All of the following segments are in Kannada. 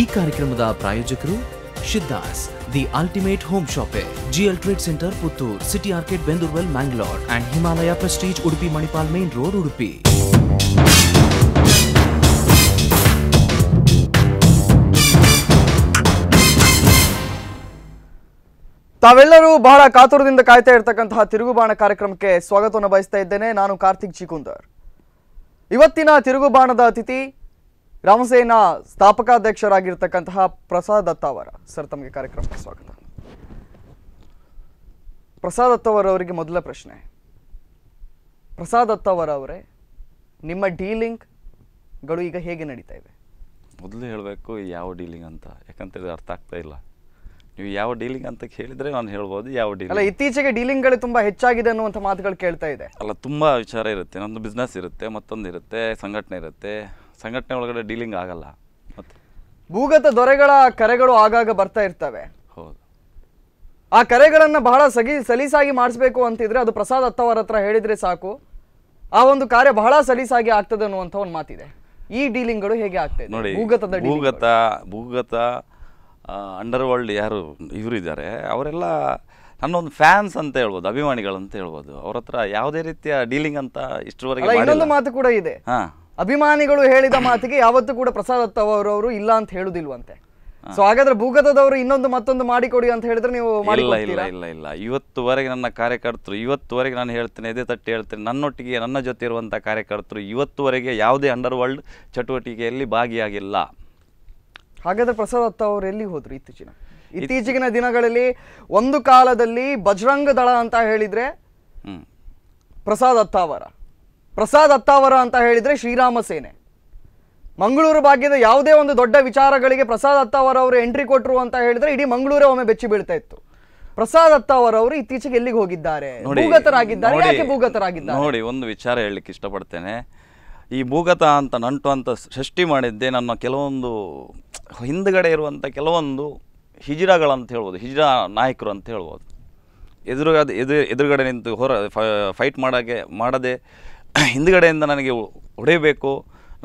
ಈ ಕಾರ್ಯಕ್ರಮದ ಪ್ರಾಯೋಜಕರು Siddhas the ultimate home shoppe GL trade centre Puttur city arcade Bendurwell Mangalore and Himalaya prestige Udupi Manipal main road Udupi ತಾವೆಲ್ಲರೂ ಬಹಳ ಕಾತುರದಿಂದ ಕಾಯ್ತಾ ಇರತಕ್ಕಂತಹ ತಿರುಗುಬಾಣ ಕಾರ್ಯಕ್ರಮಕ್ಕೆ ಸ್ವಾಗತವನ್ನು ಬಯಸ್ತಾ ಇದ್ದೇನೆ ನಾನು ಕಾರ್ತಿಕ್ ಚಿಕುಂದರ್ ಇವತ್ತಿನ ತಿರುಗುಬಾಣದ ಅತಿಥಿ ರಾಮಸೇನಾ ಸ್ಥಾಪಕಾಧ್ಯಕ್ಷರಾಗಿರ್ತಕ್ಕಂತಹ ಪ್ರಸಾದ್ ದತ್ತ ಅವರ ಸರ್ ತಮಗೆ ಕಾರ್ಯಕ್ರಮಕ್ಕೆ ಸ್ವಾಗತ ಪ್ರಸಾದ್ ದತ್ತವರವರಿಗೆ ಮೊದಲ ಪ್ರಶ್ನೆ ಪ್ರಸಾದ್ ದತ್ತವರ ಅವರೇ ನಿಮ್ಮ ಡೀಲಿಂಗ್ಗಳು ಈಗ ಹೇಗೆ ನಡೀತಾ ಇವೆ ಮೊದಲು ಹೇಳಬೇಕು ಯಾವ ಡೀಲಿಂಗ್ ಅಂತ ಹೇಳಿದ್ರೆ ಅರ್ಥ ಆಗ್ತಾ ಇಲ್ಲ ನೀವು ಯಾವ ಡೀಲಿಂಗ್ ಅಂತ ಕೇಳಿದ್ರೆ ನಾನು ಹೇಳ್ಬೋದು ಯಾವ ಡೀಲಿಂಗ್ ಅಲ್ಲ ಇತ್ತೀಚೆಗೆ ಡೀಲಿಂಗ್ಗಳು ತುಂಬ ಹೆಚ್ಚಾಗಿದೆ ಅನ್ನುವಂಥ ಮಾತುಗಳು ಕೇಳ್ತಾ ಇದೆ ಅಲ್ಲ ತುಂಬ ವಿಚಾರ ಇರುತ್ತೆ ನಮ್ಮದು ಬಿಸ್ನೆಸ್ ಇರುತ್ತೆ ಮತ್ತೊಂದು ಇರುತ್ತೆ ಸಂಘಟನೆ ಇರುತ್ತೆ ಸಂಘಟನೆ ಒಳಗಡೆ ಡೀಲಿಂಗ್ ಆಗಲ್ಲ ಮತ್ತೆ ಭೂಗತ ದೊರೆಗಳ ಕರೆಗಳು ಆಗಾಗ ಬರ್ತಾ ಇರ್ತವೆ ಹೌದು ಆ ಕರೆಗಳನ್ನು ಬಹಳ ಸಗಿ ಸಲೀಸಾಗಿ ಮಾಡಿಸ್ಬೇಕು ಅಂತಿದ್ರೆ ಅದು ಪ್ರಸಾದ್ ಅತ್ತವರ ಹತ್ರ ಹೇಳಿದ್ರೆ ಸಾಕು ಆ ಒಂದು ಕಾರ್ಯ ಬಹಳ ಸಲೀಸಾಗಿ ಆಗ್ತದೆ ಅನ್ನುವಂಥ ಒಂದು ಮಾತಿದೆ ಈ ಡೀಲಿಂಗ್ಗಳು ಹೇಗೆ ಆಗ್ತದೆ ನೋಡಿ ಭೂಗತದ ಭೂಗತ ಭೂಗತ ಅಂಡರ್ ವರ್ಲ್ಡ್ ಯಾರು ಇವರು ಇದ್ದಾರೆ ಅವರೆಲ್ಲ ನನ್ನೊಂದು ಫ್ಯಾನ್ಸ್ ಅಂತ ಹೇಳ್ಬೋದು ಅಭಿಮಾನಿಗಳು ಅಂತ ಹೇಳ್ಬೋದು ಅವ್ರ ಹತ್ರ ಯಾವುದೇ ರೀತಿಯ ಡೀಲಿಂಗ್ ಅಂತ ಇಷ್ಟರವರೆಗೆ ಇನ್ನೊಂದು ಮಾತು ಕೂಡ ಇದೆ ಹಾಂ ಅಭಿಮಾನಿಗಳು ಹೇಳಿದ ಮಾತಿಗೆ ಯಾವತ್ತೂ ಕೂಡ ಪ್ರಸಾದ್ ಅವರು ಇಲ್ಲ ಅಂತ ಹೇಳುದಿಲ್ವಂತೆ ಸೊ ಹಾಗಾದ್ರೆ ಭೂಗತದವರು ಇನ್ನೊಂದು ಮತ್ತೊಂದು ಮಾಡಿಕೊಡಿ ಅಂತ ಹೇಳಿದ್ರೆ ನೀವು ಇಲ್ಲ ಇಲ್ಲ ಇಲ್ಲ ಇವತ್ತುವರೆಗೆ ನನ್ನ ಕಾರ್ಯಕರ್ತರು ಇವತ್ತುವರೆಗೆ ನಾನು ಹೇಳ್ತೇನೆ ಎದೆ ತಟ್ಟಿ ಹೇಳ್ತೇನೆ ನನ್ನೊಟ್ಟಿಗೆ ನನ್ನ ಜೊತೆ ಇರುವಂಥ ಕಾರ್ಯಕರ್ತರು ಇವತ್ತುವರೆಗೆ ಯಾವುದೇ ಅಂಡರ್ ವರ್ಲ್ಡ್ ಚಟುವಟಿಕೆಯಲ್ಲಿ ಭಾಗಿಯಾಗಿಲ್ಲ ಹಾಗಾದ್ರೆ ಪ್ರಸಾದ್ ಅತ್ತ ಅವರು ಎಲ್ಲಿ ಹೋದ್ರು ಇತ್ತೀಚಿನ ಇತ್ತೀಚಿನ ದಿನಗಳಲ್ಲಿ ಒಂದು ಕಾಲದಲ್ಲಿ ಬಜರಂಗ ದಳ ಅಂತ ಹೇಳಿದ್ರೆ ಪ್ರಸಾದ್ ಅವರ ಪ್ರಸಾದ್ ಅತ್ತಾವರ ಅಂತ ಹೇಳಿದ್ರೆ ಶ್ರೀರಾಮ ಸೇನೆ ಮಂಗಳೂರು ಭಾಗ್ಯದ ಯಾವುದೇ ಒಂದು ದೊಡ್ಡ ವಿಚಾರಗಳಿಗೆ ಪ್ರಸಾದ್ ಅತ್ತಾವರ ಅವರು ಎಂಟ್ರಿ ಕೊಟ್ಟರು ಅಂತ ಹೇಳಿದ್ರೆ ಇಡೀ ಮಂಗಳೂರೇ ಒಮ್ಮೆ ಬೆಚ್ಚಿ ಬೀಳ್ತಾ ಇತ್ತು ಪ್ರಸಾದ್ ಅತ್ತಾವರ ಅವರು ಇತ್ತೀಚೆಗೆ ಎಲ್ಲಿಗೆ ಹೋಗಿದ್ದಾರೆ ಭೂಗತರಾಗಿದ್ದಾರೆ ಯಾಕೆ ನೋಡಿ ಒಂದು ವಿಚಾರ ಹೇಳಲಿಕ್ಕೆ ಇಷ್ಟಪಡ್ತೇನೆ ಈ ಭೂಗತ ಅಂತ ನಂಟು ಅಂತ ಸೃಷ್ಟಿ ಮಾಡಿದ್ದೆ ನನ್ನ ಕೆಲವೊಂದು ಹಿಂದ್ಗಡೆ ಇರುವಂಥ ಕೆಲವೊಂದು ಹಿಜಿರಾಗಳಂತ ಹೇಳ್ಬೋದು ಹಿಜಿರಾ ನಾಯಕರು ಅಂತ ಹೇಳ್ಬೋದು ಎದುರು ಅದು ಎದುರು ಎದುರುಗಡೆ ನಿಂತು ಹೊರ ಫೈಟ್ ಮಾಡೋಕ್ಕೆ ಮಾಡದೆ ಹಿಂದುಗಡೆಯಿಂದ ನನಗೆ ಹೊಡೆಯಬೇಕು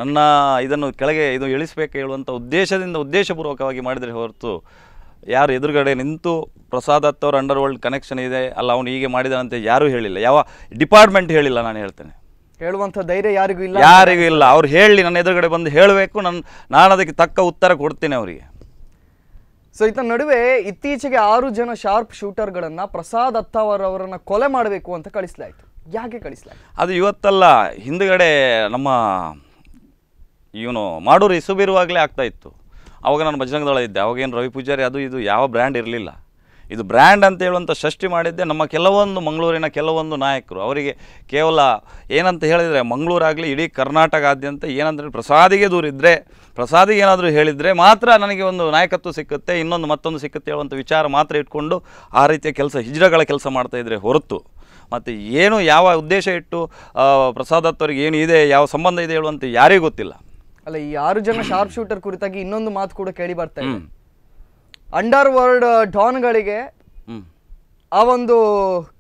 ನನ್ನ ಇದನ್ನು ಕೆಳಗೆ ಇದು ಇಳಿಸಬೇಕು ಹೇಳುವಂಥ ಉದ್ದೇಶದಿಂದ ಉದ್ದೇಶಪೂರ್ವಕವಾಗಿ ಮಾಡಿದರೆ ಹೊರತು ಯಾರು ಎದುರುಗಡೆ ನಿಂತು Prasad Attavar underworld connection ಇದೆ ಅಲ್ಲ ಅವನು ಹೀಗೆ ಮಾಡಿದಾನಂತೆ ಯಾರೂ ಹೇಳಿಲ್ಲ ಯಾವ ಡಿಪಾರ್ಟ್ಮೆಂಟ್ ಹೇಳಿಲ್ಲ ನಾನು ಹೇಳ್ತೇನೆ ಹೇಳುವಂಥ ಧೈರ್ಯ ಯಾರಿಗೂ ಇಲ್ಲ ಯಾರಿಗೂ ಇಲ್ಲ ಅವ್ರು ಹೇಳಿ ನನ್ನ ಎದುರುಗಡೆ ಬಂದು ಹೇಳಬೇಕು ನನ್ನ ನಾನು ಅದಕ್ಕೆ ತಕ್ಕ ಉತ್ತರ ಕೊಡ್ತೇನೆ ಅವರಿಗೆ ಸೊ ಇದರ ನಡುವೆ ಇತ್ತೀಚೆಗೆ ಆರು ಜನ ಶಾರ್ಪ್ ಶೂಟರ್ಗಳನ್ನು ಪ್ರಸಾದ್ ಅತ್ತಾವರ್ ಕೊಲೆ ಮಾಡಬೇಕು ಅಂತ ಕಳಿಸಲಾಯಿತು ಯಾಕೆ ಕಳಿಸಲ ಅದು ಇವತ್ತಲ್ಲ ಹಿಂದುಗಡೆ ನಮ್ಮ ಇವನು ಮಾಡೋರು ಇಸುಬಿರುವಾಗಲೇ ಆಗ್ತಾ ಇತ್ತು ಅವಾಗ ನಾನು ಭಜನಗದಳ ಇದ್ದೆ ಅವಾಗೇನು ರವಿ ಪೂಜಾರಿ ಅದು ಇದು ಯಾವ ಬ್ರ್ಯಾಂಡ್ ಇರಲಿಲ್ಲ ಇದು ಬ್ರ್ಯಾಂಡ್ ಅಂತ ಹೇಳುವಂಥ ಷಷ್ಠಿ ಮಾಡಿದ್ದೆ ನಮ್ಮ ಕೆಲವೊಂದು ಮಂಗಳೂರಿನ ಕೆಲವೊಂದು ನಾಯಕರು ಅವರಿಗೆ ಕೇವಲ ಏನಂತ ಹೇಳಿದರೆ ಮಂಗಳೂರಾಗಲಿ ಇಡೀ ಆದ್ಯಂತ ಏನಂದರೆ ಪ್ರಸಾದಿಗೆ ದೂರಿದ್ದರೆ ಪ್ರಸಾದಿಗೆ ಏನಾದರೂ ಹೇಳಿದರೆ ಮಾತ್ರ ನನಗೆ ಒಂದು ನಾಯಕತ್ವ ಸಿಕ್ಕುತ್ತೆ ಇನ್ನೊಂದು ಮತ್ತೊಂದು ಸಿಕ್ಕುತ್ತೆ ಹೇಳುವಂಥ ವಿಚಾರ ಮಾತ್ರ ಇಟ್ಕೊಂಡು ಆ ರೀತಿಯ ಕೆಲಸ ಹಿಜ್ರಗಳ ಕೆಲಸ ಮಾಡ್ತಾಯಿದ್ರೆ ಹೊರತು ಮತ್ತು ಏನು ಯಾವ ಉದ್ದೇಶ ಇಟ್ಟು ಏನು ಇದೆ ಯಾವ ಸಂಬಂಧ ಇದೆ ಹೇಳುವಂತ ಯಾರಿಗೂ ಗೊತ್ತಿಲ್ಲ ಅಲ್ಲ ಈ ಆರು ಜನ ಶಾರ್ಪ್ ಶೂಟರ್ ಕುರಿತಾಗಿ ಇನ್ನೊಂದು ಮಾತು ಕೂಡ ಕೇಳಿ ಬರ್ತಾರೆ ಇದೆ ಅಂಡರ್ ವರ್ಲ್ಡ್ ಡಾನ್ಗಳಿಗೆ ಆ ಒಂದು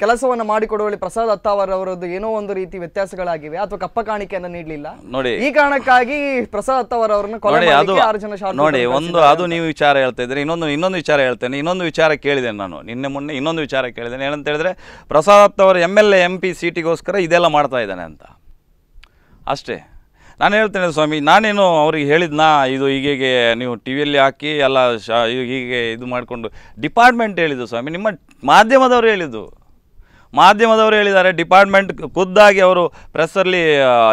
ಕೆಲಸವನ್ನು ಮಾಡಿಕೊಡುವಲ್ಲಿ ಪ್ರಸಾದ್ ಅತ್ತಾವರವರದ್ದು ಏನೋ ಒಂದು ರೀತಿ ವ್ಯತ್ಯಾಸಗಳಾಗಿವೆ ಅಥವಾ ಕಪ್ಪ ಕಾಣಿಕೆಯನ್ನು ನೀಡಲಿಲ್ಲ ನೋಡಿ ಈ ಕಾರಣಕ್ಕಾಗಿ ಪ್ರಸಾದ್ ಅತ್ತಾವರವರನ್ನ ನೋಡಿ ಒಂದು ಅದು ನೀವು ವಿಚಾರ ಹೇಳ್ತಾ ಇದ್ರೆ ಇನ್ನೊಂದು ಇನ್ನೊಂದು ವಿಚಾರ ಹೇಳ್ತೇನೆ ಇನ್ನೊಂದು ವಿಚಾರ ಕೇಳಿದೆ ನಾನು ನಿನ್ನೆ ಮೊನ್ನೆ ಇನ್ನೊಂದು ವಿಚಾರ ಕೇಳಿದ್ದೇನೆ ಏನಂತ ಹೇಳಿದ್ರೆ Prasad Attavar M L A M P ಸೀಟಿಗೋಸ್ಕರ ಇದೆಲ್ಲ ಮಾಡ್ತಾ ಇದ್ದಾನೆ ಅಂತ ಅಷ್ಟೇ ನಾನು ಹೇಳ್ತೇನೆ ಸ್ವಾಮಿ ನಾನೇನು ಅವ್ರಿಗೆ ಹೇಳಿದ್ನಾ ಇದು ಹೀಗೆ ನೀವು ಟಿ ವಿಯಲ್ಲಿ ಹಾಕಿ ಎಲ್ಲ ಶಾ ಹೀಗೆ ಇದು ಮಾಡಿಕೊಂಡು ಡಿಪಾರ್ಟ್ಮೆಂಟ್ ಹೇಳಿದ್ದು ಸ್ವಾಮಿ ನಿಮ್ಮ ಮಾಧ್ಯಮದವರು ಹೇಳಿದ್ದು ಮಾಧ್ಯಮದವರು ಹೇಳಿದ್ದಾರೆ ಡಿಪಾರ್ಟ್ಮೆಂಟ್ ಖುದ್ದಾಗಿ ಅವರು ಪ್ರೆಸ್ಸಲ್ಲಿ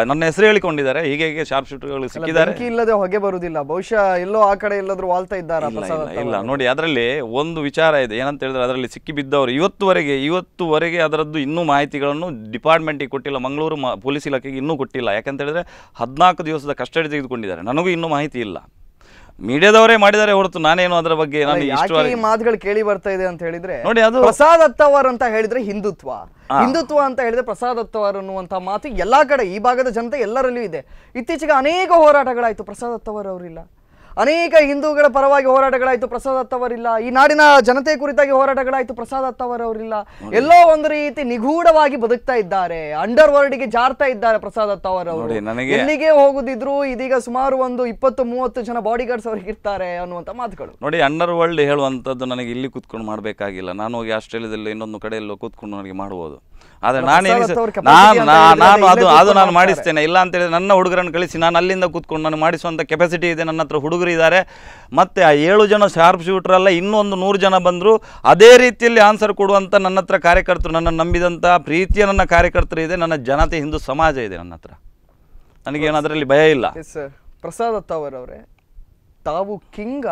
ನನ್ನ ಹೆಸರು ಹೇಳಿಕೊಂಡಿದ್ದಾರೆ ಹೀಗೆ ಹೀಗೆ ಶಾರ್ಪ್ ಶೂಟ್ಗಳು ಸಿಕ್ಕಿದ್ದಾರೆ ಇಲ್ಲದೆ ಹೊಗೆ ಬರುವುದಿಲ್ಲ ಬಹುಶಃ ಎಲ್ಲೋ ಆ ಕಡೆ ಎಲ್ಲಾದರೂ ವಾಲ್ತಾ ಇದ್ದಾರೆ ಇಲ್ಲ ನೋಡಿ ಅದರಲ್ಲಿ ಒಂದು ವಿಚಾರ ಇದೆ ಏನಂತ ಹೇಳಿದ್ರೆ ಅದರಲ್ಲಿ ಸಿಕ್ಕಿ ಬಿದ್ದವರು ಇವತ್ತುವರೆಗೆ ಇವತ್ತುವರೆಗೆ ಅದರದ್ದು ಇನ್ನೂ ಮಾಹಿತಿಗಳನ್ನು ಡಿಪಾರ್ಟ್ಮೆಂಟಿಗೆ ಕೊಟ್ಟಿಲ್ಲ ಮಂಗಳೂರು ಪೊಲೀಸ್ ಇಲಾಖೆಗೆ ಇನ್ನೂ ಕೊಟ್ಟಿಲ್ಲ ಯಾಕಂತ ಹೇಳಿದ್ರೆ ಹದಿನಾಲ್ಕು ದಿವಸದ ಕಸ್ಟಡಿ ತೆಗೆದುಕೊಂಡಿದ್ದಾರೆ ನನಗೂ ಇನ್ನೂ ಮಾಹಿತಿ ಇಲ್ಲ ಮೀಡಿಯಾದವರೇ ಮಾಡಿದ್ದಾರೆ ಹೊರತು ನಾನೇನು ಅದರ ಬಗ್ಗೆ ನಾನು ಈ ಮಾತುಗಳು ಕೇಳಿ ಬರ್ತಾ ಇದೆ ಅಂತ ಹೇಳಿದ್ರೆ ನೋಡಿ ಅದು ಪ್ರಸಾದ್ ಅತ್ತವರ್ ಅಂತ ಹೇಳಿದ್ರೆ ಹಿಂದುತ್ವ ಹಿಂದುತ್ವ ಅಂತ ಹೇಳಿದ್ರೆ ಪ್ರಸಾದ್ ಅತ್ತವರ್ ಅನ್ನುವಂತ ಮಾತು ಎಲ್ಲಾ ಕಡೆ ಈ ಭಾಗದ ಜನತೆ ಎಲ್ಲರಲ್ಲೂ ಇದೆ ಇತ್ತೀಚೆಗೆ ಅನೇಕ ಹೋರಾಟಗಳಾಯ್ತು ಪ್ರಸಾದ್ ಅತ್ತವರ್ ಅವರಿಲ್ಲ ಅನೇಕ ಹಿಂದೂಗಳ ಪರವಾಗಿ ಹೋರಾಟಗಳಾಯ್ತು ಪ್ರಸಾದ್ ಅತ್ತವರಿಲ್ಲ ಈ ನಾಡಿನ ಜನತೆ ಕುರಿತಾಗಿ ಹೋರಾಟಗಳಾಯಿತು ಪ್ರಸಾದ್ ಅತ್ತವರವರಿಲ್ಲ ಎಲ್ಲೋ ಒಂದು ರೀತಿ ನಿಗೂಢವಾಗಿ ಬದುಕ್ತಾ ಇದ್ದಾರೆ ಅಂಡರ್ ಗೆ ಜಾರ್ತಾ ಇದ್ದಾರೆ ಪ್ರಸಾದ್ ಅತ್ತವರವರು ಎಲ್ಲಿಗೆ ಹೋಗುದಿದ್ರು ಇದೀಗ ಸುಮಾರು ಒಂದು ಇಪ್ಪತ್ತು ಮೂವತ್ತು ಜನ ಬಾಡಿ ಗಾರ್ಡ್ಸ್ ಅವ್ರಿಗೆ ಇರ್ತಾರೆ ಅನ್ನುವಂಥ ಮಾತುಗಳು ನೋಡಿ ಅಂಡರ್ ವರ್ಲ್ಡ್ ಹೇಳುವಂತದ್ದು ನನಗೆ ಇಲ್ಲಿ ಕೂತ್ಕೊಂಡು ಮಾಡಬೇಕಾಗಿಲ್ಲ ನಾನು ಹೋಗಿ ಆಸ್ಟ್ರೇಲಿಯಾದಲ್ಲಿ ಇನ್ನೊಂದು ಕಡೆಯಲ್ಲೂ ಕೂತ್ಕೊಂಡು ನನಗೆ ಮಾಡ್ಬೋದು ಆದ್ರೆ ನಾನೇನು ನಾನು ಅದು ಅದು ನಾನು ಮಾಡಿಸ್ತೇನೆ ಇಲ್ಲ ಅಂತೇಳಿ ನನ್ನ ಹುಡುಗರನ್ನು ಕಳಿಸಿ ನಾನು ಅಲ್ಲಿಂದ ಕೂತ್ಕೊಂಡು ನಾನು ಮಾಡಿಸುವಂಥ ಕೆಪಾಸಿಟಿ ಇದೆ ನನ್ನ ಹತ್ರ ಹುಡುಗರು ಹುಡುಗರು ಇದ್ದಾರೆ ಮತ್ತು ಆ ಏಳು ಜನ ಶಾರ್ಪ್ ಶೂಟ್ರಲ್ಲ ಇನ್ನೊಂದು ನೂರು ಜನ ಬಂದರು ಅದೇ ರೀತಿಯಲ್ಲಿ ಆನ್ಸರ್ ಕೊಡುವಂಥ ನನ್ನ ಹತ್ರ ಕಾರ್ಯಕರ್ತರು ನನ್ನ ನಂಬಿದಂಥ ಪ್ರೀತಿಯ ನನ್ನ ಕಾರ್ಯಕರ್ತರು ಇದೆ ನನ್ನ ಜನತೆ ಹಿಂದೂ ಸಮಾಜ ಇದೆ ನನ್ನ ಹತ್ರ ನನಗೇನು ಭಯ ಇಲ್ಲ ಪ್ರಸಾದ್ ಅವರವರೇ ತಾವು ಕಿಂಗ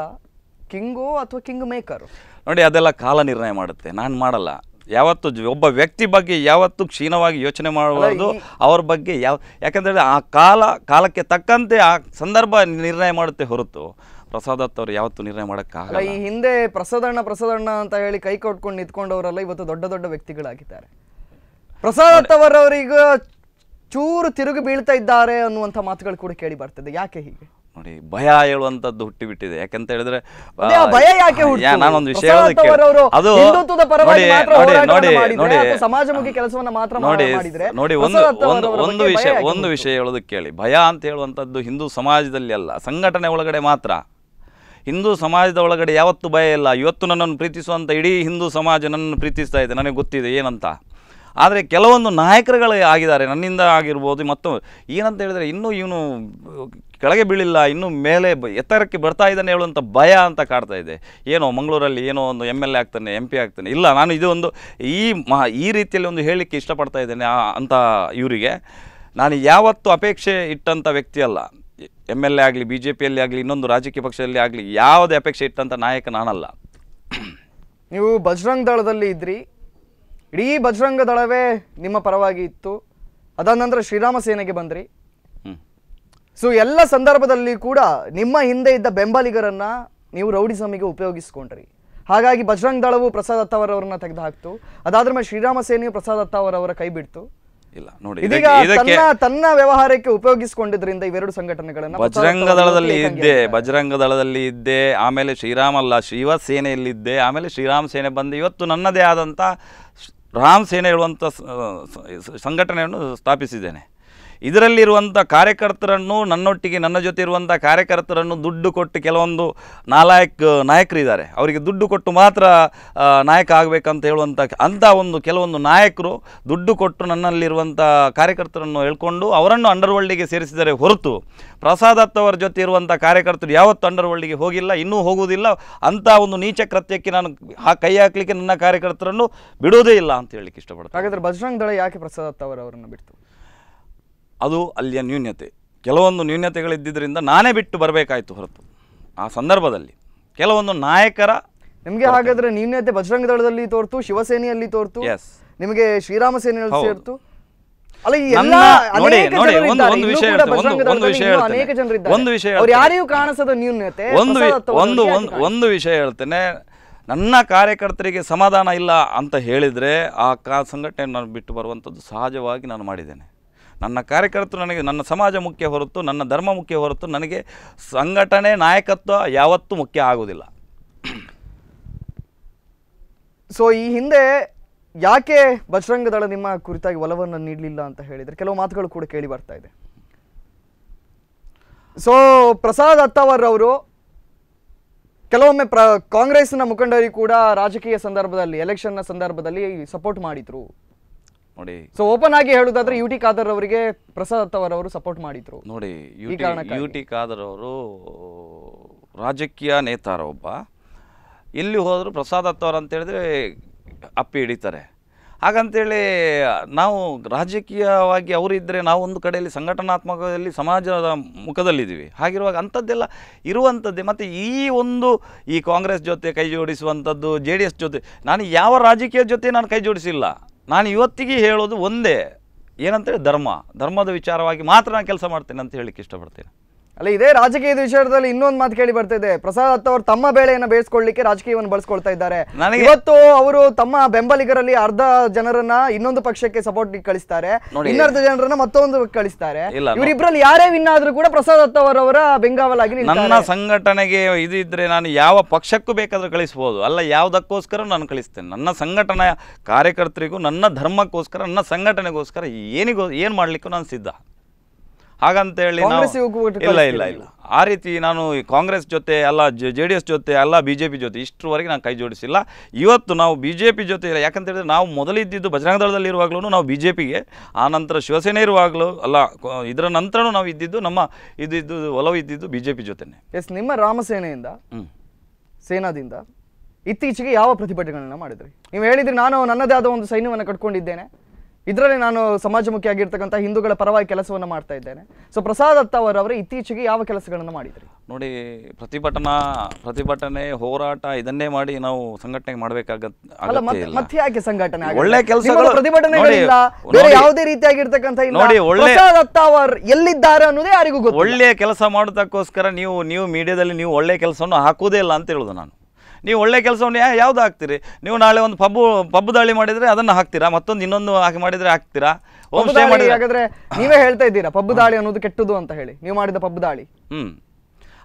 ಕಿಂಗೋ ಅಥವಾ ಕಿಂಗ್ ಮೇಕರ್ ನೋಡಿ ಅದೆಲ್ಲ ಕಾಲ ನಿರ್ಣಯ ಮಾಡುತ್ತೆ ನಾನು ಮಾಡಲ್ಲ ಯಾವತ್ತು ಒಬ್ಬ ವ್ಯಕ್ತಿ ಬಗ್ಗೆ ಯಾವತ್ತು ಕ್ಷೀಣವಾಗಿ ಯೋಚನೆ ಮಾಡಬಾರ್ದು ಅವ್ರ ಬಗ್ಗೆ ಯಾವ ಯಾಕಂದರೆ ಆ ಕಾಲ ಕಾಲಕ್ಕೆ ತಕ್ಕಂತೆ ಆ ಸಂದರ್ಭ ನಿರ್ಣಯ ಮಾಡುತ್ತೆ ಹೊರತು ಪ್ರಸಾದ್ ಅವರು ಯಾವತ್ತು ನಿರ್ಣಯ ಮಾಡೋಕ್ಕಾಗಲ್ಲ ಈ ಹಿಂದೆ ಪ್ರಸಾದಣ್ಣ ಪ್ರಸಾದಣ್ಣ ಅಂತ ಹೇಳಿ ಕೈ ಕೊಟ್ಕೊಂಡು ನಿಂತ್ಕೊಂಡವರೆಲ್ಲ ಇವತ್ತು ದೊಡ್ಡ ದೊಡ್ಡ ವ್ಯಕ್ತಿಗಳಾಗಿದ್ದಾರೆ ಪ್ರಸಾದ್ ಚೂರು ತಿರುಗಿ ಬೀಳ್ತಾ ಇದ್ದಾರೆ ಅನ್ನುವಂಥ ಮಾತುಗಳು ಕೂಡ ಕೇಳಿ ಬರ್ತದೆ ಯಾಕೆ ಹೀಗೆ ನೋಡಿ ಭಯ ಹೇಳುವಂಥದ್ದು ಹುಟ್ಟಿಬಿಟ್ಟಿದೆ ಯಾಕಂತ ಹೇಳಿದ್ರೆ ಭಯ ಯಾಕೆ ನಾನೊಂದು ವಿಷಯ ಅದು ನೋಡಿ ನೋಡಿ ನೋಡಿ ಸಮಾಜಮುಖಿ ಕೆಲಸವನ್ನ ಮಾತ್ರ ನೋಡಿ ನೋಡಿ ಒಂದು ಒಂದು ಒಂದು ವಿಷಯ ಒಂದು ವಿಷಯ ಹೇಳೋದಕ್ಕೆ ಕೇಳಿ ಭಯ ಅಂತ ಹೇಳುವಂತದ್ದು ಹಿಂದೂ ಸಮಾಜದಲ್ಲಿ ಅಲ್ಲ ಸಂಘಟನೆ ಒಳಗಡೆ ಮಾತ್ರ ಹಿಂದೂ ಸಮಾಜದ ಒಳಗಡೆ ಯಾವತ್ತೂ ಭಯ ಇಲ್ಲ ಇವತ್ತು ನನ್ನನ್ನು ಪ್ರೀತಿಸುವಂತ ಇಡೀ ಹಿಂದೂ ಸಮಾಜ ನನ್ನನ್ನು ಪ್ರೀತಿಸ್ತಾ ಇದೆ ನನಗೆ ಗೊತ್ತಿದೆ ಏನಂತ ಆದರೆ ಕೆಲವೊಂದು ನಾಯಕರುಗಳು ಆಗಿದ್ದಾರೆ ನನ್ನಿಂದ ಆಗಿರ್ಬೋದು ಮತ್ತು ಏನಂತ ಹೇಳಿದರೆ ಇನ್ನೂ ಇವನು ಕೆಳಗೆ ಬೀಳಿಲ್ಲ ಇನ್ನೂ ಮೇಲೆ ಎತ್ತರಕ್ಕೆ ಬರ್ತಾ ಇದ್ದಾನೆ ಹೇಳುವಂಥ ಭಯ ಅಂತ ಕಾಡ್ತಾ ಇದೆ ಏನೋ ಮಂಗಳೂರಲ್ಲಿ ಏನೋ ಒಂದು ಎಮ್ ಎಲ್ ಎ ಆಗ್ತಾನೆ ಎಂ ಪಿ ಆಗ್ತಾನೆ ಇಲ್ಲ ನಾನು ಇದು ಒಂದು ಈ ಮಹ ಈ ರೀತಿಯಲ್ಲಿ ಒಂದು ಹೇಳಲಿಕ್ಕೆ ಇಷ್ಟಪಡ್ತಾ ಇದ್ದೇನೆ ಅಂತ ಇವರಿಗೆ ನಾನು ಯಾವತ್ತೂ ಅಪೇಕ್ಷೆ ಇಟ್ಟಂಥ ವ್ಯಕ್ತಿ ಅಲ್ಲ ಎಮ್ ಎಲ್ ಎ ಆಗಲಿ ಬಿ ಜೆ ಪಿಯಲ್ಲಿ ಆಗಲಿ ಇನ್ನೊಂದು ರಾಜಕೀಯ ಪಕ್ಷದಲ್ಲಿ ಆಗಲಿ ಯಾವುದೇ ಅಪೇಕ್ಷೆ ಇಟ್ಟಂಥ ನಾಯಕ ನಾನಲ್ಲ ನೀವು ಬಜರಂಗ ದಳದಲ್ಲಿ ಇದ್ರಿ ಇಡೀ ಬಜರಂಗ ದಳವೇ ನಿಮ್ಮ ಪರವಾಗಿ ಇತ್ತು ಅದಾದ ನಂತರ ಶ್ರೀರಾಮ ಸೇನೆಗೆ ಬಂದ್ರಿ ಸೊ ಎಲ್ಲ ಸಂದರ್ಭದಲ್ಲಿ ಕೂಡ ನಿಮ್ಮ ಹಿಂದೆ ಇದ್ದ ಬೆಂಬಲಿಗರನ್ನ ನೀವು ರೌಡಿಸಮಿಗೆ ಉಪಯೋಗಿಸ್ಕೊಂಡ್ರಿ ಹಾಗಾಗಿ ಬಜರಂಗ್ ದಳವು ಪ್ರಸಾದ್ ಅತ್ತಾವರವ್ರನ್ನ ತೆಗೆದು ಹಾಕ್ತು ಅದಾದ್ರ ಮೇಲೆ ಶ್ರೀರಾಮ ಸೇನೆಯು ಪ್ರಸಾದ್ ಅತ್ತಾವರವರ ಕೈ ಬಿಡ್ತು ಇಲ್ಲ ನೋಡಿ ಇದಕ್ಕೆ ತನ್ನ ತನ್ನ ವ್ಯವಹಾರಕ್ಕೆ ಉಪಯೋಗಿಸಿಕೊಂಡಿದ್ರಿಂದ ಇವೆರಡು ಸಂಘಟನೆಗಳನ್ನ ಬಜರಂಗ ದಳದಲ್ಲಿ ಇದ್ದೆ ಬಜರಂಗ ದಳದಲ್ಲಿ ಇದ್ದೆ ಆಮೇಲೆ ಶ್ರೀರಾಮಲ್ಲ ಇದ್ದೆ ಆಮೇಲೆ ಶ್ರೀರಾಮ ಸೇನೆ ಬಂದು ಇವತ್ತು ನನ್ನದೇ ಆದಂತ ರಾಮ್ ಸೇನೆ ಹೇಳುವಂತ ಸಂಘಟನೆಯನ್ನು ಸ್ಥಾಪಿಸಿದ್ದೇನೆ ಇದರಲ್ಲಿರುವಂಥ ಕಾರ್ಯಕರ್ತರನ್ನು ನನ್ನೊಟ್ಟಿಗೆ ನನ್ನ ಜೊತೆ ಇರುವಂಥ ಕಾರ್ಯಕರ್ತರನ್ನು ದುಡ್ಡು ಕೊಟ್ಟು ಕೆಲವೊಂದು ನಾಲಾಯಕ್ ನಾಯಕರಿದ್ದಾರೆ ಅವರಿಗೆ ದುಡ್ಡು ಕೊಟ್ಟು ಮಾತ್ರ ನಾಯಕ ಆಗಬೇಕಂತ ಹೇಳುವಂಥ ಅಂಥ ಒಂದು ಕೆಲವೊಂದು ನಾಯಕರು ದುಡ್ಡು ಕೊಟ್ಟು ನನ್ನಲ್ಲಿರುವಂಥ ಕಾರ್ಯಕರ್ತರನ್ನು ಹೇಳ್ಕೊಂಡು ಅವರನ್ನು ಅಂಡರ್ವರ್ಲ್ಡಿಗೆ ಸೇರಿಸಿದರೆ ಹೊರತು ಪ್ರಸಾದ್ ಜೊತೆ ಇರುವಂಥ ಕಾರ್ಯಕರ್ತರು ಯಾವತ್ತೂ ಅಂಡರ್ವರ್ಲ್ಡಿಗೆ ಹೋಗಿಲ್ಲ ಇನ್ನೂ ಹೋಗುವುದಿಲ್ಲ ಅಂಥ ಒಂದು ನೀಚ ಕೃತ್ಯಕ್ಕೆ ನಾನು ಆ ಕೈ ಹಾಕಲಿಕ್ಕೆ ನನ್ನ ಕಾರ್ಯಕರ್ತರನ್ನು ಬಿಡೋದೇ ಇಲ್ಲ ಅಂತ ಹೇಳಲಿಕ್ಕೆ ಇಷ್ಟಪಡ್ತಾರೆ ಹಾಗಾದರೆ ಬಜರಂಗ್ ದಳ ಯಾಕೆ ಪ್ರಸಾದ್ ಅವರನ್ನು ಬಿಡ್ತು ಅದು ಅಲ್ಲಿಯ ನ್ಯೂನ್ಯತೆ ಕೆಲವೊಂದು ನ್ಯೂನ್ಯತೆಗಳಿದ್ದರಿಂದ ನಾನೇ ಬಿಟ್ಟು ಬರಬೇಕಾಯಿತು ಹೊರತು ಆ ಸಂದರ್ಭದಲ್ಲಿ ಕೆಲವೊಂದು ನಾಯಕರ ನಿಮಗೆ ಹಾಗಾದ್ರೆ ನ್ಯೂನ್ಯತೆ ಬಜರಂಗ ದಳದಲ್ಲಿ ತೋರ್ತು ಶಿವಸೇನೆಯಲ್ಲಿ ತೋರ್ತು ಎಸ್ ನಿಮಗೆ ಶ್ರೀರಾಮ ಸೇನೆಯಲ್ಲಿ ಸೇರ್ತು ಯಾರಿಗೂ ಕಾಣಿಸದ ನ್ಯೂನ್ಯತೆ ಒಂದು ಒಂದು ಒಂದು ವಿಷಯ ಹೇಳ್ತೇನೆ ನನ್ನ ಕಾರ್ಯಕರ್ತರಿಗೆ ಸಮಾಧಾನ ಇಲ್ಲ ಅಂತ ಹೇಳಿದ್ರೆ ಆ ಕಾ ಸಂಘಟನೆಯನ್ನು ಬಿಟ್ಟು ಬರುವಂತದ್ದು ಸಹಜವಾಗಿ ನಾನು ಮಾಡಿದ್ದೇನೆ ನನ್ನ ಕಾರ್ಯಕರ್ತರು ನನಗೆ ನನ್ನ ಸಮಾಜ ಮುಖ್ಯ ಹೊರತು ನನ್ನ ಧರ್ಮ ಮುಖ್ಯ ಹೊರತು ನನಗೆ ಸಂಘಟನೆ ನಾಯಕತ್ವ ಯಾವತ್ತೂ ಮುಖ್ಯ ಆಗೋದಿಲ್ಲ ಸೊ ಈ ಹಿಂದೆ ಯಾಕೆ ಬಜರಂಗ ದಳ ನಿಮ್ಮ ಕುರಿತಾಗಿ ಒಲವನ್ನು ನೀಡಲಿಲ್ಲ ಅಂತ ಹೇಳಿದರೆ ಕೆಲವು ಮಾತುಗಳು ಕೂಡ ಕೇಳಿ ಬರ್ತಾ ಇದೆ ಸೊ ಪ್ರಸಾದ್ ಅತ್ತಾವರ್ ಅವರು ಕೆಲವೊಮ್ಮೆ ಪ್ರ ಕಾಂಗ್ರೆಸ್ನ ಮುಖಂಡರಿಗೆ ಕೂಡ ರಾಜಕೀಯ ಸಂದರ್ಭದಲ್ಲಿ ಎಲೆಕ್ಷನ್ನ ಸಂದರ್ಭದಲ್ಲಿ ಸಪೋರ್ಟ್ ಮಾಡಿದ್ರು ನೋಡಿ ಸೊ ಓಪನ್ ಆಗಿ ಹೇಳುದಾದ್ರೆ ಯು ಟಿ ಖಾದರ್ ಅವರಿಗೆ ಪ್ರಸಾದ್ ಅವರು ಸಪೋರ್ಟ್ ಮಾಡಿದ್ರು ನೋಡಿ ಯು ಟಿ ಖಾದರ್ ಅವರು ರಾಜಕೀಯ ನೇತಾರ ಒಬ್ಬ ಎಲ್ಲಿ ಹೋದರೂ ಪ್ರಸಾದ್ ಅಂತ ಅಂತೇಳಿದ್ರೆ ಅಪ್ಪಿ ಹಿಡಿತಾರೆ ಹಾಗಂತೇಳಿ ನಾವು ರಾಜಕೀಯವಾಗಿ ಅವರಿದ್ದರೆ ನಾವು ಒಂದು ಕಡೆಯಲ್ಲಿ ಸಂಘಟನಾತ್ಮಕದಲ್ಲಿ ಸಮಾಜದ ಮುಖದಲ್ಲಿದ್ದೀವಿ ಹಾಗಿರುವಾಗ ಅಂಥದ್ದೆಲ್ಲ ಇರುವಂಥದ್ದೇ ಮತ್ತು ಈ ಒಂದು ಈ ಕಾಂಗ್ರೆಸ್ ಜೊತೆ ಕೈ ಜೋಡಿಸುವಂಥದ್ದು ಜೆ ಜೊತೆ ನಾನು ಯಾವ ರಾಜಕೀಯ ಜೊತೆ ನಾನು ಕೈ ಜೋಡಿಸಿಲ್ಲ ನಾನು ಇವತ್ತಿಗೆ ಹೇಳೋದು ಒಂದೇ ಏನಂತೇಳಿ ಧರ್ಮ ಧರ್ಮದ ವಿಚಾರವಾಗಿ ಮಾತ್ರ ನಾನು ಕೆಲಸ ಮಾಡ್ತೇನೆ ಅಂತ ಹೇಳಲಿಕ್ಕೆ ಇಷ್ಟಪಡ್ತೇನೆ ಅಲ್ಲ ಇದೇ ರಾಜಕೀಯದ ವಿಷಯದಲ್ಲಿ ಇನ್ನೊಂದು ಮಾತು ಕೇಳಿ ಬರ್ತಾ ಇದೆ ಪ್ರಸಾದ್ ಅತ್ತ ಅವರು ತಮ್ಮ ಬೇಳೆಯನ್ನು ಬೇಯಿಸ್ಕೊಳ್ಳಿಕ್ಕೆ ರಾಜಕೀಯವನ್ನು ಬಳಸ್ಕೊಳ್ತಾ ಇದ್ದಾರೆ ಇವತ್ತು ಅವರು ತಮ್ಮ ಬೆಂಬಲಿಗರಲ್ಲಿ ಅರ್ಧ ಜನರನ್ನ ಇನ್ನೊಂದು ಪಕ್ಷಕ್ಕೆ ಸಪೋರ್ಟ್ ಕಳಿಸ್ತಾರೆ ಇನ್ನರ್ಧ ಜನರನ್ನ ಮತ್ತೊಂದು ಕಳಿಸ್ತಾರೆ ಇವರಿಬ್ಬರಲ್ಲಿ ಯಾರೇ ವಿನ್ ಆದ್ರೂ ಕೂಡ ಪ್ರಸಾದ್ ಅತ್ತವರವರ ಬೆಂಗಾವಲಾಗಿ ನನ್ನ ಸಂಘಟನೆಗೆ ಇದು ಇದ್ರೆ ನಾನು ಯಾವ ಪಕ್ಷಕ್ಕೂ ಬೇಕಾದ್ರೂ ಕಳಿಸಬಹುದು ಅಲ್ಲ ಯಾವ್ದಕ್ಕೋಸ್ಕರ ನಾನು ಕಳಿಸ್ತೇನೆ ನನ್ನ ಸಂಘಟನೆಯ ಕಾರ್ಯಕರ್ತರಿಗೂ ನನ್ನ ಧರ್ಮಕ್ಕೋಸ್ಕರ ನನ್ನ ಸಂಘಟನೆಗೋಸ್ಕರ ಏನಿಗೋ ಏನು ಮಾಡ್ಲಿಕ್ಕೂ ನಾನು ಸಿದ್ಧ ಹಾಗಂತೇಳಿ ಇಲ್ಲ ಇಲ್ಲ ಇಲ್ಲ ಆ ರೀತಿ ನಾನು ಕಾಂಗ್ರೆಸ್ ಜೊತೆ ಅಲ್ಲ ಜೆ ಡಿ ಎಸ್ ಜೊತೆ ಅಲ್ಲ ಬಿ ಜೆ ಪಿ ಜೊತೆ ಇಷ್ಟರವರೆಗೆ ನಾನು ಕೈ ಜೋಡಿಸಿಲ್ಲ ಇವತ್ತು ನಾವು ಬಿ ಜೆ ಪಿ ಜೊತೆ ಯಾಕಂತ ಹೇಳಿದ್ರೆ ನಾವು ಮೊದಲಿದ್ದಿದ್ದು ಬಜರಂಗ ದಳದಲ್ಲಿ ಇರುವಾಗಲೂ ನಾವು ಬಿ ಜೆ ಪಿಗೆ ಆ ನಂತರ ಶಿವಸೇನೆ ಇರುವಾಗಲೂ ಅಲ್ಲ ಇದರ ನಂತರನೂ ನಾವು ಇದ್ದಿದ್ದು ನಮ್ಮ ಇದ್ದಿದ್ದು ಒಲವು ಇದ್ದಿದ್ದು ಬಿ ಜೆ ಪಿ ಜೊತೆನೆ ಎಸ್ ನಿಮ್ಮ ರಾಮಸೇನೆಯಿಂದ ಸೇನಾದಿಂದ ಇತ್ತೀಚೆಗೆ ಯಾವ ಪ್ರತಿಭಟನೆಗಳನ್ನ ಮಾಡಿದ್ರಿ ನೀವು ಹೇಳಿದ್ರೆ ನಾನು ನನ್ನದೇ ಆದ ಒಂದು ಸೈನ್ಯವನ್ನು ಕಟ್ಕೊಂಡಿದ್ದೇನೆ ಇದರಲ್ಲಿ ನಾನು ಸಮಾಜಮುಖಿ ಆಗಿರ್ತಕ್ಕಂಥ ಹಿಂದೂಗಳ ಪರವಾಗಿ ಕೆಲಸವನ್ನು ಮಾಡ್ತಾ ಇದ್ದೇನೆ ಸೊ ಪ್ರಸಾದ್ ಅತ್ತಾವರ್ ಅವರು ಇತ್ತೀಚೆಗೆ ಯಾವ ಕೆಲಸಗಳನ್ನು ಮಾಡಿದ್ರು ನೋಡಿ ಪ್ರತಿಭಟನಾ ಪ್ರತಿಭಟನೆ ಹೋರಾಟ ಇದನ್ನೇ ಮಾಡಿ ನಾವು ಸಂಘಟನೆ ಮಾಡಬೇಕಾಗತ್ತೆ ಯಾಕೆ ಸಂಘಟನೆ ಒಳ್ಳೆ ಕೆಲಸಗಳು ಪ್ರತಿಭಟನೆಗಳಿಲ್ಲ ಯಾವುದೇ ರೀತಿಯಾಗಿರ್ತಕ್ಕಂಥ ನೋಡಿ ಒಳ್ಳೆ ಅತ್ತಾವರ್ ಎಲ್ಲಿದ್ದಾರೆ ಅನ್ನೋದೇ ಯಾರಿಗೂ ಒಳ್ಳೆ ಕೆಲಸ ಮಾಡೋದಕ್ಕೋಸ್ಕರ ನೀವು ನೀವು ಮೀಡಿಯಾದಲ್ಲಿ ನೀವು ಒಳ್ಳೆ ಕೆಲಸವನ್ನು ಹಾಕುವುದೇ ಇಲ್ಲ ಅಂತ ಹೇಳುದು ನಾನು ನೀವು ಒಳ್ಳೆ ಕೆಲಸವನ್ನು ಯಾವುದು ಹಾಕ್ತೀರಿ ನೀವು ನಾಳೆ ಒಂದು ಪಬ್ಬು ಪಬ್ಬು ದಾಳಿ ಮಾಡಿದರೆ ಅದನ್ನು ಹಾಕ್ತೀರಾ ಮತ್ತೊಂದು ಇನ್ನೊಂದು ಹಾಕಿ ಮಾಡಿದರೆ ಹಾಕ್ತೀರಾ ಹೋಮ್ ಸ್ಟೇ ಮಾಡಿದ್ರೆ ಹಾಗಾದ್ರೆ ನೀವೇ ಹೇಳ್ತಾ ಇದ್ದೀರಾ ಪಬ್ಬು ದಾಳಿ ಅನ್ನೋದು ಕೆಟ್ಟದು ಅಂತ ಹೇಳಿ ನೀವು ಮಾಡಿದ ಪಬ್ಬು ದಾಳಿ ಹ್ಮ್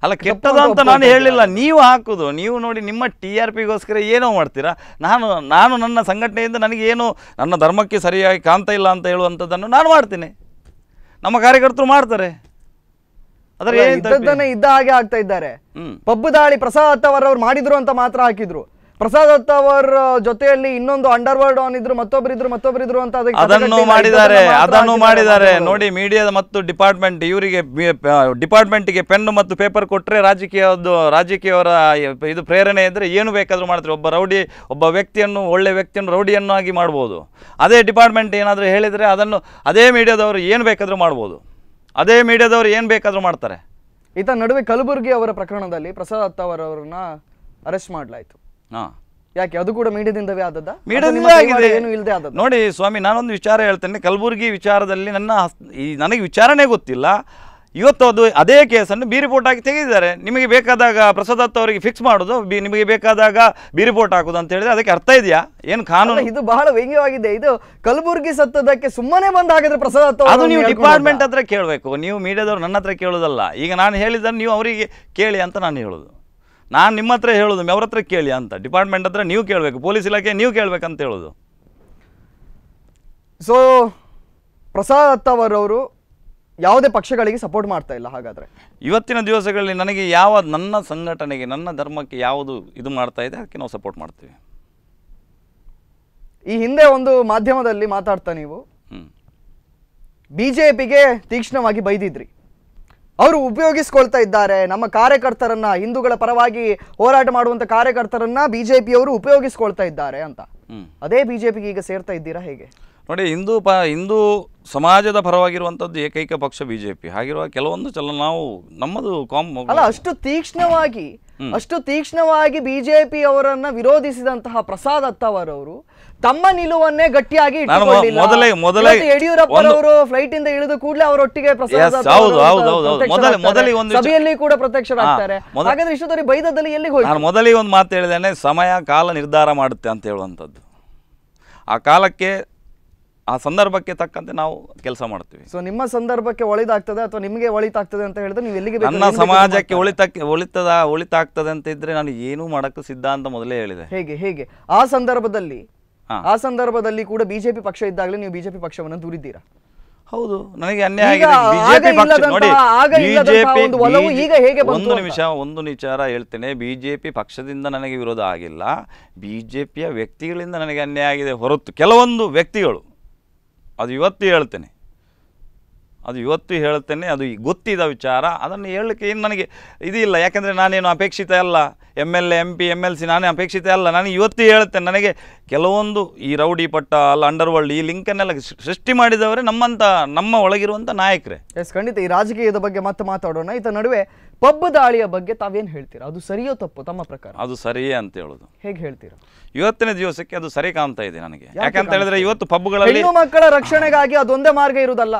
ಅಲ್ಲ ಕೆಟ್ಟದ ಅಂತ ನಾನು ಹೇಳಿಲ್ಲ ನೀವು ಹಾಕುದು ನೀವು ನೋಡಿ ನಿಮ್ಮ ಟಿ ಆರ್ ಪಿಗೋಸ್ಕರ ಏನೋ ಮಾಡ್ತೀರಾ ನಾನು ನಾನು ನನ್ನ ಸಂಘಟನೆಯಿಂದ ನನಗೇನು ನನ್ನ ಧರ್ಮಕ್ಕೆ ಸರಿಯಾಗಿ ಕಾಣ್ತಾ ಇಲ್ಲ ಅಂತ ಹೇಳುವಂಥದ್ದನ್ನು ನಾನು ಮಾಡ್ತೀನಿ ನಮ್ಮ ಕಾರ್ಯಕರ್ತರು ಮಾಡ್ತಾರೆ ಇದ್ದ ಹಾಗೆ ಆಗ್ತಾ ಇದ್ದಾರೆ ಪಬ್ಬು ದಾಳಿ ಪ್ರಸಾದ್ ಅವ್ರು ಮಾಡಿದ್ರು ಅಂತ ಮಾತ್ರ ಹಾಕಿದ್ರು ಪ್ರಸಾದ್ ಅವರ ಜೊತೆಯಲ್ಲಿ ಇನ್ನೊಂದು ಅಂಡರ್ ವರ್ಲ್ಡ್ ಆನ್ ಇದ್ರು ಮತ್ತೊಬ್ಬರಿದ್ರು ಇದ್ರು ಅಂತ ಅದನ್ನು ಮಾಡಿದ್ದಾರೆ ಅದನ್ನು ಮಾಡಿದ್ದಾರೆ ನೋಡಿ ಮೀಡಿಯಾದ ಮತ್ತು ಡಿಪಾರ್ಟ್ಮೆಂಟ್ ಇವರಿಗೆ ಗೆ ಪೆನ್ ಮತ್ತು ಪೇಪರ್ ಕೊಟ್ಟರೆ ರಾಜಕೀಯದ್ದು ರಾಜಕೀಯವರ ಇದು ಪ್ರೇರಣೆ ಇದ್ರೆ ಏನು ಬೇಕಾದರೂ ಮಾಡ್ತಾರೆ ಒಬ್ಬ ರೌಡಿ ಒಬ್ಬ ವ್ಯಕ್ತಿಯನ್ನು ಒಳ್ಳೆ ವ್ಯಕ್ತಿಯನ್ನು ರೌಡಿಯನ್ನು ಆಗಿ ಮಾಡ್ಬೋದು ಅದೇ ಡಿಪಾರ್ಟ್ಮೆಂಟ್ ಏನಾದರೂ ಹೇಳಿದ್ರೆ ಅದನ್ನು ಅದೇ ಮೀಡಿಯಾದವರು ಏನು ಬೇಕಾದರೂ ಮಾಡ್ಬೋದು ಅದೇ ಮೀಡಿಯಾದವರು ಏನು ಬೇಕಾದರೂ ಮಾಡ್ತಾರೆ ಈತ ನಡುವೆ ಕಲಬುರಗಿ ಅವರ ಪ್ರಕರಣದಲ್ಲಿ ಪ್ರಸಾದ್ ಅತ್ತಾವರವ್ರನ್ನ ಅರೆಸ್ಟ್ ಮಾಡಲಾಯಿತು ಹಾ ಯಾಕೆ ಅದು ಕೂಡ ಮೀಡಿಯಾದಿಂದವೇ ಆದದ್ದ ಮೀಡಿಯಾದಿಂದ ಏನು ಇಲ್ಲದೆ ಆದದ್ದು ನೋಡಿ ಸ್ವಾಮಿ ನಾನೊಂದು ವಿಚಾರ ಹೇಳ್ತೇನೆ ಕಲಬುರಗಿ ವಿಚಾರದಲ್ಲಿ ನನ್ನ ಈ ನನಗೆ ವಿಚಾರಣೆ ಗೊತ್ತಿಲ್ಲ ಇವತ್ತು ಅದು ಅದೇ ಕೇಸನ್ನು ಬಿ ರಿಪೋರ್ಟ್ ಹಾಕಿ ತೆಗೆದಿದ್ದಾರೆ ನಿಮಗೆ ಬೇಕಾದಾಗ ಪ್ರಸಾದ್ ದತ್ತ ಅವರಿಗೆ ಫಿಕ್ಸ್ ಮಾಡೋದು ಬಿ ನಿಮಗೆ ಬೇಕಾದಾಗ ಬಿ ರಿಪೋರ್ಟ್ ಹಾಕೋದು ಅಂತ ಹೇಳಿದ್ರೆ ಅದಕ್ಕೆ ಅರ್ಥ ಇದೆಯಾ ಏನು ಕಾನೂನು ಇದು ಬಹಳ ವ್ಯಂಗ್ಯವಾಗಿದೆ ಇದು ಕಲಬುರಗಿ ಸತ್ತದಕ್ಕೆ ಸುಮ್ಮನೆ ಬಂದಾಗಿದ್ರೆ ಹಾಗಿದ್ರೆ ಪ್ರಸಾದ್ ದತ್ತ ಅದು ನೀವು ಡಿಪಾರ್ಟ್ಮೆಂಟ್ ಹತ್ರ ಕೇಳಬೇಕು ನೀವು ಮೀಡಿಯಾದವರು ನನ್ನ ಹತ್ರ ಕೇಳೋದಲ್ಲ ಈಗ ನಾನು ಹೇಳಿದ್ದನ್ನು ನೀವು ಅವರಿಗೆ ಕೇಳಿ ಅಂತ ನಾನು ಹೇಳೋದು ನಾನು ನಿಮ್ಮ ಹತ್ರ ಹೇಳೋದು ಅವ್ರ ಹತ್ರ ಕೇಳಿ ಅಂತ ಡಿಪಾರ್ಟ್ಮೆಂಟ್ ಹತ್ರ ನೀವು ಕೇಳಬೇಕು ಪೊಲೀಸ್ ಇಲಾಖೆ ನೀವು ಕೇಳಬೇಕಂತ ಹೇಳೋದು ಸೊ ಪ್ರಸಾದ್ ಅತ್ತವರವರು ಯಾವುದೇ ಪಕ್ಷಗಳಿಗೆ ಸಪೋರ್ಟ್ ಮಾಡ್ತಾ ಇಲ್ಲ ಹಾಗಾದರೆ ಇವತ್ತಿನ ದಿವಸಗಳಲ್ಲಿ ನನಗೆ ಯಾವ ನನ್ನ ಸಂಘಟನೆಗೆ ನನ್ನ ಧರ್ಮಕ್ಕೆ ಯಾವುದು ಇದು ಮಾಡ್ತಾ ಇದೆ ಅದಕ್ಕೆ ನಾವು ಸಪೋರ್ಟ್ ಮಾಡ್ತೀವಿ ಈ ಹಿಂದೆ ಒಂದು ಮಾಧ್ಯಮದಲ್ಲಿ ಮಾತಾಡ್ತಾ ನೀವು ಬಿಜೆಪಿಗೆ ತೀಕ್ಷ್ಣವಾಗಿ ಬೈದಿದ್ರಿ ಅವರು ಉಪಯೋಗಿಸ್ಕೊಳ್ತಾ ಇದ್ದಾರೆ ನಮ್ಮ ಕಾರ್ಯಕರ್ತರನ್ನ ಹಿಂದೂಗಳ ಪರವಾಗಿ ಹೋರಾಟ ಮಾಡುವಂತ ಕಾರ್ಯಕರ್ತರನ್ನ ಬಿಜೆಪಿಯವರು ಉಪಯೋಗಿಸ್ಕೊಳ್ತಾ ಇದ್ದಾರೆ ಅಂತ ಅದೇ ಬಿಜೆಪಿಗೆ ಈಗ ಸೇರ್ತಾ ಇದ್ದೀರಾ ಹೇಗೆ ನೋಡಿ ಹಿಂದೂ ಪ ಹಿಂದೂ ಸಮಾಜದ ಪರವಾಗಿರುವಂತದ್ದು ಏಕೈಕ ಪಕ್ಷ ಬಿಜೆಪಿ ಹಾಗಿರುವ ಕೆಲವೊಂದು ಚಲ ನಾವು ನಮ್ಮದು ಕಾಮ್ ಅಲ್ಲ ಅಷ್ಟು ತೀಕ್ಷ್ಣವಾಗಿ ಅಷ್ಟು ತೀಕ್ಷ್ಣವಾಗಿ ಬಿಜೆಪಿ ಅವರನ್ನ ವಿರೋಧಿಸಿದಂತಹ ಪ್ರಸಾದ್ ಅತ್ತವರವರು ತಮ್ಮ ನಿಲುವನ್ನೇ ಗಟ್ಟಿಯಾಗಿ ಮೊದಲೇ ಮೊದಲೇ ಯಡಿಯೂರಪ್ಪನವರು ಫ್ಲೈಟ್ ಇಂದ ಇಳಿದು ಕೂಡಲೇ ಅವರೊಟ್ಟಿಗೆ ಪ್ರಸಾದ್ ಸಭೆಯಲ್ಲಿ ಕೂಡ ಪ್ರತ್ಯಕ್ಷರಾಗ್ತಾರೆ ಹಾಗಾದ್ರೆ ಬೈದದಲ್ಲಿ ಎಲ್ಲಿಗೆ ಹೋಗಿ ಮೊದಲಿಗೆ ಒಂದು ಮಾತು ಹೇಳಿದನೆ ಸಮಯ ಕಾಲ ನಿರ್ಧಾರ ಮಾಡುತ್ತೆ ಅಂತ ಹೇಳುವಂಥದ್ದು ಆ ಕಾಲಕ್ಕೆ ಆ ಸಂದರ್ಭಕ್ಕೆ ತಕ್ಕಂತೆ ನಾವು ಕೆಲಸ ಮಾಡ್ತೀವಿ ಸೊ ನಿಮ್ಮ ಸಂದರ್ಭಕ್ಕೆ ಒಳಿತಾಗ್ತದೆ ಅಥವಾ ನಿಮಗೆ ಒಳಿತಾಗ್ತದೆ ಅಂತ ಹೇಳಿದ್ರೆ ನೀವು ಎಲ್ಲಿಗೆ ನನ್ನ ಸಮಾಜಕ್ಕೆ ಒಳಿತಕ್ಕೆ ಒಳಿತದ ಒಳಿತಾಗ್ತದೆ ಅಂತ ಇದ್ರೆ ನಾನು ಏನು ಮಾಡಕ್ಕೂ ಸಿದ್ಧ ಅಂತ ಮೊದಲೇ ಹೇಳಿದೆ ಹೇಗೆ ಹೇಗೆ ಆ ಸಂದರ್ಭದಲ್ಲಿ ಆ ಸಂದರ್ಭದಲ್ಲಿ ಕೂಡ ಬಿಜೆಪಿ ಪಕ್ಷ ಇದ್ದಾಗಲೇ ನೀವು ಬಿಜೆಪಿ ಪಕ್ಷವನ್ನು ದೂರಿದ್ದೀರಾ ಹೌದು ನನಗೆ ಅನ್ಯಾಯ ಬಿಜೆಪಿ ಪಕ್ಷ ನೋಡಿ ಬಿಜೆಪಿ ಈಗ ಹೇಗೆ ಒಂದು ನಿಮಿಷ ಒಂದು ವಿಚಾರ ಹೇಳ್ತೇನೆ ಬಿಜೆಪಿ ಪಕ್ಷದಿಂದ ನನಗೆ ವಿರೋಧ ಆಗಿಲ್ಲ ಬಿಜೆಪಿಯ ವ್ಯಕ್ತಿಗಳಿಂದ ನನಗೆ ಅನ್ಯಾಯ ಆಗಿದೆ ಹೊರತು ಕೆಲವೊಂದು ವ್ಯಕ್ತಿಗಳು ಅದು ಇವತ್ತು ಹೇಳ್ತೇನೆ ಅದು ಇವತ್ತು ಹೇಳ್ತೇನೆ ಅದು ಗೊತ್ತಿದ ವಿಚಾರ ಅದನ್ನು ಹೇಳಲಿಕ್ಕೆ ಏನು ನನಗೆ ಇದಿಲ್ಲ ಯಾಕೆಂದರೆ ನಾನೇನು ಅಪೇಕ್ಷಿತ ಅಲ್ಲ M L A M P M L C ನಾನೇ ಅಪೇಕ್ಷಿತ ಅಲ್ಲ ನಾನು ಇವತ್ತು ಹೇಳ್ತೇನೆ ನನಗೆ ಕೆಲವೊಂದು ಈ ರೌಡಿ ಪಟ್ಟ ಅಲ್ಲ ಅಂಡರ್ ವರ್ಲ್ಡ್ ಈ ಲಿಂಕನ್ನೆಲ್ಲ ಸೃಷ್ಟಿ ಮಾಡಿದವರೇ ನಮ್ಮಂಥ ನಮ್ಮ ಒಳಗಿರುವಂಥ ನಾಯಕರೇ ಎಸ್ ಖಂಡಿತ ಈ ರಾಜಕೀಯದ ಬಗ್ಗೆ ಮತ್ತೆ ಮಾತಾಡೋಣ ಈತ ನಡುವೆ ಪಬ್ ದಾಳಿಯ ಬಗ್ಗೆ ತಾವೇನು ಹೇಳ್ತೀರಾ ಅದು ಸರಿಯೋ ತಪ್ಪು ತಮ್ಮ ಪ್ರಕಾರ ಅದು ಸರಿಯೇ ಅಂತ ಹೇಳೋದು ಹೇಗೆ ಹೇಳ್ತೀರಾ ಇವತ್ತಿನ ದಿವಸಕ್ಕೆ ಅದು ಸರಿ ಕಾಣ್ತಾ ಇದೆ ನನಗೆ ಯಾಕಂತ ಹೇಳಿದ್ರೆ ಇವತ್ತು ಪಬ್ಗಳಲ್ಲಿ ಹೆಣ್ಣು ಮಕ್ಕಳ ರಕ್ಷಣೆಗಾಗಿ ಅದೊಂದೇ ಮಾರ್ಗ ಇರುವುದಲ್ಲ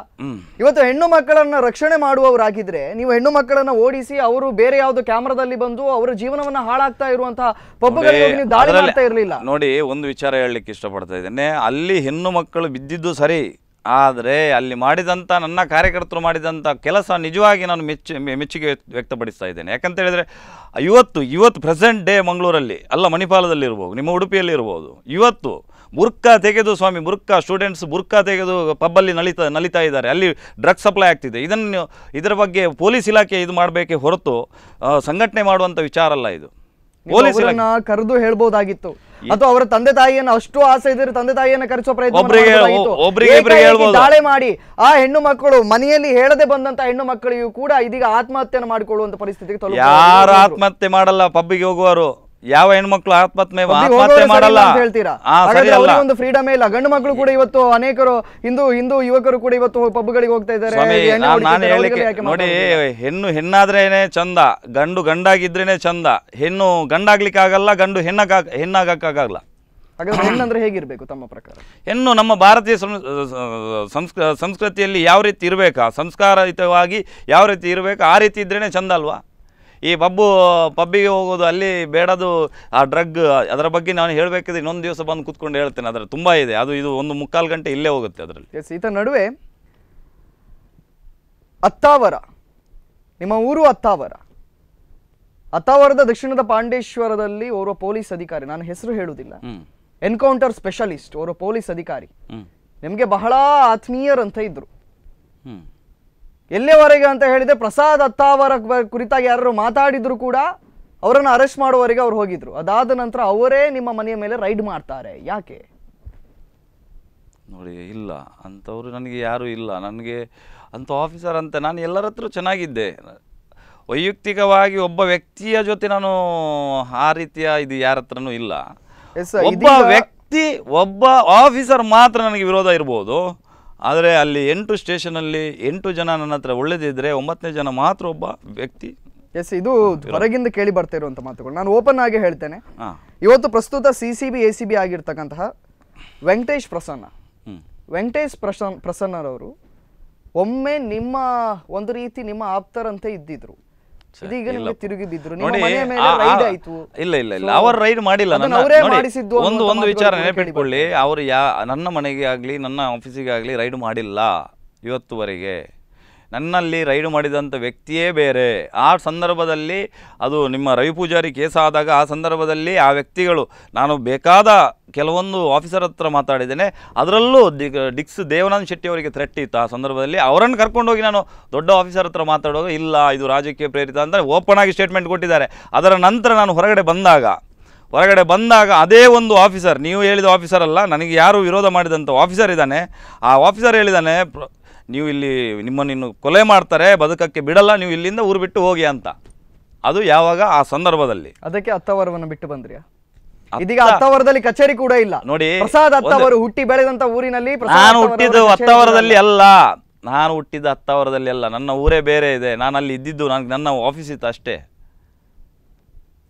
ಇವತ್ತು ಹೆಣ್ಣು ಮಕ್ಕಳನ್ನ ರಕ್ಷಣೆ ಮಾಡುವವರಾಗಿದ್ರೆ ನೀವು ಹೆಣ್ಣು ಮಕ್ಕಳನ್ನ ಓಡಿಸಿ ಅವರು ಬೇರೆ ಯಾವ್ದು ಕ್ಯಾಮ್ರಾದಲ್ಲಿ ಬಂದು ಅವರ ಜೀವನವನ್ನ ಹಾಳಾಗ್ತಾ ಇರುವಂತಹ ಪಬ್ಗಳಿಗೆ ದಾಳಿ ಮಾಡ್ತಾ ಇರಲಿಲ್ಲ ನೋಡಿ ಒಂದು ವಿಚಾರ ಹೇಳಲಿಕ್ಕೆ ಇಷ್ಟಪಡ್ತಾ ಇದ್ದೇನೆ ಅಲ್ಲಿ ಹೆಣ್ಣು ಮಕ್ಕಳು ಬಿದ್ದಿದ್ದು ಸರಿ ಆದರೆ ಅಲ್ಲಿ ಮಾಡಿದಂಥ ನನ್ನ ಕಾರ್ಯಕರ್ತರು ಮಾಡಿದಂಥ ಕೆಲಸ ನಿಜವಾಗಿ ನಾನು ಮೆಚ್ಚು ಮೆಚ್ಚುಗೆ ವ್ಯಕ್ತಪಡಿಸ್ತಾ ಇದ್ದೇನೆ ಯಾಕಂತ ಹೇಳಿದರೆ ಇವತ್ತು ಇವತ್ತು ಪ್ರೆಸೆಂಟ್ ಡೇ ಮಂಗಳೂರಲ್ಲಿ ಅಲ್ಲ ಮಣಿಪಾಲದಲ್ಲಿ ಇರ್ಬೋದು ನಿಮ್ಮ ಉಡುಪಿಯಲ್ಲಿ ಇರ್ಬೋದು ಇವತ್ತು ಬುರ್ಕ ತೆಗೆದು ಸ್ವಾಮಿ ಬುರ್ಕ ಸ್ಟೂಡೆಂಟ್ಸ್ ಬುರ್ಕಾ ತೆಗೆದು ಪಬ್ಬಲ್ಲಿ ನಲಿತಾ ನಲಿತಾ ಇದ್ದಾರೆ ಅಲ್ಲಿ ಡ್ರಗ್ ಸಪ್ಲೈ ಆಗ್ತಿದೆ ಇದನ್ನು ಇದರ ಬಗ್ಗೆ ಪೊಲೀಸ್ ಇಲಾಖೆ ಇದು ಮಾಡಬೇಕೆ ಹೊರತು ಸಂಘಟನೆ ಮಾಡುವಂಥ ವಿಚಾರ ಅಲ್ಲ ಇದು ಪೊಲೀಸ್ ಕರೆದು ಹೇಳ್ಬೋದಾಗಿತ್ತು ಅಥವಾ ಅವರ ತಂದೆ ತಾಯಿಯನ್ನು ಅಷ್ಟು ಆಸೆ ಇದ್ರೆ ತಂದೆ ತಾಯಿಯನ್ನು ಕರೆಸೋ ಪ್ರಯತ್ನ ದಾಳಿ ಮಾಡಿ ಆ ಹೆಣ್ಣು ಮಕ್ಕಳು ಮನೆಯಲ್ಲಿ ಹೇಳದೆ ಬಂದಂತ ಹೆಣ್ಣು ಮಕ್ಕಳಿಗೂ ಕೂಡ ಇದೀಗ ಆತ್ಮಹತ್ಯೆ ಮಾಡಿಕೊಳ್ಳುವಂತ ಪರಿಸ್ಥಿತಿಗೆ ಯಾರು ಆತ್ಮಹತ್ಯೆ ಮಾಡಲ್ಲ ಪಬ್ಬಿಗೆ ಹೋಗುವರು ಯಾವ ಹೆಣ್ಮಕ್ಳು ಆತ್ಮಹತ್ಯೆ ಆತ್ಮಹತ್ಯೆ ಮಾಡಲ್ಲ ಒಂದು ಫ್ರೀಡಮ್ ಇಲ್ಲ ಗಂಡು ಮಕ್ಕಳು ಕೂಡ ಇವತ್ತು ಅನೇಕರು ಹಿಂದೂ ಹಿಂದೂ ಯುವಕರು ಕೂಡ ಇವತ್ತು ಪಬ್ಗಳಿಗೆ ಹೋಗ್ತಾ ಇದ್ದಾರೆ ನೋಡಿ ಹೆಣ್ಣು ಹೆಣ್ಣಾದ್ರೇನೆ ಚಂದ ಗಂಡು ಗಂಡಾಗಿದ್ರೇನೆ ಚಂದ ಹೆಣ್ಣು ಗಂಡಾಗ್ಲಿಕ್ಕೆ ಆಗಲ್ಲ ಗಂಡು ಹೆಣ್ಣಾಗ ಹೆಣ್ಣಾಗಕ್ಕಾಗಲ್ಲ ಹೇಗಿರ್ಬೇಕು ತಮ್ಮ ಪ್ರಕಾರ ಹೆಣ್ಣು ನಮ್ಮ ಭಾರತೀಯ ಸಂಸ್ಕೃತಿಯಲ್ಲಿ ಯಾವ ರೀತಿ ಇರಬೇಕಾ ಸಂಸ್ಕಾರಯುತವಾಗಿ ಯಾವ ರೀತಿ ಇರಬೇಕು ಆ ರೀತಿ ಇದ್ರೇನೆ ಚಂದ ಅಲ್ವಾ ಈ ಪಬ್ಬು ಪಬ್ಬಿಗೆ ಹೋಗೋದು ಅಲ್ಲಿ ಬೇಡದು ಆ ಡ್ರಗ್ ಅದರ ಬಗ್ಗೆ ನಾನು ಹೇಳಬೇಕಿದ್ರೆ ಇನ್ನೊಂದು ದಿವಸ ಬಂದು ಕೂತ್ಕೊಂಡು ಹೇಳ್ತೇನೆ ಅದರ ತುಂಬ ಇದೆ ಅದು ಇದು ಒಂದು ಮುಕ್ಕಾಲು ಗಂಟೆ ಇಲ್ಲೇ ಹೋಗುತ್ತೆ ಅದರಲ್ಲಿ ಎಸ್ ಈತ ನಡುವೆ ಅತ್ತಾವರ ನಿಮ್ಮ ಊರು ಅತ್ತಾವರ ಅತ್ತಾವರದ ದಕ್ಷಿಣದ ಪಾಂಡೇಶ್ವರದಲ್ಲಿ ಓರ್ವ ಪೊಲೀಸ್ ಅಧಿಕಾರಿ ನಾನು ಹೆಸರು ಹೇಳುವುದಿಲ್ಲ ಎನ್ಕೌಂಟರ್ ಸ್ಪೆಷಲಿಸ್ಟ್ ಓರ್ವ ಪೊಲೀಸ್ ಅಧಿಕಾರಿ ನಿಮಗೆ ಬಹಳ ಆತ್ಮೀಯರಂತ ಇದ್ರು ಎಲ್ಲಿಯವರೆಗೆ ಅಂತ ಹೇಳಿದ್ರೆ ಪ್ರಸಾದ್ ಅತ್ತ ಅವರ ಕುರಿತಾಗಿ ಯಾರು ಮಾತಾಡಿದ್ರು ಕೂಡ ಅವರನ್ನು ಅರೆಸ್ಟ್ ಮಾಡುವವರೆಗೆ ಅವ್ರು ಹೋಗಿದ್ರು ಅದಾದ ನಂತರ ಅವರೇ ನಿಮ್ಮ ಮನೆಯ ಮೇಲೆ ರೈಡ್ ಮಾಡ್ತಾರೆ ಯಾಕೆ ನೋಡಿ ಇಲ್ಲ ಅಂಥವ್ರು ನನಗೆ ಯಾರು ಇಲ್ಲ ನನಗೆ ಅಂತ ಆಫೀಸರ್ ಅಂತ ನಾನು ಎಲ್ಲರ ಹತ್ರ ಚೆನ್ನಾಗಿದ್ದೆ ವೈಯಕ್ತಿಕವಾಗಿ ಒಬ್ಬ ವ್ಯಕ್ತಿಯ ಜೊತೆ ನಾನು ಆ ರೀತಿಯ ಇದು ಯಾರ ಹತ್ರನೂ ಇಲ್ಲ ಒಬ್ಬ ವ್ಯಕ್ತಿ ಒಬ್ಬ ಆಫೀಸರ್ ಮಾತ್ರ ನನಗೆ ವಿರೋಧ ಇರ್ಬೋದು ಆದರೆ ಅಲ್ಲಿ ಎಂಟು ಸ್ಟೇಷನಲ್ಲಿ ಎಂಟು ಜನ ನನ್ನ ಹತ್ರ ಒಳ್ಳೇದಿದ್ದರೆ ಒಂಬತ್ತನೇ ಜನ ಮಾತ್ರ ಒಬ್ಬ ವ್ಯಕ್ತಿ ಎಸ್ ಇದು ಹೊರಗಿಂದ ಕೇಳಿ ಬರ್ತಾ ಇರುವಂಥ ಮಾತುಗಳು ನಾನು ಓಪನ್ ಆಗಿ ಹೇಳ್ತೇನೆ ಇವತ್ತು ಪ್ರಸ್ತುತ C C B A C B ಆಗಿರ್ತಕ್ಕಂತಹ ವೆಂಕಟೇಶ್ ಪ್ರಸನ್ನ ವೆಂಕಟೇಶ್ ಪ್ರಸನ್ನ ಪ್ರಸನ್ನರವರು ಒಮ್ಮೆ ನಿಮ್ಮ ಒಂದು ರೀತಿ ನಿಮ್ಮ ಆಪ್ತರಂತೆ ಇದ್ದಿದ್ರು ತಿರುಗಿ ಇಲ್ಲ ಇಲ್ಲ ಇಲ್ಲ ಅವರ ರೈಡ್ ಮಾಡಿಲ್ಲ ಒಂದು ಒಂದು ವಿಚಾರ ನೆನಪಿಟ್ಕೊಳ್ಳಿ ಅವರು ಯಾ ನನ್ನ ಮನೆಗೆ ಆಗಲಿ ನನ್ನ ಆಫೀಸಿಗೆ ಆಗಲಿ ರೈಡ್ ಮಾಡಿಲ್ಲ ಇವತ್ತುವರೆಗೆ ನನ್ನಲ್ಲಿ ರೈಡ್ ಮಾಡಿದಂಥ ವ್ಯಕ್ತಿಯೇ ಬೇರೆ ಆ ಸಂದರ್ಭದಲ್ಲಿ ಅದು ನಿಮ್ಮ ರವಿ ಪೂಜಾರಿ ಕೇಸ್ ಆದಾಗ ಆ ಸಂದರ್ಭದಲ್ಲಿ ಆ ವ್ಯಕ್ತಿಗಳು ನಾನು ಬೇಕಾದ ಕೆಲವೊಂದು ಆಫೀಸರ್ ಹತ್ರ ಮಾತಾಡಿದ್ದೇನೆ ಅದರಲ್ಲೂ ಡಿಕ್ಸ್ ದೇವನಾಥ್ ಶೆಟ್ಟಿ ಅವರಿಗೆ ಥ್ರೆಟ್ ಇತ್ತು ಆ ಸಂದರ್ಭದಲ್ಲಿ ಅವರನ್ನು ಕರ್ಕೊಂಡು ಹೋಗಿ ನಾನು ದೊಡ್ಡ ಆಫೀಸರ್ ಹತ್ರ ಮಾತಾಡುವಾಗ ಇಲ್ಲ ಇದು ರಾಜಕೀಯ ಪ್ರೇರಿತ ಅಂತ ಓಪನ್ ಆಗಿ ಸ್ಟೇಟ್ಮೆಂಟ್ ಕೊಟ್ಟಿದ್ದಾರೆ ಅದರ ನಂತರ ನಾನು ಹೊರಗಡೆ ಬಂದಾಗ ಹೊರಗಡೆ ಬಂದಾಗ ಅದೇ ಒಂದು ಆಫೀಸರ್ ನೀವು ಹೇಳಿದ ಆಫೀಸರ್ ಅಲ್ಲ ನನಗೆ ಯಾರು ವಿರೋಧ ಮಾಡಿದಂಥ ಆಫೀಸರ್ ಇದ್ದಾನೆ ಆ ಆಫೀಸರ್ ಹೇಳಿದ್ದಾನೆ ನೀವು ಇಲ್ಲಿ ನಿಮ್ಮನ್ನು ಇನ್ನು ಕೊಲೆ ಮಾಡ್ತಾರೆ ಬದುಕಕ್ಕೆ ಬಿಡಲ್ಲ ನೀವು ಇಲ್ಲಿಂದ ಊರು ಬಿಟ್ಟು ಹೋಗಿ ಅಂತ ಅದು ಯಾವಾಗ ಆ ಸಂದರ್ಭದಲ್ಲಿ ಅದಕ್ಕೆ ಅತ್ತವರವನ್ನು ಬಿಟ್ಟು ಬಂದ್ರಿಯಾ ಇದೀಗ ಹತ್ತವರದಲ್ಲಿ ಕಚೇರಿ ಕೂಡ ಇಲ್ಲ ನೋಡಿ ಪ್ರಸಾದ್ ಹತ್ತವರು ಹುಟ್ಟಿ ಬೆಳೆದಂತ ಊರಿನಲ್ಲಿ ನಾನು ಹುಟ್ಟಿದ ಹತ್ತವರದಲ್ಲಿ ಅಲ್ಲ ನಾನು ಹುಟ್ಟಿದ ಹತ್ತವರದಲ್ಲಿ ಅಲ್ಲ ನನ್ನ ಊರೇ ಬೇರೆ ಇದೆ ನಾನು ಅಲ್ಲಿ ಇದ್ದಿದ್ದು ನನಗೆ ನನ್ನ ಆಫೀಸ್ ಇತ್ತು ಅಷ್ಟೇ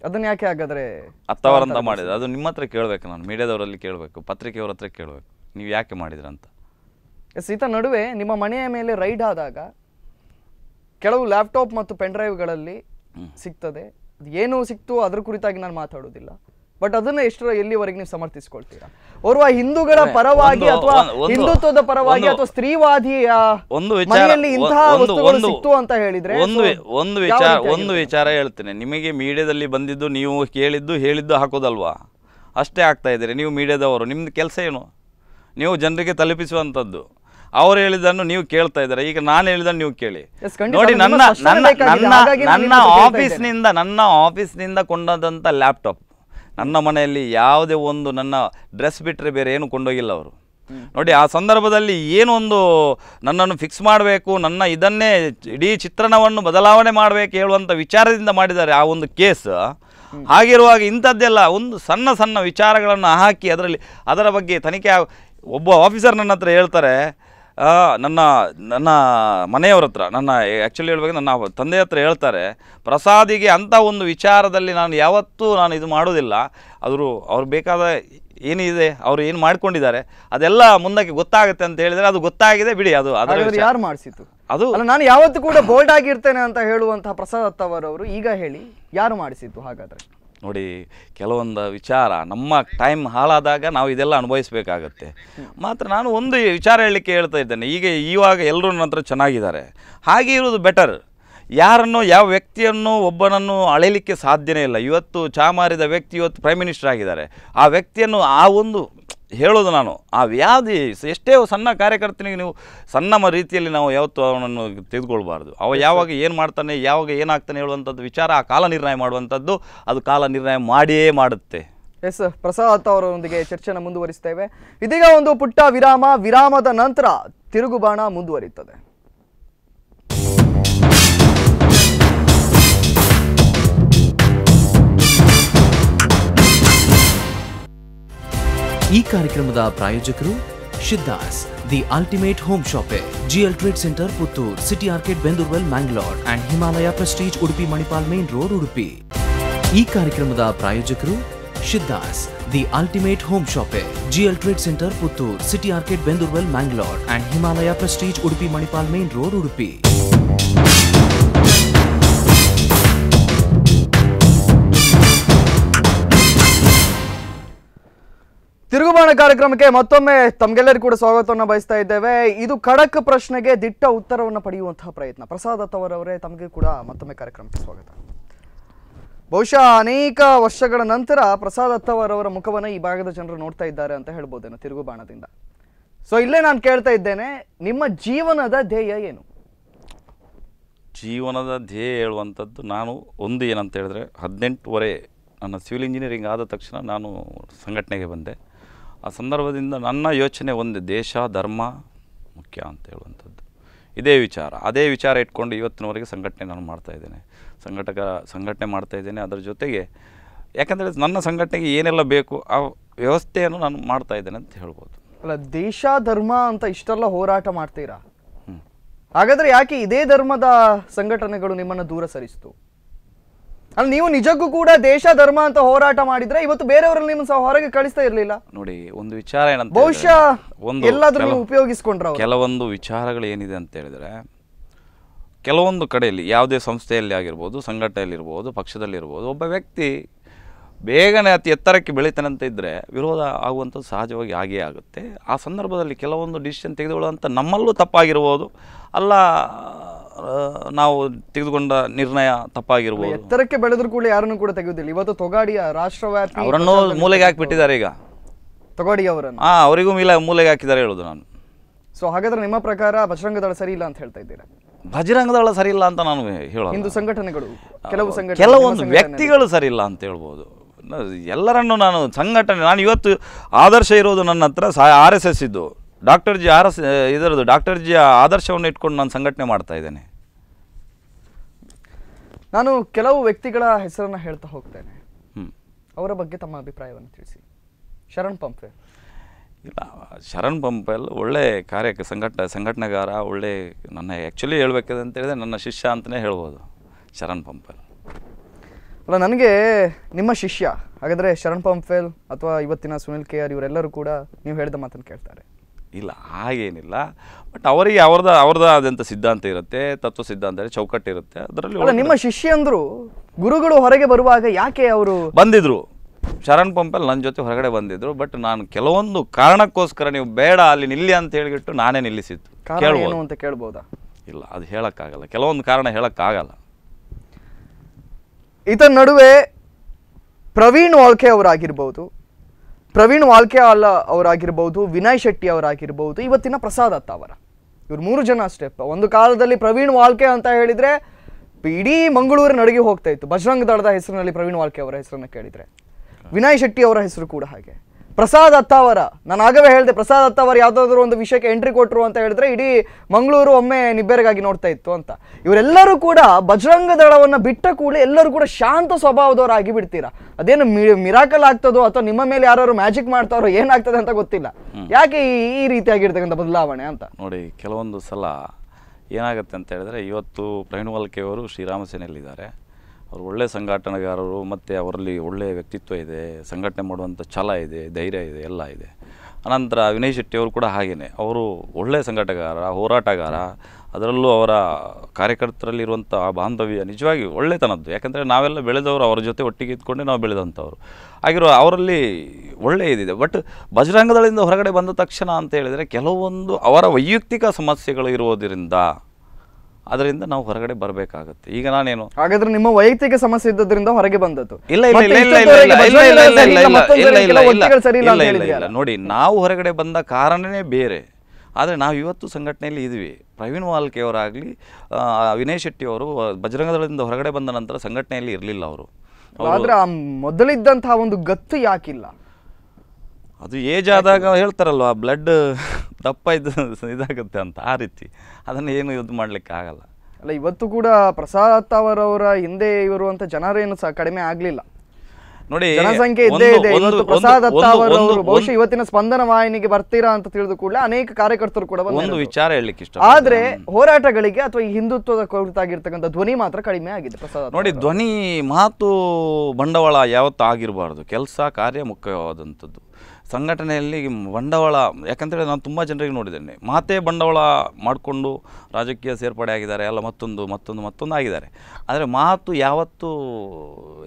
ಅದನ್ನ ಯಾಕೆ ಹಾಗಾದ್ರೆ ಹತ್ತವರ ಅಂತ ಮಾಡಿದ ಅದು ನಿಮ್ಮ ಹತ್ರ ಕೇಳಬೇಕು ನಾನು ಮೀಡಿಯಾದವರಲ್ಲಿ ಕೇಳಬೇಕು ಪತ್ರಿಕೆಯವ್ರ ಹತ್ರ ಕೇಳಬೇಕು ನೀವು ಯಾಕೆ ಮಾಡಿದ್ರಂತ ಸೀತ ನಡುವೆ ನಿಮ್ಮ ಮನೆಯ ಮೇಲೆ ರೈಡ್ ಆದಾಗ ಕೆಲವು ಲ್ಯಾಪ್ಟಾಪ್ ಮತ್ತು ಪೆನ್ ಡ್ರೈವ್ಗಳಲ್ಲಿ ಸಿಗ್ತದೆ ಏನು ಸಿಕ್ತು ಅದ್ರ ಕುರಿತಾಗಿ ನಾನು ಮಾತಾಡೋದಿಲ್ಲ ಬಟ್ ಅದನ್ನ ಎಷ್ಟರ ಎಲ್ಲಿವರೆಗೆ ನೀವು ಸಮರ್ಥಿಸ್ಕೊಳ್ತೀರಾ ಓರ್ವ ಹಿಂದೂಗಳ ಪರವಾಗಿ ಅಥವಾ ಹಿಂದುತ್ವದ ಪರವಾಗಿ ಅಥವಾ ಸ್ತ್ರೀವಾದಿಯ ಒಂದು ಇಂತಹ ಸಿಕ್ತು ಅಂತ ಹೇಳಿದ್ರೆ ಒಂದು ಒಂದು ವಿಚಾರ ಒಂದು ವಿಚಾರ ಹೇಳ್ತೇನೆ ನಿಮಗೆ ಮೀಡಿಯಾದಲ್ಲಿ ಬಂದಿದ್ದು ನೀವು ಕೇಳಿದ್ದು ಹೇಳಿದ್ದು ಹಾಕೋದಲ್ವಾ ಅಷ್ಟೇ ಆಗ್ತಾ ಇದ್ದೀರಿ ನೀವು ಮೀಡಿಯಾದವರು ನಿಮ್ದು ಕೆಲಸ ಏನು ನೀವು ಜನರಿಗೆ ತಲುಪಿಸುವಂಥದ್ದು ಅವ್ರು ಹೇಳಿದನ್ನು ನೀವು ಕೇಳ್ತಾ ಇದ್ದಾರೆ ಈಗ ನಾನು ಹೇಳಿದನ್ನು ನೀವು ಕೇಳಿ ನೋಡಿ ನನ್ನ ನನ್ನ ನನ್ನ ಆಫೀಸ್ನಿಂದ ನನ್ನ ಆಫೀಸ್ನಿಂದ ಕೊಂಡಂಥ ಲ್ಯಾಪ್ಟಾಪ್ ನನ್ನ ಮನೆಯಲ್ಲಿ ಯಾವುದೇ ಒಂದು ನನ್ನ ಡ್ರೆಸ್ ಬಿಟ್ಟರೆ ಬೇರೆ ಏನು ಕೊಂಡೋಗಿಲ್ಲ ಅವರು ನೋಡಿ ಆ ಸಂದರ್ಭದಲ್ಲಿ ಏನೊಂದು ನನ್ನನ್ನು ಫಿಕ್ಸ್ ಮಾಡಬೇಕು ನನ್ನ ಇದನ್ನೇ ಇಡೀ ಚಿತ್ರಣವನ್ನು ಬದಲಾವಣೆ ಮಾಡಬೇಕು ಹೇಳುವಂಥ ವಿಚಾರದಿಂದ ಮಾಡಿದ್ದಾರೆ ಆ ಒಂದು ಕೇಸ್ ಹಾಗಿರುವಾಗ ಇಂಥದ್ದೆಲ್ಲ ಒಂದು ಸಣ್ಣ ಸಣ್ಣ ವಿಚಾರಗಳನ್ನು ಹಾಕಿ ಅದರಲ್ಲಿ ಅದರ ಬಗ್ಗೆ ತನಿಖೆ ಒಬ್ಬ ಆಫೀಸರ್ ನನ್ನ ಹತ್ರ ಹೇಳ್ತಾರೆ ನನ್ನ ನನ್ನ ಮನೆಯವ್ರ ಹತ್ರ ನನ್ನ ಆ್ಯಕ್ಚುಲಿ ಹೇಳ್ಬೇಕು ನನ್ನ ತಂದೆ ಹತ್ರ ಹೇಳ್ತಾರೆ ಪ್ರಸಾದಿಗೆ ಅಂಥ ಒಂದು ವಿಚಾರದಲ್ಲಿ ನಾನು ಯಾವತ್ತೂ ನಾನು ಇದು ಮಾಡೋದಿಲ್ಲ ಅವರು ಅವ್ರು ಬೇಕಾದ ಏನಿದೆ ಅವರು ಏನು ಮಾಡ್ಕೊಂಡಿದ್ದಾರೆ ಅದೆಲ್ಲ ಮುಂದಕ್ಕೆ ಗೊತ್ತಾಗುತ್ತೆ ಅಂತ ಹೇಳಿದರೆ ಅದು ಗೊತ್ತಾಗಿದೆ ಬಿಡಿ ಅದು ಅದರಲ್ಲಿ ಯಾರು ಮಾಡಿಸಿತು ಅದು ನಾನು ಯಾವತ್ತೂ ಕೂಡ ಬೋಲ್ಡ್ ಆಗಿರ್ತೇನೆ ಅಂತ ಹೇಳುವಂತಹ ಪ್ರಸಾದ್ ಅತ್ತವರವರು ಈಗ ಹೇಳಿ ಯಾರು ಮಾಡಿಸಿತು ಹಾಗಾದರೆ ನೋಡಿ ಕೆಲವೊಂದು ವಿಚಾರ ನಮ್ಮ ಟೈಮ್ ಹಾಳಾದಾಗ ನಾವು ಇದೆಲ್ಲ ಅನುಭವಿಸಬೇಕಾಗತ್ತೆ ಮಾತ್ರ ನಾನು ಒಂದು ವಿಚಾರ ಹೇಳಲಿಕ್ಕೆ ಹೇಳ್ತಾ ಇದ್ದೇನೆ ಈಗ ಇವಾಗ ಎಲ್ಲರೂ ನಂತರ ಚೆನ್ನಾಗಿದ್ದಾರೆ ಹಾಗೆ ಇರೋದು ಬೆಟರ್ ಯಾರನ್ನು ಯಾವ ವ್ಯಕ್ತಿಯನ್ನು ಒಬ್ಬನನ್ನು ಅಳೆಯಲಿಕ್ಕೆ ಸಾಧ್ಯನೇ ಇಲ್ಲ ಇವತ್ತು ಚಾಮಾರಿದ ವ್ಯಕ್ತಿ ಇವತ್ತು ಪ್ರೈಮ್ ಮಿನಿಸ್ಟರ್ ಆಗಿದ್ದಾರೆ ಆ ವ್ಯಕ್ತಿಯನ್ನು ಆ ಒಂದು ಹೇಳೋದು ನಾನು ಆ ವ್ಯಾಧಿ ಎಷ್ಟೇ ಸಣ್ಣ ಕಾರ್ಯಕರ್ತನಿಗೆ ನೀವು ಸಣ್ಣ ರೀತಿಯಲ್ಲಿ ನಾವು ಯಾವತ್ತು ಅವನನ್ನು ತೆಗೆದುಕೊಳ್ಬಾರ್ದು ಅವ ಯಾವಾಗ ಏನು ಮಾಡ್ತಾನೆ ಯಾವಾಗ ಏನಾಗ್ತಾನೆ ಹೇಳುವಂಥದ್ದು ವಿಚಾರ ಆ ಕಾಲ ನಿರ್ಣಯ ಮಾಡುವಂಥದ್ದು ಅದು ಕಾಲ ನಿರ್ಣಯ ಮಾಡಿಯೇ ಮಾಡುತ್ತೆ ಎಸ್ ಪ್ರಸಾದ್ ಅವರೊಂದಿಗೆ ಚರ್ಚೆನ ಮುಂದುವರಿಸ್ತೇವೆ ಇದೀಗ ಒಂದು ಪುಟ್ಟ ವಿರಾಮ ವಿರಾಮದ ನಂತರ ತಿರುಗುಬಾಣ ಮುಂದುವರಿಯುತ್ತದೆ ಈ ಕಾರ್ಯಕ್ರಮದ ಪ್ರಾಯೋಜಕರು Siddhas the ultimate home shoppe GL trade centre Puttur city arcade Bendurwell Mangaluru and Himalaya prestige Udupi Manipal main road Udupi ಈ ಕಾರ್ಯಕ್ರಮದ ಪ್ರಾಯೋಜಕರು Siddhas the ultimate home shoppe GL trade centre Puttur city arcade Bendurwell Mangaluru and Himalaya prestige Udupi Manipal main road Udupi Tirugubana ಕಾರ್ಯಕ್ರಮಕ್ಕೆ ಮತ್ತೊಮ್ಮೆ ತಮ್ಗೆಲ್ಲರಿಗೂ ಕೂಡ ಸ್ವಾಗತವನ್ನು ಬಯಸ್ತಾ ಇದ್ದೇವೆ ಇದು ಖಡಕ್ ಪ್ರಶ್ನೆಗೆ ದಿಟ್ಟ ಉತ್ತರವನ್ನು ಪಡೆಯುವಂತಹ ಪ್ರಯತ್ನ ಪ್ರಸಾದ್ ಅತ್ತವರವರೇ ತಮಗೆ ಕೂಡ ಮತ್ತೊಮ್ಮೆ ಕಾರ್ಯಕ್ರಮಕ್ಕೆ ಸ್ವಾಗತ ಬಹುಶಃ ಅನೇಕ ವರ್ಷಗಳ ನಂತರ ಪ್ರಸಾದ್ ಅತ್ತವರವರ ಮುಖವನ್ನು ಈ ಭಾಗದ ಜನರು ನೋಡ್ತಾ ಇದ್ದಾರೆ ಅಂತ ಹೇಳ್ಬೋದೇನು ತಿರುಗುಬಾಣದಿಂದ ಸೊ ಇಲ್ಲೇ ನಾನು ಕೇಳ್ತಾ ಇದ್ದೇನೆ ನಿಮ್ಮ ಜೀವನದ ಧ್ಯೇಯ ಏನು ಜೀವನದ ಧ್ಯೇಯ ಹೇಳುವಂಥದ್ದು ನಾನು ಒಂದು ಏನಂತ ಹೇಳಿದ್ರೆ ಹದಿನೆಂಟುವರೆ ನನ್ನ ಸಿವಿಲ್ ಇಂಜಿನಿಯರಿಂಗ್ ಆದ ತಕ್ಷಣ ನಾನು ಸಂಘಟನೆಗೆ ಬಂದೆ ಆ ಸಂದರ್ಭದಿಂದ ನನ್ನ ಯೋಚನೆ ಒಂದು ದೇಶ ಧರ್ಮ ಮುಖ್ಯ ಅಂತ ಹೇಳುವಂಥದ್ದು ಇದೇ ವಿಚಾರ ಅದೇ ವಿಚಾರ ಇಟ್ಕೊಂಡು ಇವತ್ತಿನವರೆಗೆ ಸಂಘಟನೆ ನಾನು ಮಾಡ್ತಾಯಿದ್ದೇನೆ ಸಂಘಟಕ ಸಂಘಟನೆ ಮಾಡ್ತಾಯಿದ್ದೇನೆ ಅದರ ಜೊತೆಗೆ ಯಾಕಂದರೆ ನನ್ನ ಸಂಘಟನೆಗೆ ಏನೆಲ್ಲ ಬೇಕು ಆ ವ್ಯವಸ್ಥೆಯನ್ನು ನಾನು ಮಾಡ್ತಾ ಇದ್ದೇನೆ ಅಂತ ಹೇಳ್ಬೋದು ಅಲ್ಲ ದೇಶ ಧರ್ಮ ಅಂತ ಇಷ್ಟೆಲ್ಲ ಹೋರಾಟ ಮಾಡ್ತೀರಾ ಹಾಗಾದರೆ ಯಾಕೆ ಇದೇ ಧರ್ಮದ ಸಂಘಟನೆಗಳು ನಿಮ್ಮನ್ನು ದೂರ ಸರಿಸ್ತು ಅಲ್ಲಿ ನೀವು ನಿಜಕ್ಕೂ ಕೂಡ ದೇಶ ಧರ್ಮ ಅಂತ ಹೋರಾಟ ಮಾಡಿದ್ರೆ ಇವತ್ತು ಬೇರೆಯವರಲ್ಲಿ ನಿಮ್ಮ ಹೊರಗೆ ಕಳಿಸ್ತಾ ಇರಲಿಲ್ಲ ನೋಡಿ ಒಂದು ವಿಚಾರ ಏನಂತ ಬಹುಶಃ ಒಂದು ಎಲ್ಲಾದ್ರೂ ಉಪಯೋಗಿಸ್ಕೊಂಡ್ರ ಕೆಲವೊಂದು ವಿಚಾರಗಳು ಏನಿದೆ ಅಂತ ಹೇಳಿದ್ರೆ ಕೆಲವೊಂದು ಕಡೆಯಲ್ಲಿ ಯಾವುದೇ ಸಂಸ್ಥೆಯಲ್ಲಿ ಆಗಿರ್ಬೋದು ಸಂಘಟನೆಯಲ್ಲಿರ್ಬೋದು ಪಕ್ಷದಲ್ಲಿರ್ಬೋದು ಒಬ್ಬ ವ್ಯಕ್ತಿ ಬೇಗನೆ ಅತಿ ಎತ್ತರಕ್ಕೆ ಬೆಳೀತಾನಂತ ಇದ್ದರೆ ವಿರೋಧ ಆಗುವಂಥದ್ದು ಸಹಜವಾಗಿ ಆಗೇ ಆಗುತ್ತೆ ಆ ಸಂದರ್ಭದಲ್ಲಿ ಕೆಲವೊಂದು ಡಿಸಿಷನ್ ತೆಗೆದುಕೊಳ್ಳುವಂಥ ನಮ್ಮಲ್ಲೂ ತಪ್ಪಾಗಿರ್ಬೋದು ಅಲ್ಲ ನಾವು ತೆಗೆದುಕೊಂಡ ನಿರ್ಣಯ ತಪ್ಪಾಗಿರ್ಬೋದು ಎತ್ತರಕ್ಕೆ ಬೆಳೆದ್ರು ಕೂಡ ಯಾರನ್ನು ಕೂಡ ತೆಗೆಯುವುದಿಲ್ಲ ಇವತ್ತು ತೊಗಾಡಿಯ ರಾಷ್ಟ್ರವ್ಯಾಪಿ ಅವರನ್ನು ಮೂಲೆಗೆ ಹಾಕಿಬಿಟ್ಟಿದ್ದಾರೆ ಈಗ ತೊಗಾಡಿ ಅವರನ್ನು ಹಾ ಅವರಿಗೂ ಇಲ್ಲ ಮೂಲೆಗೆ ಹಾಕಿದ್ದಾರೆ ಹೇಳುದು ನಾನು ಸೊ ಹಾಗಾದ್ರೆ ನಿಮ್ಮ ಪ್ರಕಾರ ಬಜರಂಗದಳ ಸರಿ ಇಲ್ಲ ಅಂತ ಹೇಳ್ತಾ ಇದ್ದೀರಾ ಬಜರಂಗದಳ ಸರಿ ಇಲ್ಲ ಅಂತ ನಾನು ಹೇಳೋದು ಹಿಂದೂ ಸಂಘಟನೆಗಳು ಕೆಲವು ಸಂಘಟನೆ ಕೆಲವೊಂದು ವ್ಯಕ್ತಿಗಳು ಸರಿ ಇಲ್ಲ ಅಂತ ಹೇಳ್ಬೋದು ಎಲ್ಲರನ್ನು ನಾನು ಸಂಘಟನೆ ನಾನು ಇವತ್ತು ಆದರ್ಶ ಇರೋದು ನನ್ನ ಹತ್ರ ಸಾ ಆರ್ ಎಸ್ ಎಸ್ ಇದ್ದು ಡಾಕ್ಟರ್ ಜಿ ಆರ್ ಎಸ್ ಇದರದ್ದು ಡಾಕ್ಟರ್ ಜಿಯ ಆದರ್ಶವನ್ನು ಇಟ್ಕೊಂಡು ನಾನು ಸಂಘಟನೆ ಮಾಡ್ತಾ ಇದ್ದೇನೆ ನಾನು ಕೆಲವು ವ್ಯಕ್ತಿಗಳ ಹೆಸರನ್ನು ಹೇಳ್ತಾ ಹೋಗ್ತೇನೆ ಅವರ ಬಗ್ಗೆ ತಮ್ಮ ಅಭಿಪ್ರಾಯವನ್ನು ತಿಳಿಸಿ ಶರಣ್ ಪಂಪೆ ಇಲ್ಲ ಶರಣ್ ಪಂಪೆಲ್ ಒಳ್ಳೆ ಕಾರ್ಯಕ್ಕೆ ಸಂಘಟ ಸಂಘಟನೆಗಾರ ಒಳ್ಳೆ ನನ್ನ ಆ್ಯಕ್ಚುಲಿ ಹೇಳಬೇಕಿದೆ ಅಂತೇಳಿದ್ರೆ ನನ್ನ ಶಿಷ್ಯ ಅಂತಲೇ ಹೇಳ್ಬೋದು ಶರಣ್ ಪಂಪೆಲ್ ಅಲ್ಲ ನನಗೆ ನಿಮ್ಮ ಶಿಷ್ಯ ಹಾಗಾದರೆ ಶರಣ್ ಪಂಪೆಲ್ ಅಥವಾ ಇವತ್ತಿನ ಸುನಿಲ್ ಕೆ ಆರ್ ಇವರೆಲ್ಲರೂ ಕೂಡ ನೀವು ಹೇಳಿದ ಮಾತನ್ನು ಕೇಳ್ತಾರೆ ಇಲ್ಲ ಹಾಗೇನಿಲ್ಲ ಬಟ್ ಅವರಿಗೆ ಅವ್ರದ ಅವ್ರದ ಆದಂಥ ಸಿದ್ಧಾಂತ ಇರುತ್ತೆ ತತ್ವ ಸಿದ್ಧಾಂತ ಚೌಕಟ್ಟು ಇರುತ್ತೆ ಅದರಲ್ಲಿ ನಿಮ್ಮ ಶಿಷ್ಯಂದ್ರು ಗುರುಗಳು ಹೊರಗೆ ಬರುವಾಗ ಯಾಕೆ ಅವರು ಬಂದಿದ್ರು ಶರಣ್ ಪಂಪಲ್ಲಿ ನನ್ನ ಜೊತೆ ಹೊರಗಡೆ ಬಂದಿದ್ರು ಬಟ್ ನಾನು ಕೆಲವೊಂದು ಕಾರಣಕ್ಕೋಸ್ಕರ ನೀವು ಬೇಡ ಅಲ್ಲಿ ನಿಲ್ಲಿ ಅಂತ ಹೇಳಿಬಿಟ್ಟು ನಾನೇ ನಿಲ್ಲಿಸಿತ್ತು ಅಂತ ಕೇಳ್ಬೋದಾ ಇಲ್ಲ ಅದು ಹೇಳೋಕ್ಕಾಗಲ್ಲ ಕೆಲವೊಂದು ಕಾರಣ ಹೇಳೋಕ್ಕಾಗಲ್ಲ ಇದರ ನಡುವೆ ಪ್ರವೀಣ್ ವಾಳ್ಕೆ ಅವರಾಗಿರ್ಬೋದು ಪ್ರವೀಣ್ ಅಲ್ಲ ಅವರಾಗಿರ್ಬೋದು ವಿನಯ್ ಶೆಟ್ಟಿ ಅವರಾಗಿರ್ಬೋದು ಇವತ್ತಿನ ಪ್ರಸಾದ್ ಅವರ ಇವ್ರು ಮೂರು ಜನ ಅಷ್ಟೇ ಒಂದು ಕಾಲದಲ್ಲಿ ಪ್ರವೀಣ್ ವಾಲ್ಕೆ ಅಂತ ಹೇಳಿದರೆ ಇಡೀ ಮಂಗಳೂರು ನಡುಗೆ ಹೋಗ್ತಾ ಇತ್ತು ಬಜರಂಗ ದಳದ ಹೆಸರಿನಲ್ಲಿ ಪ್ರವೀಣ್ ವಾಲ್ಕೆ ಅವರ ಹೆಸರನ್ನು ಕೇಳಿದರೆ ವಿನಯ್ ಶೆಟ್ಟಿ ಅವರ ಹೆಸರು ಕೂಡ ಹಾಗೆ ಪ್ರಸಾದ್ ಅತ್ತಾವರ ನಾನು ಆಗವೇ ಹೇಳಿದೆ ಪ್ರಸಾದ್ ಅತ್ತಾವರ್ ಯಾವುದಾದ್ರೂ ಒಂದು ವಿಷಯಕ್ಕೆ ಎಂಟ್ರಿ ಕೊಟ್ಟರು ಅಂತ ಹೇಳಿದ್ರೆ ಇಡೀ ಮಂಗಳೂರು ಒಮ್ಮೆ ನಿಬ್ಬೆರಗಾಗಿ ನೋಡ್ತಾ ಇತ್ತು ಅಂತ ಇವರೆಲ್ಲರೂ ಕೂಡ ಬಜರಂಗ ದಳವನ್ನು ಬಿಟ್ಟ ಕೂಡಲೇ ಎಲ್ಲರೂ ಕೂಡ ಶಾಂತ ಸ್ವಭಾವದವರಾಗಿ ಬಿಡ್ತೀರಾ ಅದೇನು ಮಿರಾಕಲ್ ಆಗ್ತದೋ ಅಥವಾ ನಿಮ್ಮ ಮೇಲೆ ಯಾರು ಮ್ಯಾಜಿಕ್ ಮಾಡ್ತಾರೋ ಏನಾಗ್ತದೆ ಅಂತ ಗೊತ್ತಿಲ್ಲ ಯಾಕೆ ಈ ರೀತಿಯಾಗಿರ್ತಕ್ಕಂಥ ಬದಲಾವಣೆ ಅಂತ ನೋಡಿ ಕೆಲವೊಂದು ಸಲ ಏನಾಗುತ್ತೆ ಅಂತ ಹೇಳಿದ್ರೆ ಇವತ್ತು ಪ್ರವೀಣ್ ವಾಲ್ಕೆ ಶ್ರೀರಾಮಸೇನೆಯಲ್ಲಿದ್ದಾರೆ ಅವರು ಒಳ್ಳೆಯ ಸಂಘಟನೆಗಾರರು ಮತ್ತು ಅವರಲ್ಲಿ ಒಳ್ಳೆಯ ವ್ಯಕ್ತಿತ್ವ ಇದೆ ಸಂಘಟನೆ ಮಾಡುವಂಥ ಛಲ ಇದೆ ಧೈರ್ಯ ಇದೆ ಎಲ್ಲ ಇದೆ ಅನಂತರ ವಿನಯ್ ಶೆಟ್ಟಿಯವರು ಕೂಡ ಹಾಗೆಯೇ ಅವರು ಒಳ್ಳೆಯ ಸಂಘಟಗಾರ ಹೋರಾಟಗಾರ ಅದರಲ್ಲೂ ಅವರ ಕಾರ್ಯಕರ್ತರಲ್ಲಿರುವಂಥ ಆ ಬಾಂಧವ್ಯ ನಿಜವಾಗಿ ಒಳ್ಳೆತನದ್ದು ಯಾಕಂದರೆ ನಾವೆಲ್ಲ ಬೆಳೆದವರು ಅವರ ಜೊತೆ ಒಟ್ಟಿಗೆ ಇದ್ಕೊಂಡೆ ನಾವು ಬೆಳೆದಂಥವ್ರು ಆಗಿರೋ ಅವರಲ್ಲಿ ಒಳ್ಳೆಯ ಇದಿದೆ ಬಟ್ ಬಜರಂಗದಳಿಂದ ಹೊರಗಡೆ ಬಂದ ತಕ್ಷಣ ಅಂತ ಹೇಳಿದರೆ ಕೆಲವೊಂದು ಅವರ ವೈಯಕ್ತಿಕ ಸಮಸ್ಯೆಗಳು ಇರುವುದರಿಂದ ಅದರಿಂದ ನಾವು ಹೊರಗಡೆ ಬರಬೇಕಾಗುತ್ತೆ ಈಗ ನಾನೇನು ಹಾಗಾದ್ರೆ ನಿಮ್ಮ ವೈಯಕ್ತಿಕ ಸಮಸ್ಯೆ ಇದ್ದದ್ರಿಂದ ಹೊರಗೆ ಬಂದದ್ದು ಇಲ್ಲ ಇಲ್ಲ ಇಲ್ಲ ನೋಡಿ ನಾವು ಹೊರಗಡೆ ಬಂದ ಕಾರಣನೇ ಬೇರೆ ಆದರೆ ನಾವು ಇವತ್ತು ಸಂಘಟನೆಯಲ್ಲಿ ಇದ್ವಿ ಪ್ರವೀಣ್ ವಾಲ್ಕೆಯವರಾಗಲಿ ವಿನಯ್ ಶೆಟ್ಟಿ ಅವರು ಬಜರಂಗದಳದಿಂದ ಹೊರಗಡೆ ಬಂದ ನಂತರ ಸಂಘಟನೆಯಲ್ಲಿ ಇರಲಿಲ್ಲ ಅವರು ಆದ್ರೆ ಮೊದಲಿದ್ದಂತಹ ಒಂದು ಗತ್ತು ಯಾಕಿಲ್ಲ ಅದು ಏಜ್ ಆದಾಗ ಹೇಳ್ತಾರಲ್ವ ಬ್ಲಡ್ ದಪ್ಪ ಇದು ಇದಾಗುತ್ತೆ ಅಂತ ಆ ರೀತಿ ಅದನ್ನು ಏನು ಇದು ಮಾಡ್ಲಿಕ್ಕೆ ಆಗಲ್ಲ ಅಲ್ಲ ಇವತ್ತು ಕೂಡ ಪ್ರಸಾದ್ ಅವರವರ ಹಿಂದೆ ಇರುವಂತ ಜನರೇನು ಸಹ ಕಡಿಮೆ ಆಗಲಿಲ್ಲ ನೋಡಿ ಜನಸಂಖ್ಯೆ ಇದ್ದೇ ಇದೆ ಪ್ರಸಾದ್ ಬಹುಶಃ ಇವತ್ತಿನ ಸ್ಪಂದನ ವಾಹಿನಿಗೆ ಬರ್ತೀರಾ ಅಂತ ತಿಳಿದು ಕೂಡಲೇ ಅನೇಕ ಕಾರ್ಯಕರ್ತರು ಕೂಡ ಒಂದು ವಿಚಾರ ಹೇಳಲಿಕ್ಕೆ ಇಷ್ಟ ಆದ್ರೆ ಹೋರಾಟಗಳಿಗೆ ಅಥವಾ ಈ ಹಿಂದುತ್ವದ ಕುರಿತಾಗಿರ್ತಕ್ಕಂಥ ಧ್ವನಿ ಮಾತ್ರ ಕಡಿಮೆ ಆಗಿದೆ ಪ್ರಸಾದ್ ನೋಡಿ ಧ್ವನಿ ಮಾತು ಬಂಡವಾಳ ಯಾವತ್ತೂ ಆಗಿರಬಾರ್ದು ಕೆಲಸ ಕಾರ್ಯ ಮುಖ್ಯವಾದಂಥದ್ದು ಸಂಘಟನೆಯಲ್ಲಿ ಬಂಡವಾಳ ಯಾಕಂತೇಳಿ ನಾನು ತುಂಬ ಜನರಿಗೆ ನೋಡಿದ್ದೇನೆ ಮಾತೇ ಬಂಡವಾಳ ಮಾಡಿಕೊಂಡು ರಾಜಕೀಯ ಸೇರ್ಪಡೆ ಆಗಿದ್ದಾರೆ ಅಲ್ಲ ಮತ್ತೊಂದು ಮತ್ತೊಂದು ಮತ್ತೊಂದು ಆಗಿದ್ದಾರೆ ಆದರೆ ಮಾತು ಯಾವತ್ತೂ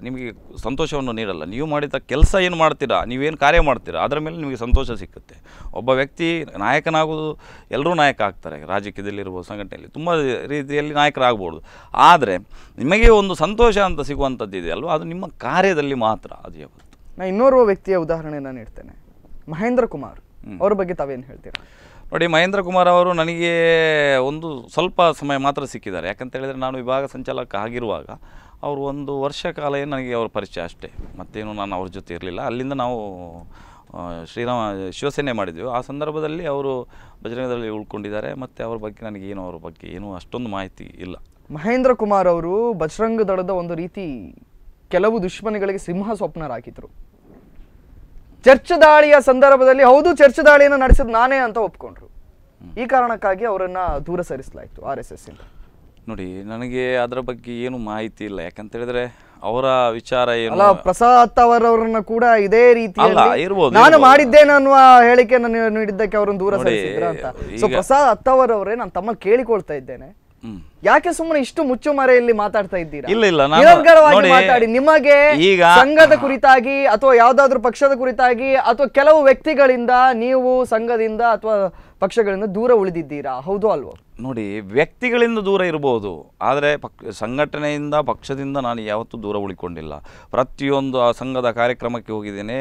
ನಿಮಗೆ ಸಂತೋಷವನ್ನು ನೀಡಲ್ಲ ನೀವು ಮಾಡಿದ ಕೆಲಸ ಏನು ಮಾಡ್ತೀರಾ ನೀವೇನು ಕಾರ್ಯ ಮಾಡ್ತೀರಾ ಅದರ ಮೇಲೆ ನಿಮಗೆ ಸಂತೋಷ ಸಿಕ್ಕುತ್ತೆ ಒಬ್ಬ ವ್ಯಕ್ತಿ ನಾಯಕನಾಗೋದು ಎಲ್ಲರೂ ನಾಯಕ ಆಗ್ತಾರೆ ರಾಜಕೀಯದಲ್ಲಿರುವ ಸಂಘಟನೆಯಲ್ಲಿ ತುಂಬ ರೀತಿಯಲ್ಲಿ ನಾಯಕರಾಗ್ಬೋದು ಆದರೆ ನಿಮಗೆ ಒಂದು ಸಂತೋಷ ಅಂತ ಸಿಗುವಂಥದ್ದು ಇದೆಯಲ್ವ ಅದು ನಿಮ್ಮ ಕಾರ್ಯದಲ್ಲಿ ಮಾತ್ರ ಅದು ಯಾವತ್ತು ನಾನು ಇನ್ನೋರ್ವ ವ್ಯಕ್ತಿಯ ಉದಾಹರಣೆಯನ್ನು ನೀಡ್ತೇನೆ ಮಹೇಂದ್ರ ಕುಮಾರ್ ಅವ್ರ ಬಗ್ಗೆ ತಾವೇನು ಹೇಳ್ತೀರಾ ನೋಡಿ ಮಹೇಂದ್ರ ಕುಮಾರ್ ಅವರು ನನಗೆ ಒಂದು ಸ್ವಲ್ಪ ಸಮಯ ಮಾತ್ರ ಸಿಕ್ಕಿದ್ದಾರೆ ಯಾಕಂತ ಹೇಳಿದರೆ ನಾನು ವಿಭಾಗ ಸಂಚಾಲಕ ಆಗಿರುವಾಗ ಅವರು ಒಂದು ವರ್ಷ ಕಾಲ ಏನು ನನಗೆ ಅವ್ರ ಪರಿಚಯ ಅಷ್ಟೇ ಮತ್ತೇನು ನಾನು ಅವ್ರ ಜೊತೆ ಇರಲಿಲ್ಲ ಅಲ್ಲಿಂದ ನಾವು ಶ್ರೀರಾಮ ಶಿವಸೇನೆ ಮಾಡಿದ್ವಿ ಆ ಸಂದರ್ಭದಲ್ಲಿ ಅವರು ಭಜರಂಗದಲ್ಲಿ ಉಳ್ಕೊಂಡಿದ್ದಾರೆ ಮತ್ತು ಅವ್ರ ಬಗ್ಗೆ ನನಗೇನು ಅವ್ರ ಬಗ್ಗೆ ಏನೂ ಅಷ್ಟೊಂದು ಮಾಹಿತಿ ಇಲ್ಲ ಮಹೇಂದ್ರ ಕುಮಾರ್ ಅವರು ಬಜರಂಗ ದಳದ ಒಂದು ರೀತಿ ಕೆಲವು ದುಶ್ಮನಿಗಳಿಗೆ ಸಿಂಹ ಸ್ವಪ್ನರಾಗಿದ್ದರು ಚರ್ಚ್ ದಾಳಿಯ ಸಂದರ್ಭದಲ್ಲಿ ಹೌದು ಚರ್ಚ್ ದಾಳಿಯನ್ನು ನಡೆಸಿದ್ ನಾನೇ ಅಂತ ಒಪ್ಕೊಂಡ್ರು ಈ ಕಾರಣಕ್ಕಾಗಿ ಅವರನ್ನ ದೂರ ಸರಿಸಲಾಯಿತು ಆರ್ ಎಸ್ ಎಸ್ ಇಂದ ನೋಡಿ ನನಗೆ ಅದರ ಬಗ್ಗೆ ಏನು ಮಾಹಿತಿ ಇಲ್ಲ ಯಾಕಂತ ಹೇಳಿದ್ರೆ ಅವರ ವಿಚಾರ ಏನು ಪ್ರಸಾದ್ ಅವರವರನ್ನ ಕೂಡ ಇದೇ ರೀತಿ ನಾನು ಮಾಡಿದ್ದೇನೆ ಅನ್ನುವ ಹೇಳಿಕೆ ನಾನು ನೀಡಿದ್ದಕ್ಕೆ ಅವರನ್ನು ದೂರ ಸರಿಸಿದ್ರ ಅಂತ ಸೊ ಪ್ರಸಾದ್ ಅತ್ತವರವರೇ ನಾನು ತಮ್ಮ ಕೇಳಿಕೊಳ್ತಾ ಇದ್ದೇನೆ ಯಾಕೆ ಸುಮ್ಮನೆ ಇಷ್ಟು ಮುಚ್ಚು ಮರೆಯಲ್ಲಿ ಮಾತಾಡ್ತಾ ಇದ್ದೀರಾ ಇಲ್ಲ ಇಲ್ಲ ಮಾತಾಡಿ ನಿಮಗೆ ಈಗ ಸಂಘದ ಕುರಿತಾಗಿ ಅಥವಾ ಯಾವ್ದಾದ್ರು ಪಕ್ಷದ ಕುರಿತಾಗಿ ಅಥವಾ ಕೆಲವು ವ್ಯಕ್ತಿಗಳಿಂದ ನೀವು ಸಂಘದಿಂದ ಅಥವಾ ಪಕ್ಷಗಳಿಂದ ದೂರ ಉಳಿದಿದ್ದೀರಾ ಹೌದು ಅಲ್ವೋ ನೋಡಿ ವ್ಯಕ್ತಿಗಳಿಂದ ದೂರ ಇರಬಹುದು ಆದರೆ ಪಕ್ ಸಂಘಟನೆಯಿಂದ ಪಕ್ಷದಿಂದ ನಾನು ಯಾವತ್ತೂ ದೂರ ಉಳಿಕೊಂಡಿಲ್ಲ ಪ್ರತಿಯೊಂದು ಆ ಸಂಘದ ಕಾರ್ಯಕ್ರಮಕ್ಕೆ ಹೋಗಿದ್ದೇನೆ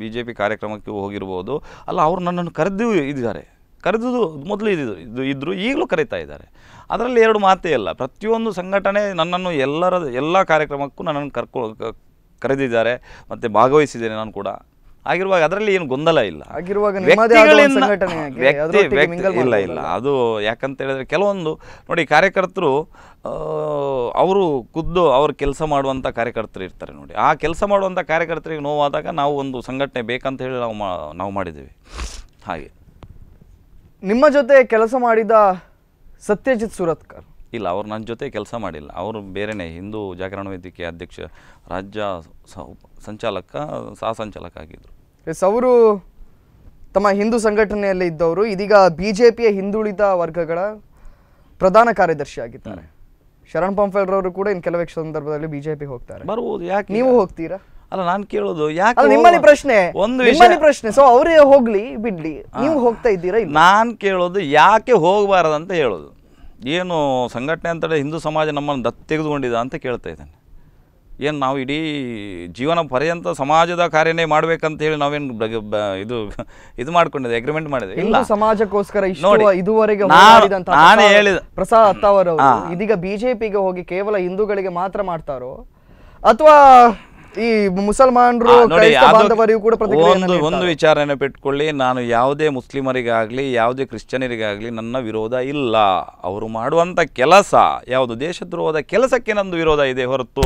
ಬಿ ಜೆ ಪಿ ಕಾರ್ಯಕ್ರಮಕ್ಕೆ ಹೋಗಿರ್ಬೋದು ಅಲ್ಲ ಅವರು ನನ್ನನ್ನು ಕರೆದು ಇದ್ದಾರೆ ಕರೆದುದು ಮೊದಲು ಇದು ಇದು ಇದ್ದರು ಈಗಲೂ ಕರೀತಾ ಇದ್ದಾರೆ ಅದರಲ್ಲಿ ಎರಡು ಮಾತೇ ಇಲ್ಲ ಪ್ರತಿಯೊಂದು ಸಂಘಟನೆ ನನ್ನನ್ನು ಎಲ್ಲರ ಎಲ್ಲ ಕಾರ್ಯಕ್ರಮಕ್ಕೂ ನನ್ನನ್ನು ಕರ್ಕೊ ಕರೆದಿದ್ದಾರೆ ಮತ್ತು ಭಾಗವಹಿಸಿದ್ದೇನೆ ನಾನು ಕೂಡ ಆಗಿರುವಾಗ ಅದರಲ್ಲಿ ಏನು ಗೊಂದಲ ಇಲ್ಲ ಇಲ್ಲ ಇಲ್ಲ ಅದು ಯಾಕಂತ ಹೇಳಿದ್ರೆ ಕೆಲವೊಂದು ನೋಡಿ ಕಾರ್ಯಕರ್ತರು ಅವರು ಖುದ್ದು ಅವರು ಕೆಲಸ ಮಾಡುವಂಥ ಕಾರ್ಯಕರ್ತರು ಇರ್ತಾರೆ ನೋಡಿ ಆ ಕೆಲಸ ಮಾಡುವಂಥ ಕಾರ್ಯಕರ್ತರಿಗೆ ನೋವಾದಾಗ ನಾವು ಒಂದು ಸಂಘಟನೆ ಬೇಕಂತ ಹೇಳಿ ನಾವು ಮಾ ನಾವು ಮಾಡಿದ್ದೀವಿ ಹಾಗೆ ನಿಮ್ಮ ಜೊತೆ ಕೆಲಸ ಮಾಡಿದ ಸತ್ಯಜಿತ್ ಸುರತ್ಕರ್ ಇಲ್ಲ ಅವ್ರು ನನ್ನ ಜೊತೆ ಕೆಲಸ ಮಾಡಿಲ್ಲ ಅವರು ಬೇರೆನೇ ಹಿಂದೂ ಜಾಗರಣ ವೇದಿಕೆ ಅಧ್ಯಕ್ಷ ರಾಜ್ಯ ಸಂಚಾಲಕ ಸಹ ಸಂಚಾಲಕ ಆಗಿದ್ದರು ಎಸ್ ಅವರು ತಮ್ಮ ಹಿಂದೂ ಸಂಘಟನೆಯಲ್ಲಿ ಇದ್ದವರು ಇದೀಗ ಬಿ ಜೆ ಪಿಯ ಹಿಂದುಳಿದ ವರ್ಗಗಳ ಪ್ರಧಾನ ಕಾರ್ಯದರ್ಶಿ ಆಗಿದ್ದಾರೆ ಶರಣ್ ರವರು ಕೂಡ ಇನ್ನು ಕೆಲವೇ ಸಂದರ್ಭದಲ್ಲಿ ಪಿ ಹೋಗ್ತಾರೆ ಬರುವುದು ಯಾಕೆ ನೀವು ಹೋಗ್ತೀರಾ ಅಲ್ಲ ನಾನು ಕೇಳೋದು ಯಾಕೆ ನಿಮ್ಮಲ್ಲಿ ಪ್ರಶ್ನೆ ಒಂದು ನಿಮ್ಮಲ್ಲಿ ಪ್ರಶ್ನೆ ಸೊ ಅವರೇ ಹೋಗ್ಲಿ ಬಿಡ್ಲಿ ನೀವು ಹೋಗ್ತಾ ಇದ್ದೀರಾ ನಾನು ಕೇಳೋದು ಯಾಕೆ ಅಂತ ಹೇಳೋದು ಏನು ಸಂಘಟನೆ ಅಂತ ಹಿಂದೂ ಸಮಾಜ ನಮ್ಮನ್ನು ದತ್ತು ತೆಗೆದುಕೊಂಡಿದ ಅಂತ ಕೇಳ್ತಾ ಇದ್ದೇನೆ ಏನು ನಾವು ಇಡೀ ಜೀವನ ಪರ್ಯಂತ ಸಮಾಜದ ಕಾರ್ಯನೇ ಮಾಡ್ಬೇಕಂತ ಹೇಳಿ ನಾವೇನು ಇದು ಇದು ಮಾಡ್ಕೊಂಡಿದ್ದೆ ಅಗ್ರಿಮೆಂಟ್ ಮಾಡಿದೆ ಇಲ್ಲ ಸಮಾಜಕ್ಕೋಸ್ಕರ ಇದುವರೆಗೆ ನಾನೇ ಹೇಳಿದ ಪ್ರಸಾದ್ ಅತ್ತವರು ಇದೀಗ ಬಿಜೆಪಿಗೆ ಹೋಗಿ ಕೇವಲ ಹಿಂದೂಗಳಿಗೆ ಮಾತ್ರ ಮಾಡ್ತಾರೋ ಅಥವಾ ಈ ಮುಸಲ್ಮಾನರು ಕೂಡ ಒಂದು ಒಂದು ವಿಚಾರ ನೆನಪಿಟ್ಕೊಳ್ಳಿ ನಾನು ಯಾವುದೇ ಮುಸ್ಲಿಮರಿಗಾಗಲಿ ಯಾವುದೇ ಕ್ರಿಶ್ಚಿಯನರಿಗಾಗಲಿ ನನ್ನ ವಿರೋಧ ಇಲ್ಲ ಅವರು ಮಾಡುವಂಥ ಕೆಲಸ ಯಾವುದು ದೇಶದ್ರೋಹದ ಕೆಲಸಕ್ಕೆ ನಂದು ವಿರೋಧ ಇದೆ ಹೊರತು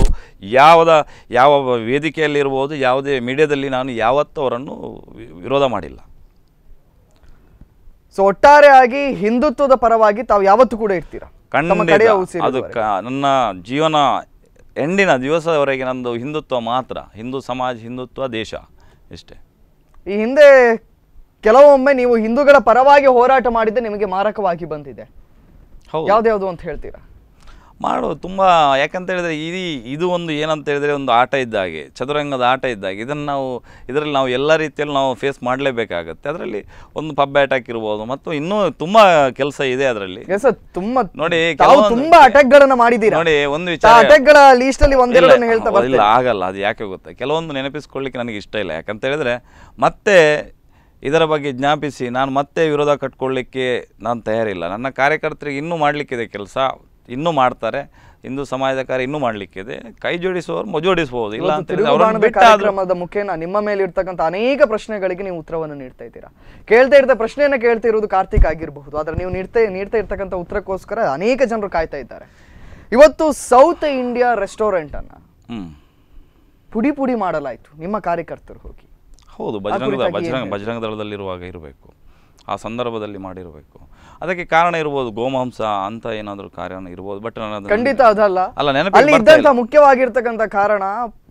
ಯಾವ್ದ ಯಾವ ವೇದಿಕೆಯಲ್ಲಿರ್ಬೋದು ಯಾವುದೇ ಮೀಡಿಯಾದಲ್ಲಿ ನಾನು ಯಾವತ್ತೂ ಅವರನ್ನು ವಿರೋಧ ಮಾಡಿಲ್ಲ ಸೊ ಒಟ್ಟಾರೆಯಾಗಿ ಹಿಂದುತ್ವದ ಪರವಾಗಿ ತಾವು ಯಾವತ್ತೂ ಕೂಡ ಇರ್ತೀರಾ ಕಣ್ಣು ಅದು ನನ್ನ ಜೀವನ ಎಂಡಿನ ದಿವಸದವರೆಗೆ ನಂದು ಹಿಂದುತ್ವ ಮಾತ್ರ ಹಿಂದೂ ಸಮಾಜ ಹಿಂದುತ್ವ ದೇಶ ಇಷ್ಟೇ ಈ ಹಿಂದೆ ಕೆಲವೊಮ್ಮೆ ನೀವು ಹಿಂದೂಗಳ ಪರವಾಗಿ ಹೋರಾಟ ಮಾಡಿದ್ದೆ ನಿಮಗೆ ಮಾರಕವಾಗಿ ಬಂದಿದೆ ಹೌದು ಯಾವ್ದು ಅಂತ ಹೇಳ್ತೀರಾ ಮಾಡು ತುಂಬ ಯಾಕಂತ ಹೇಳಿದರೆ ಇದು ಇದು ಒಂದು ಏನಂತ ಹೇಳಿದರೆ ಒಂದು ಆಟ ಇದ್ದಾಗೆ ಚದುರಂಗದ ಆಟ ಇದ್ದಾಗೆ ಇದನ್ನು ನಾವು ಇದರಲ್ಲಿ ನಾವು ಎಲ್ಲ ರೀತಿಯಲ್ಲಿ ನಾವು ಫೇಸ್ ಮಾಡಲೇಬೇಕಾಗತ್ತೆ ಅದರಲ್ಲಿ ಒಂದು ಪಬ್ ಅಟ್ಯಾಕ್ ಇರ್ಬೋದು ಮತ್ತು ಇನ್ನೂ ತುಂಬ ಕೆಲಸ ಇದೆ ಅದರಲ್ಲಿ ತುಂಬ ನೋಡಿ ತುಂಬ ಅಟ್ಯಾಕ್ಗಳನ್ನು ಮಾಡಿದ್ದೀರಿ ನೋಡಿ ಒಂದು ವಿಚಾರ ಇಲ್ಲ ಆಗಲ್ಲ ಅದು ಯಾಕೆ ಗೊತ್ತಾ ಕೆಲವೊಂದು ನೆನಪಿಸ್ಕೊಳ್ಳಿಕ್ಕೆ ನನಗೆ ಇಷ್ಟ ಇಲ್ಲ ಯಾಕಂತ ಹೇಳಿದರೆ ಮತ್ತೆ ಇದರ ಬಗ್ಗೆ ಜ್ಞಾಪಿಸಿ ನಾನು ಮತ್ತೆ ವಿರೋಧ ಕಟ್ಕೊಳ್ಳಿಕ್ಕೆ ನಾನು ತಯಾರಿಲ್ಲ ನನ್ನ ಕಾರ್ಯಕರ್ತರಿಗೆ ಇನ್ನೂ ಮಾಡಲಿಕ್ಕಿದೆ ಕೆಲಸ ಇನ್ನೂ ಮಾಡ್ತಾರೆ ಹಿಂದೂ ಸಮಾಜದ ಕಾರ್ಯ ಇನ್ನೂ ಮಾಡಲಿಕ್ಕಿದೆ ಕೈ ಜೋಡಿಸುವವರು ಮುಜೋಡಿಸಬಹುದು ಇಲ್ಲ ಅಂತ ಮುಖೇನ ನಿಮ್ಮ ಮೇಲೆ ಇರ್ತಕ್ಕಂಥ ಅನೇಕ ಪ್ರಶ್ನೆಗಳಿಗೆ ನೀವು ಉತ್ತರವನ್ನು ನೀಡ್ತಾ ಇದ್ದೀರಾ ಕೇಳ್ತಾ ಇರ್ತಾ ಪ್ರಶ್ನೆಯನ್ನ ಕೇಳ್ತಾ ಇರೋದು ಕಾರ್ತಿಕ್ ಆಗಿರಬಹುದು ಆದರೆ ನೀವು ನೀಡ್ತಾ ನೀಡ್ತಾ ಇರ್ತಕ್ಕಂಥ ಉತ್ತರಕ್ಕೋಸ್ಕರ ಅನೇಕ ಜನರು ಕಾಯ್ತಾ ಇದ್ದಾರೆ ಇವತ್ತು ಸೌತ್ ಇಂಡಿಯಾ ರೆಸ್ಟೋರೆಂಟ್ ಅನ್ನ ಪುಡಿ ಪುಡಿ ಮಾಡಲಾಯಿತು ನಿಮ್ಮ ಕಾರ್ಯಕರ್ತರು ಹೋಗಿ ಹೌದು ಬಜರಂಗ ಬಜರಂಗ ದಳದಲ್ಲಿರುವಾಗ ಇರಬೇಕು ಆ ಸಂದರ್ಭದಲ್ಲಿ ಮಾಡಿರಬೇಕು ಅದಕ್ಕೆ ಕಾರಣ ಇರ್ಬೋದು ಗೋಮಾಂಸ ಅಂತ ಏನಾದರೂ ಕಾರಣ ಇರ್ಬೋದು ಬಟ್ ಖಂಡಿತ ಅದಲ್ಲ ಅಲ್ಲ ನೆನಪಲ್ಲಿ ಇದ್ದಂಥ ಮುಖ್ಯವಾಗಿರ್ತಕ್ಕಂಥ ಕಾರಣ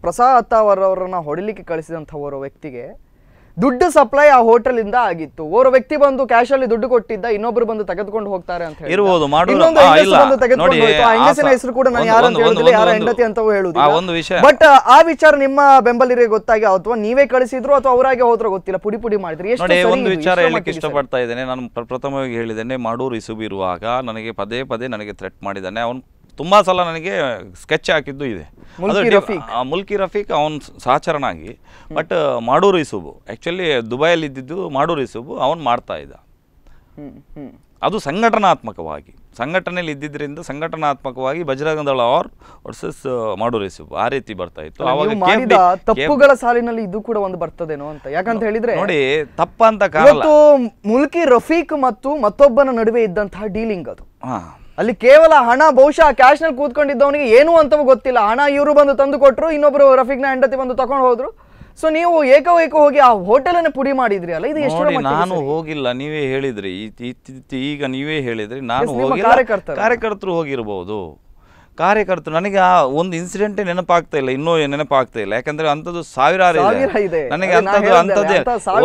ಪ್ರಸಾದ್ ಅತ್ತಾವರ್ ಅವರನ್ನ ಹೊಡಿಲಿಕ್ಕೆ ಕಳಿಸಿದಂಥ ವ್ಯಕ್ತಿಗೆ ದುಡ್ಡು ಸಪ್ಲೈ ಆ ಹೋಟೆಲ್ ಇಂದ ಆಗಿತ್ತು ಓರ್ ವ್ಯಕ್ತಿ ಬಂದು ಕ್ಯಾಶ್ ಅಲ್ಲಿ ದುಡ್ಡು ಕೊಟ್ಟಿದ್ದ ಇನ್ನೊಬ್ರು ಬಂದು ತೆಗೆದುಕೊಂಡು ಹೋಗ್ತಾರೆ ಅಂತ ಇರಬಹುದು ಕೂಡ ಬಟ್ ಆ ವಿಚಾರ ನಿಮ್ಮ ಬೆಂಬಲಿರಿಗೆ ಗೊತ್ತಾಗಿ ಅಥವಾ ನೀವೇ ಕಳಿಸಿದ್ರು ಅಥವಾ ಅವರಾಗೆ ಹೋದ್ರೂ ಗೊತ್ತಿಲ್ಲ ಪುಡಿ ಪುಡಿ ಮಾಡಿದ್ರಿ ಒಂದು ವಿಚಾರ ಹೇಳಕ್ಕೆ ಇಷ್ಟಪಡ್ತಾ ಇದ್ದೇನೆ ನಾನು ಪ್ರಥಮವಾಗಿ ಹೇಳಿದ್ದೇನೆ ಮಾಡೂರು ಇಸುಬಿರುವಾಗ ನನಗೆ ಪದೇ ಪದೇ ನನಗೆ ಥ್ರೆಟ್ ಮಾಡಿದ್ದಾನೆ ಅವನು ತುಂಬ ಸಲ ನನಗೆ ಸ್ಕೆಚ್ ಹಾಕಿದ್ದು ಇದೆ ಮುಲ್ಕಿ ರಫೀಕ್ ಅವನ ಸಹಚರನಾಗಿ ಬಟ್ ಮಾಡೂರು ಇಸುಬು ಆ್ಯಕ್ಚುಲಿ ದುಬೈಯಲ್ಲಿ ಇದ್ದಿದ್ದು ಮಾಡೂರು ಇಸುಬು ಅವನು ಮಾಡ್ತಾ ಇದ್ದ ಅದು ಸಂಘಟನಾತ್ಮಕವಾಗಿ ಸಂಘಟನೆಯಲ್ಲಿ ಇದ್ದಿದ್ದರಿಂದ ಸಂಘಟನಾತ್ಮಕವಾಗಿ ಬಜರಂಗದಳ ಅವ್ರ ವರ್ಸಸ್ ಇಸುಬು ಆ ರೀತಿ ಬರ್ತಾ ಇತ್ತು ಮಾಡಿದ ತಪ್ಪುಗಳ ಸಾಲಿನಲ್ಲಿ ಇದು ಕೂಡ ಒಂದು ಬರ್ತದೇನೋ ಅಂತ ಯಾಕಂತ ಹೇಳಿದ್ರೆ ನೋಡಿ ತಪ್ಪ ಅಂತ ಮುಲ್ಕಿ ರಫೀಕ್ ಮತ್ತು ಮತ್ತೊಬ್ಬನ ನಡುವೆ ಇದ್ದಂತಹ ಡೀಲಿಂಗ್ ಅದು ಅಲ್ಲಿ ಕೇವಲ ಹಣ ಬಹುಶಃ ನಲ್ಲಿ ಕೂತ್ಕೊಂಡಿದ್ದವನಿಗೆ ಏನು ಅಂತ ಗೊತ್ತಿಲ್ಲ ಹಣ ಇವರು ಬಂದು ತಂದು ಕೊಟ್ಟರು ಇನ್ನೊಬ್ಬರು ನ ಹೆಂಡತಿ ಬಂದು ತಗೊಂಡು ಹೋದ್ರು ಸೊ ನೀವು ಏಕವೈಕ ಹೋಗಿ ಆ ಹೋಟೆಲನ್ನು ಪುಡಿ ಮಾಡಿದ್ರಿ ಅಲ್ಲ ಇದು ಎಷ್ಟು ನಾನು ಹೋಗಿಲ್ಲ ನೀವೇ ಹೇಳಿದ್ರಿ ಈಗ ನೀವೇ ಹೇಳಿದ್ರಿ ನಾನು ಕಾರ್ಯಕರ್ತರು ಹೋಗಿರಬಹುದು ಕಾರ್ಯಕರ್ತರು ನನಗೆ ಆ ಒಂದು ಇನ್ಸಿಡೆಂಟೇ ನೆನಪಾಗ್ತಾ ಇಲ್ಲ ಇನ್ನೂ ನೆನಪಾಗ್ತಾ ಇಲ್ಲ ಯಾಕಂದ್ರೆ ಅಂಥದ್ದು ಸಾವಿರಾರು ನನಗೆ ಅಂಥದ್ದು ಅಂಥದ್ದೇ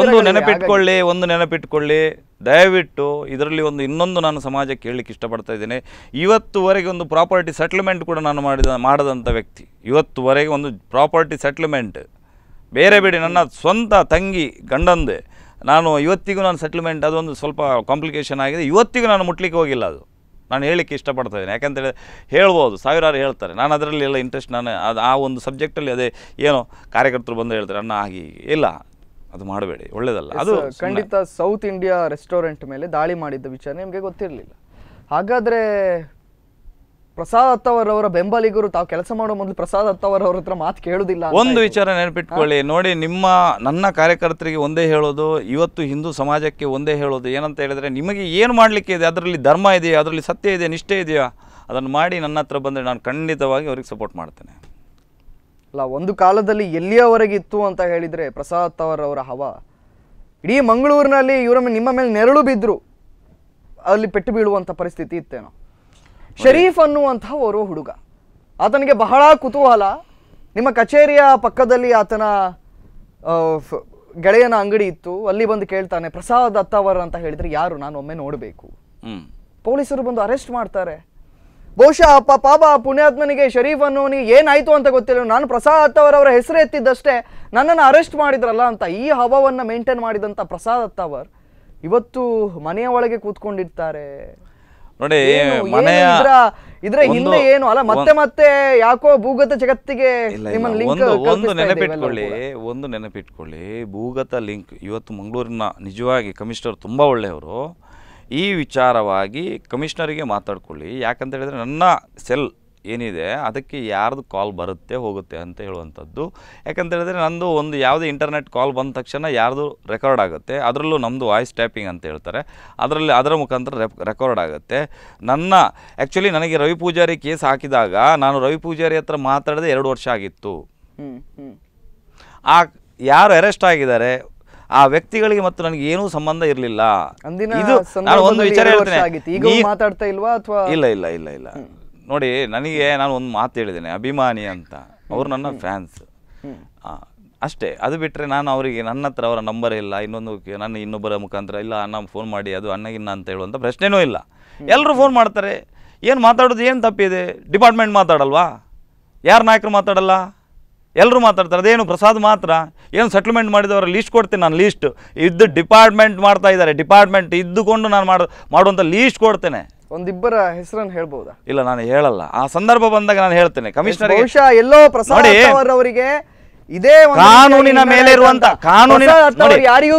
ಒಂದು ನೆನಪಿಟ್ಕೊಳ್ಳಿ ಒಂದು ನೆನಪಿಟ್ಕೊಳ್ಳಿ ದಯವಿಟ್ಟು ಇದರಲ್ಲಿ ಒಂದು ಇನ್ನೊಂದು ನಾನು ಸಮಾಜಕ್ಕೆ ಹೇಳಲಿಕ್ಕೆ ಇಷ್ಟಪಡ್ತಾ ಇದ್ದೇನೆ ಇವತ್ತುವರೆಗೆ ಒಂದು ಪ್ರಾಪರ್ಟಿ ಸೆಟ್ಲ್ಮೆಂಟ್ ಕೂಡ ನಾನು ಮಾಡಿದ ಮಾಡದಂಥ ವ್ಯಕ್ತಿ ಇವತ್ತುವರೆಗೆ ಒಂದು ಪ್ರಾಪರ್ಟಿ ಸೆಟ್ಲ್ಮೆಂಟ್ ಬೇರೆ ಬಿಡಿ ನನ್ನ ಸ್ವಂತ ತಂಗಿ ಗಂಡಂದೆ ನಾನು ಇವತ್ತಿಗೂ ನಾನು ಸೆಟ್ಲ್ಮೆಂಟ್ ಅದೊಂದು ಸ್ವಲ್ಪ ಕಾಂಪ್ಲಿಕೇಶನ್ ಆಗಿದೆ ಇವತ್ತಿಗೂ ನಾನು ಮುಟ್ಲಿಕ್ಕೆ ಹೋಗಿಲ್ಲ ಅದು ನಾನು ಹೇಳಲಿಕ್ಕೆ ಇಷ್ಟಪಡ್ತಾ ಇದ್ದೀನಿ ಯಾಕಂತೇಳಿ ಹೇಳ್ಬೋದು ಸಾವಿರಾರು ಹೇಳ್ತಾರೆ ನಾನು ಅದರಲ್ಲಿ ಎಲ್ಲ ಇಂಟ್ರೆಸ್ಟ್ ನಾನು ಅದು ಆ ಒಂದು ಸಬ್ಜೆಕ್ಟಲ್ಲಿ ಅದೇ ಏನೋ ಕಾರ್ಯಕರ್ತರು ಬಂದು ಹೇಳ್ತಾರೆ ಅಣ್ಣ ಆಗಿ ಇಲ್ಲ ಅದು ಮಾಡಬೇಡಿ ಒಳ್ಳೇದಲ್ಲ ಅದು ಖಂಡಿತ ಸೌತ್ ಇಂಡಿಯಾ ರೆಸ್ಟೋರೆಂಟ್ ಮೇಲೆ ದಾಳಿ ಮಾಡಿದ್ದ ವಿಚಾರ ನಿಮಗೆ ಗೊತ್ತಿರಲಿಲ್ಲ ಹಾಗಾದರೆ ಪ್ರಸಾದ್ ಅತ್ತವರವರ ಬೆಂಬಲಿಗರು ತಾವು ಕೆಲಸ ಮಾಡೋ ಮೊದಲು ಪ್ರಸಾದ್ ಅತ್ತವರವ್ರ ಹತ್ರ ಮಾತು ಕೇಳುದಿಲ್ಲ ಒಂದು ವಿಚಾರ ನೆನಪಿಟ್ಕೊಳ್ಳಿ ನೋಡಿ ನಿಮ್ಮ ನನ್ನ ಕಾರ್ಯಕರ್ತರಿಗೆ ಒಂದೇ ಹೇಳೋದು ಇವತ್ತು ಹಿಂದೂ ಸಮಾಜಕ್ಕೆ ಒಂದೇ ಹೇಳೋದು ಏನಂತ ಹೇಳಿದ್ರೆ ನಿಮಗೆ ಏನು ಮಾಡಲಿಕ್ಕೆ ಇದೆ ಅದರಲ್ಲಿ ಧರ್ಮ ಇದೆಯಾ ಅದರಲ್ಲಿ ಸತ್ಯ ಇದೆಯಾ ನಿಷ್ಠೆ ಇದೆಯಾ ಅದನ್ನು ಮಾಡಿ ನನ್ನ ಹತ್ರ ಬಂದರೆ ನಾನು ಖಂಡಿತವಾಗಿ ಅವ್ರಿಗೆ ಸಪೋರ್ಟ್ ಮಾಡ್ತೇನೆ ಅಲ್ಲ ಒಂದು ಕಾಲದಲ್ಲಿ ಎಲ್ಲಿಯವರೆಗಿತ್ತು ಅಂತ ಹೇಳಿದರೆ ಪ್ರಸಾದ್ ತವರವರ ಹವ ಇಡೀ ಮಂಗಳೂರಿನಲ್ಲಿ ಇವರ ನಿಮ್ಮ ಮೇಲೆ ನೆರಳು ಬಿದ್ದರು ಅಲ್ಲಿ ಪೆಟ್ಟು ಬೀಳುವಂಥ ಪರಿಸ್ಥಿತಿ ಇತ್ತೇನೋ ಶರೀಫ್ ಅನ್ನುವಂಥ ಓರ್ವ ಹುಡುಗ ಆತನಿಗೆ ಬಹಳ ಕುತೂಹಲ ನಿಮ್ಮ ಕಚೇರಿಯ ಪಕ್ಕದಲ್ಲಿ ಆತನ ಗೆಳೆಯನ ಅಂಗಡಿ ಇತ್ತು ಅಲ್ಲಿ ಬಂದು ಕೇಳ್ತಾನೆ ಪ್ರಸಾದ್ ಅತ್ತಾವರ್ ಅಂತ ಹೇಳಿದ್ರೆ ಯಾರು ನಾನು ಒಮ್ಮೆ ನೋಡಬೇಕು ಪೊಲೀಸರು ಬಂದು ಅರೆಸ್ಟ್ ಮಾಡ್ತಾರೆ ಬಹುಶಃ ಅಪ್ಪ ಪಾಪ ಪುಣ್ಯಾತ್ಮನಿಗೆ ಶರೀಫ್ ಅನ್ನೋನಿಗೆ ಏನಾಯ್ತು ಅಂತ ಗೊತ್ತಿಲ್ಲ ನಾನು ಪ್ರಸಾದ್ ಅತ್ತವರ್ ಅವರ ಹೆಸರು ಎತ್ತಿದ್ದಷ್ಟೇ ನನ್ನನ್ನು ಅರೆಸ್ಟ್ ಮಾಡಿದ್ರಲ್ಲ ಅಂತ ಈ ಹವವನ್ನು ಮೇಂಟೈನ್ ಮಾಡಿದಂಥ ಪ್ರಸಾದ್ ಅತ್ತಾವರ್ ಇವತ್ತು ಮನೆಯ ಒಳಗೆ ಕೂತ್ಕೊಂಡಿರ್ತಾರೆ ನೋಡಿ ಮನೆಯ ಇದ್ರ ಹಿಂದೆ ಏನು ಅಲ್ಲ ಮತ್ತೆ ಮತ್ತೆ ಯಾಕೋ ಭೂಗತ ಜಗತ್ತಿಗೆ ಒಂದು ನೆನಪಿಟ್ಕೊಳ್ಳಿ ಒಂದು ನೆನಪಿಟ್ಕೊಳ್ಳಿ ಭೂಗತ ಲಿಂಕ್ ಇವತ್ತು ಮಂಗಳೂರಿನ ನಿಜವಾಗಿ ಕಮಿಷನರ್ ತುಂಬಾ ಒಳ್ಳೆಯವರು ಈ ವಿಚಾರವಾಗಿ ಕಮಿಷನರಿಗೆ ಮಾತಾಡ್ಕೊಳ್ಳಿ ಯಾಕಂತ ಹೇಳಿದ್ರೆ ನನ್ನ ಸೆಲ್ ಏನಿದೆ ಅದಕ್ಕೆ ಯಾರ್ದು ಕಾಲ್ ಬರುತ್ತೆ ಹೋಗುತ್ತೆ ಅಂತ ಹೇಳುವಂಥದ್ದು ಹೇಳಿದ್ರೆ ನಂದು ಒಂದು ಯಾವುದೇ ಇಂಟರ್ನೆಟ್ ಕಾಲ್ ಬಂದ ತಕ್ಷಣ ಯಾರ್ದು ರೆಕಾರ್ಡ್ ಆಗುತ್ತೆ ಅದರಲ್ಲೂ ನಮ್ಮದು ವಾಯ್ಸ್ ಟ್ಯಾಪಿಂಗ್ ಅಂತ ಹೇಳ್ತಾರೆ ಅದರಲ್ಲಿ ಅದರ ಮುಖಾಂತರ ರೆಕಾರ್ಡ್ ಆಗುತ್ತೆ ನನ್ನ ಆ್ಯಕ್ಚುಲಿ ನನಗೆ ರವಿ ಪೂಜಾರಿ ಕೇಸ್ ಹಾಕಿದಾಗ ನಾನು ರವಿ ಪೂಜಾರಿ ಹತ್ರ ಮಾತಾಡದೆ ಎರಡು ವರ್ಷ ಆಗಿತ್ತು ಆ ಯಾರು ಅರೆಸ್ಟ್ ಆಗಿದ್ದಾರೆ ಆ ವ್ಯಕ್ತಿಗಳಿಗೆ ಮತ್ತು ನನಗೆ ಏನೂ ಸಂಬಂಧ ಇರಲಿಲ್ಲ ಇದು ನಾನು ಒಂದು ವಿಚಾರ ಹೇಳ್ತೇನೆ ಇಲ್ಲ ಇಲ್ಲ ಇಲ್ಲ ಇಲ್ಲ ನೋಡಿ ನನಗೆ ನಾನು ಒಂದು ಮಾತು ಹೇಳಿದ್ದೇನೆ ಅಭಿಮಾನಿ ಅಂತ ಅವರು ನನ್ನ ಫ್ಯಾನ್ಸ್ ಅಷ್ಟೇ ಅದು ಬಿಟ್ಟರೆ ನಾನು ಅವರಿಗೆ ನನ್ನ ಹತ್ರ ಅವರ ನಂಬರ್ ಇಲ್ಲ ಇನ್ನೊಂದು ನನ್ನ ಇನ್ನೊಬ್ಬರ ಮುಖಾಂತರ ಇಲ್ಲ ಅಣ್ಣ ಫೋನ್ ಮಾಡಿ ಅದು ಅಣ್ಣಗಿನ್ನ ಅಂತ ಹೇಳುವಂಥ ಪ್ರಶ್ನೆನೂ ಇಲ್ಲ ಎಲ್ಲರೂ ಫೋನ್ ಮಾಡ್ತಾರೆ ಏನು ಮಾತಾಡೋದು ಏನು ತಪ್ಪಿದೆ ಡಿಪಾರ್ಟ್ಮೆಂಟ್ ಮಾತಾಡಲ್ವಾ ಯಾರು ನಾಯಕರು ಮಾತಾಡಲ್ಲ ಎಲ್ಲರೂ ಮಾತಾಡ್ತಾರೆ ಅದೇನು ಪ್ರಸಾದ್ ಮಾತ್ರ ಏನು ಸೆಟ್ಲ್ಮೆಂಟ್ ಮಾಡಿದವರ ಲೀಸ್ಟ್ ಕೊಡ್ತೀನಿ ನಾನು ಲೀಸ್ಟ್ ಇದ್ದು ಡಿಪಾರ್ಟ್ಮೆಂಟ್ ಮಾಡ್ತಾ ಇದ್ದಾರೆ ಡಿಪಾರ್ಟ್ಮೆಂಟ್ ಇದ್ದುಕೊಂಡು ನಾನು ಮಾಡೋ ಮಾಡುವಂಥ ಲೀಸ್ಟ್ ಕೊಡ್ತೇನೆ ಒಂದಿಬ್ಬರ ಹೆಸರನ್ನು ಹೇಳ್ಬಹುದಾ ಇಲ್ಲ ನಾನು ಹೇಳಲ್ಲ ಆ ಸಂದರ್ಭ ಬಂದಾಗ ನಾನು ಹೇಳ್ತೇನೆ ಕಮಿಷನರ್ ಎಲ್ಲೋ ಪ್ರಸಾದ್ ಅವರಿಗೆ ಇದೇ ಕಾನೂನಿನ ಮೇಲೆ ಇರುವಂತ ಕಾನೂನಿನ ಯಾರಿಗೂ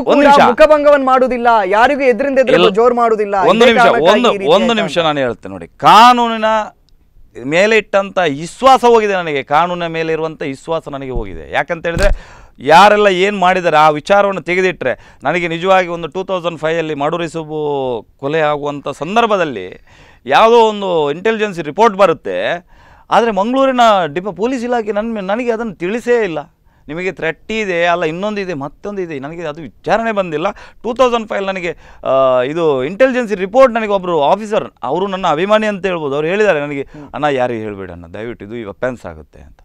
ಮುಖಭಂಗವನ್ನು ಮಾಡುವುದಿಲ್ಲ ಯಾರಿಗೂ ಎದ್ರಿಂದ ಎದುರು ಜೋರ್ ಮಾಡುವುದಿಲ್ಲ ಒಂದು ನಿಮಿಷ ಒಂದು ಒಂದು ನಿಮಿಷ ನಾನು ಹೇಳ್ತೇನೆ ನೋಡಿ ಕಾನೂನಿನ ಮೇಲೆ ಇಟ್ಟಂತ ವಿಶ್ವಾಸ ಹೋಗಿದೆ ನನಗೆ ಕಾನೂನಿನ ಮೇಲೆ ಇರುವಂತ ವಿಶ್ವಾಸ ನನಗೆ ಹೋಗಿದೆ ಯಾಕಂತ ಹೇಳಿದ್ರೆ ಯಾರೆಲ್ಲ ಏನು ಮಾಡಿದ್ದಾರೆ ಆ ವಿಚಾರವನ್ನು ತೆಗೆದಿಟ್ಟರೆ ನನಗೆ ನಿಜವಾಗಿ ಒಂದು ಟೂ ತೌಸಂಡ್ ಫೈವಲ್ಲಿ ಮಡುರಿಸುಬು ಕೊಲೆ ಆಗುವಂಥ ಸಂದರ್ಭದಲ್ಲಿ ಯಾವುದೋ ಒಂದು ಇಂಟೆಲಿಜೆನ್ಸ್ ರಿಪೋರ್ಟ್ ಬರುತ್ತೆ ಆದರೆ ಮಂಗಳೂರಿನ ಡಿಪ ಪೊಲೀಸ್ ಇಲಾಖೆ ನನ್ನ ನನಗೆ ಅದನ್ನು ತಿಳಿಸೇ ಇಲ್ಲ ನಿಮಗೆ ಇದೆ ಅಲ್ಲ ಇನ್ನೊಂದಿದೆ ಇದೆ ನನಗೆ ಅದು ವಿಚಾರಣೆ ಬಂದಿಲ್ಲ ಟೂ ತೌಸಂಡ್ ಫೈವ್ ನನಗೆ ಇದು ಇಂಟೆಲಿಜೆನ್ಸಿ ರಿಪೋರ್ಟ್ ನನಗೆ ಒಬ್ಬರು ಆಫೀಸರ್ ಅವರು ನನ್ನ ಅಭಿಮಾನಿ ಅಂತ ಹೇಳ್ಬೋದು ಅವ್ರು ಹೇಳಿದ್ದಾರೆ ನನಗೆ ಅಣ್ಣ ಯಾರಿಗೆ ಹೇಳಬೇಡ ಅಣ್ಣ ದಯವಿಟ್ಟು ಇದು ಪ್ಯಾನ್ಸ್ ಆಗುತ್ತೆ ಅಂತ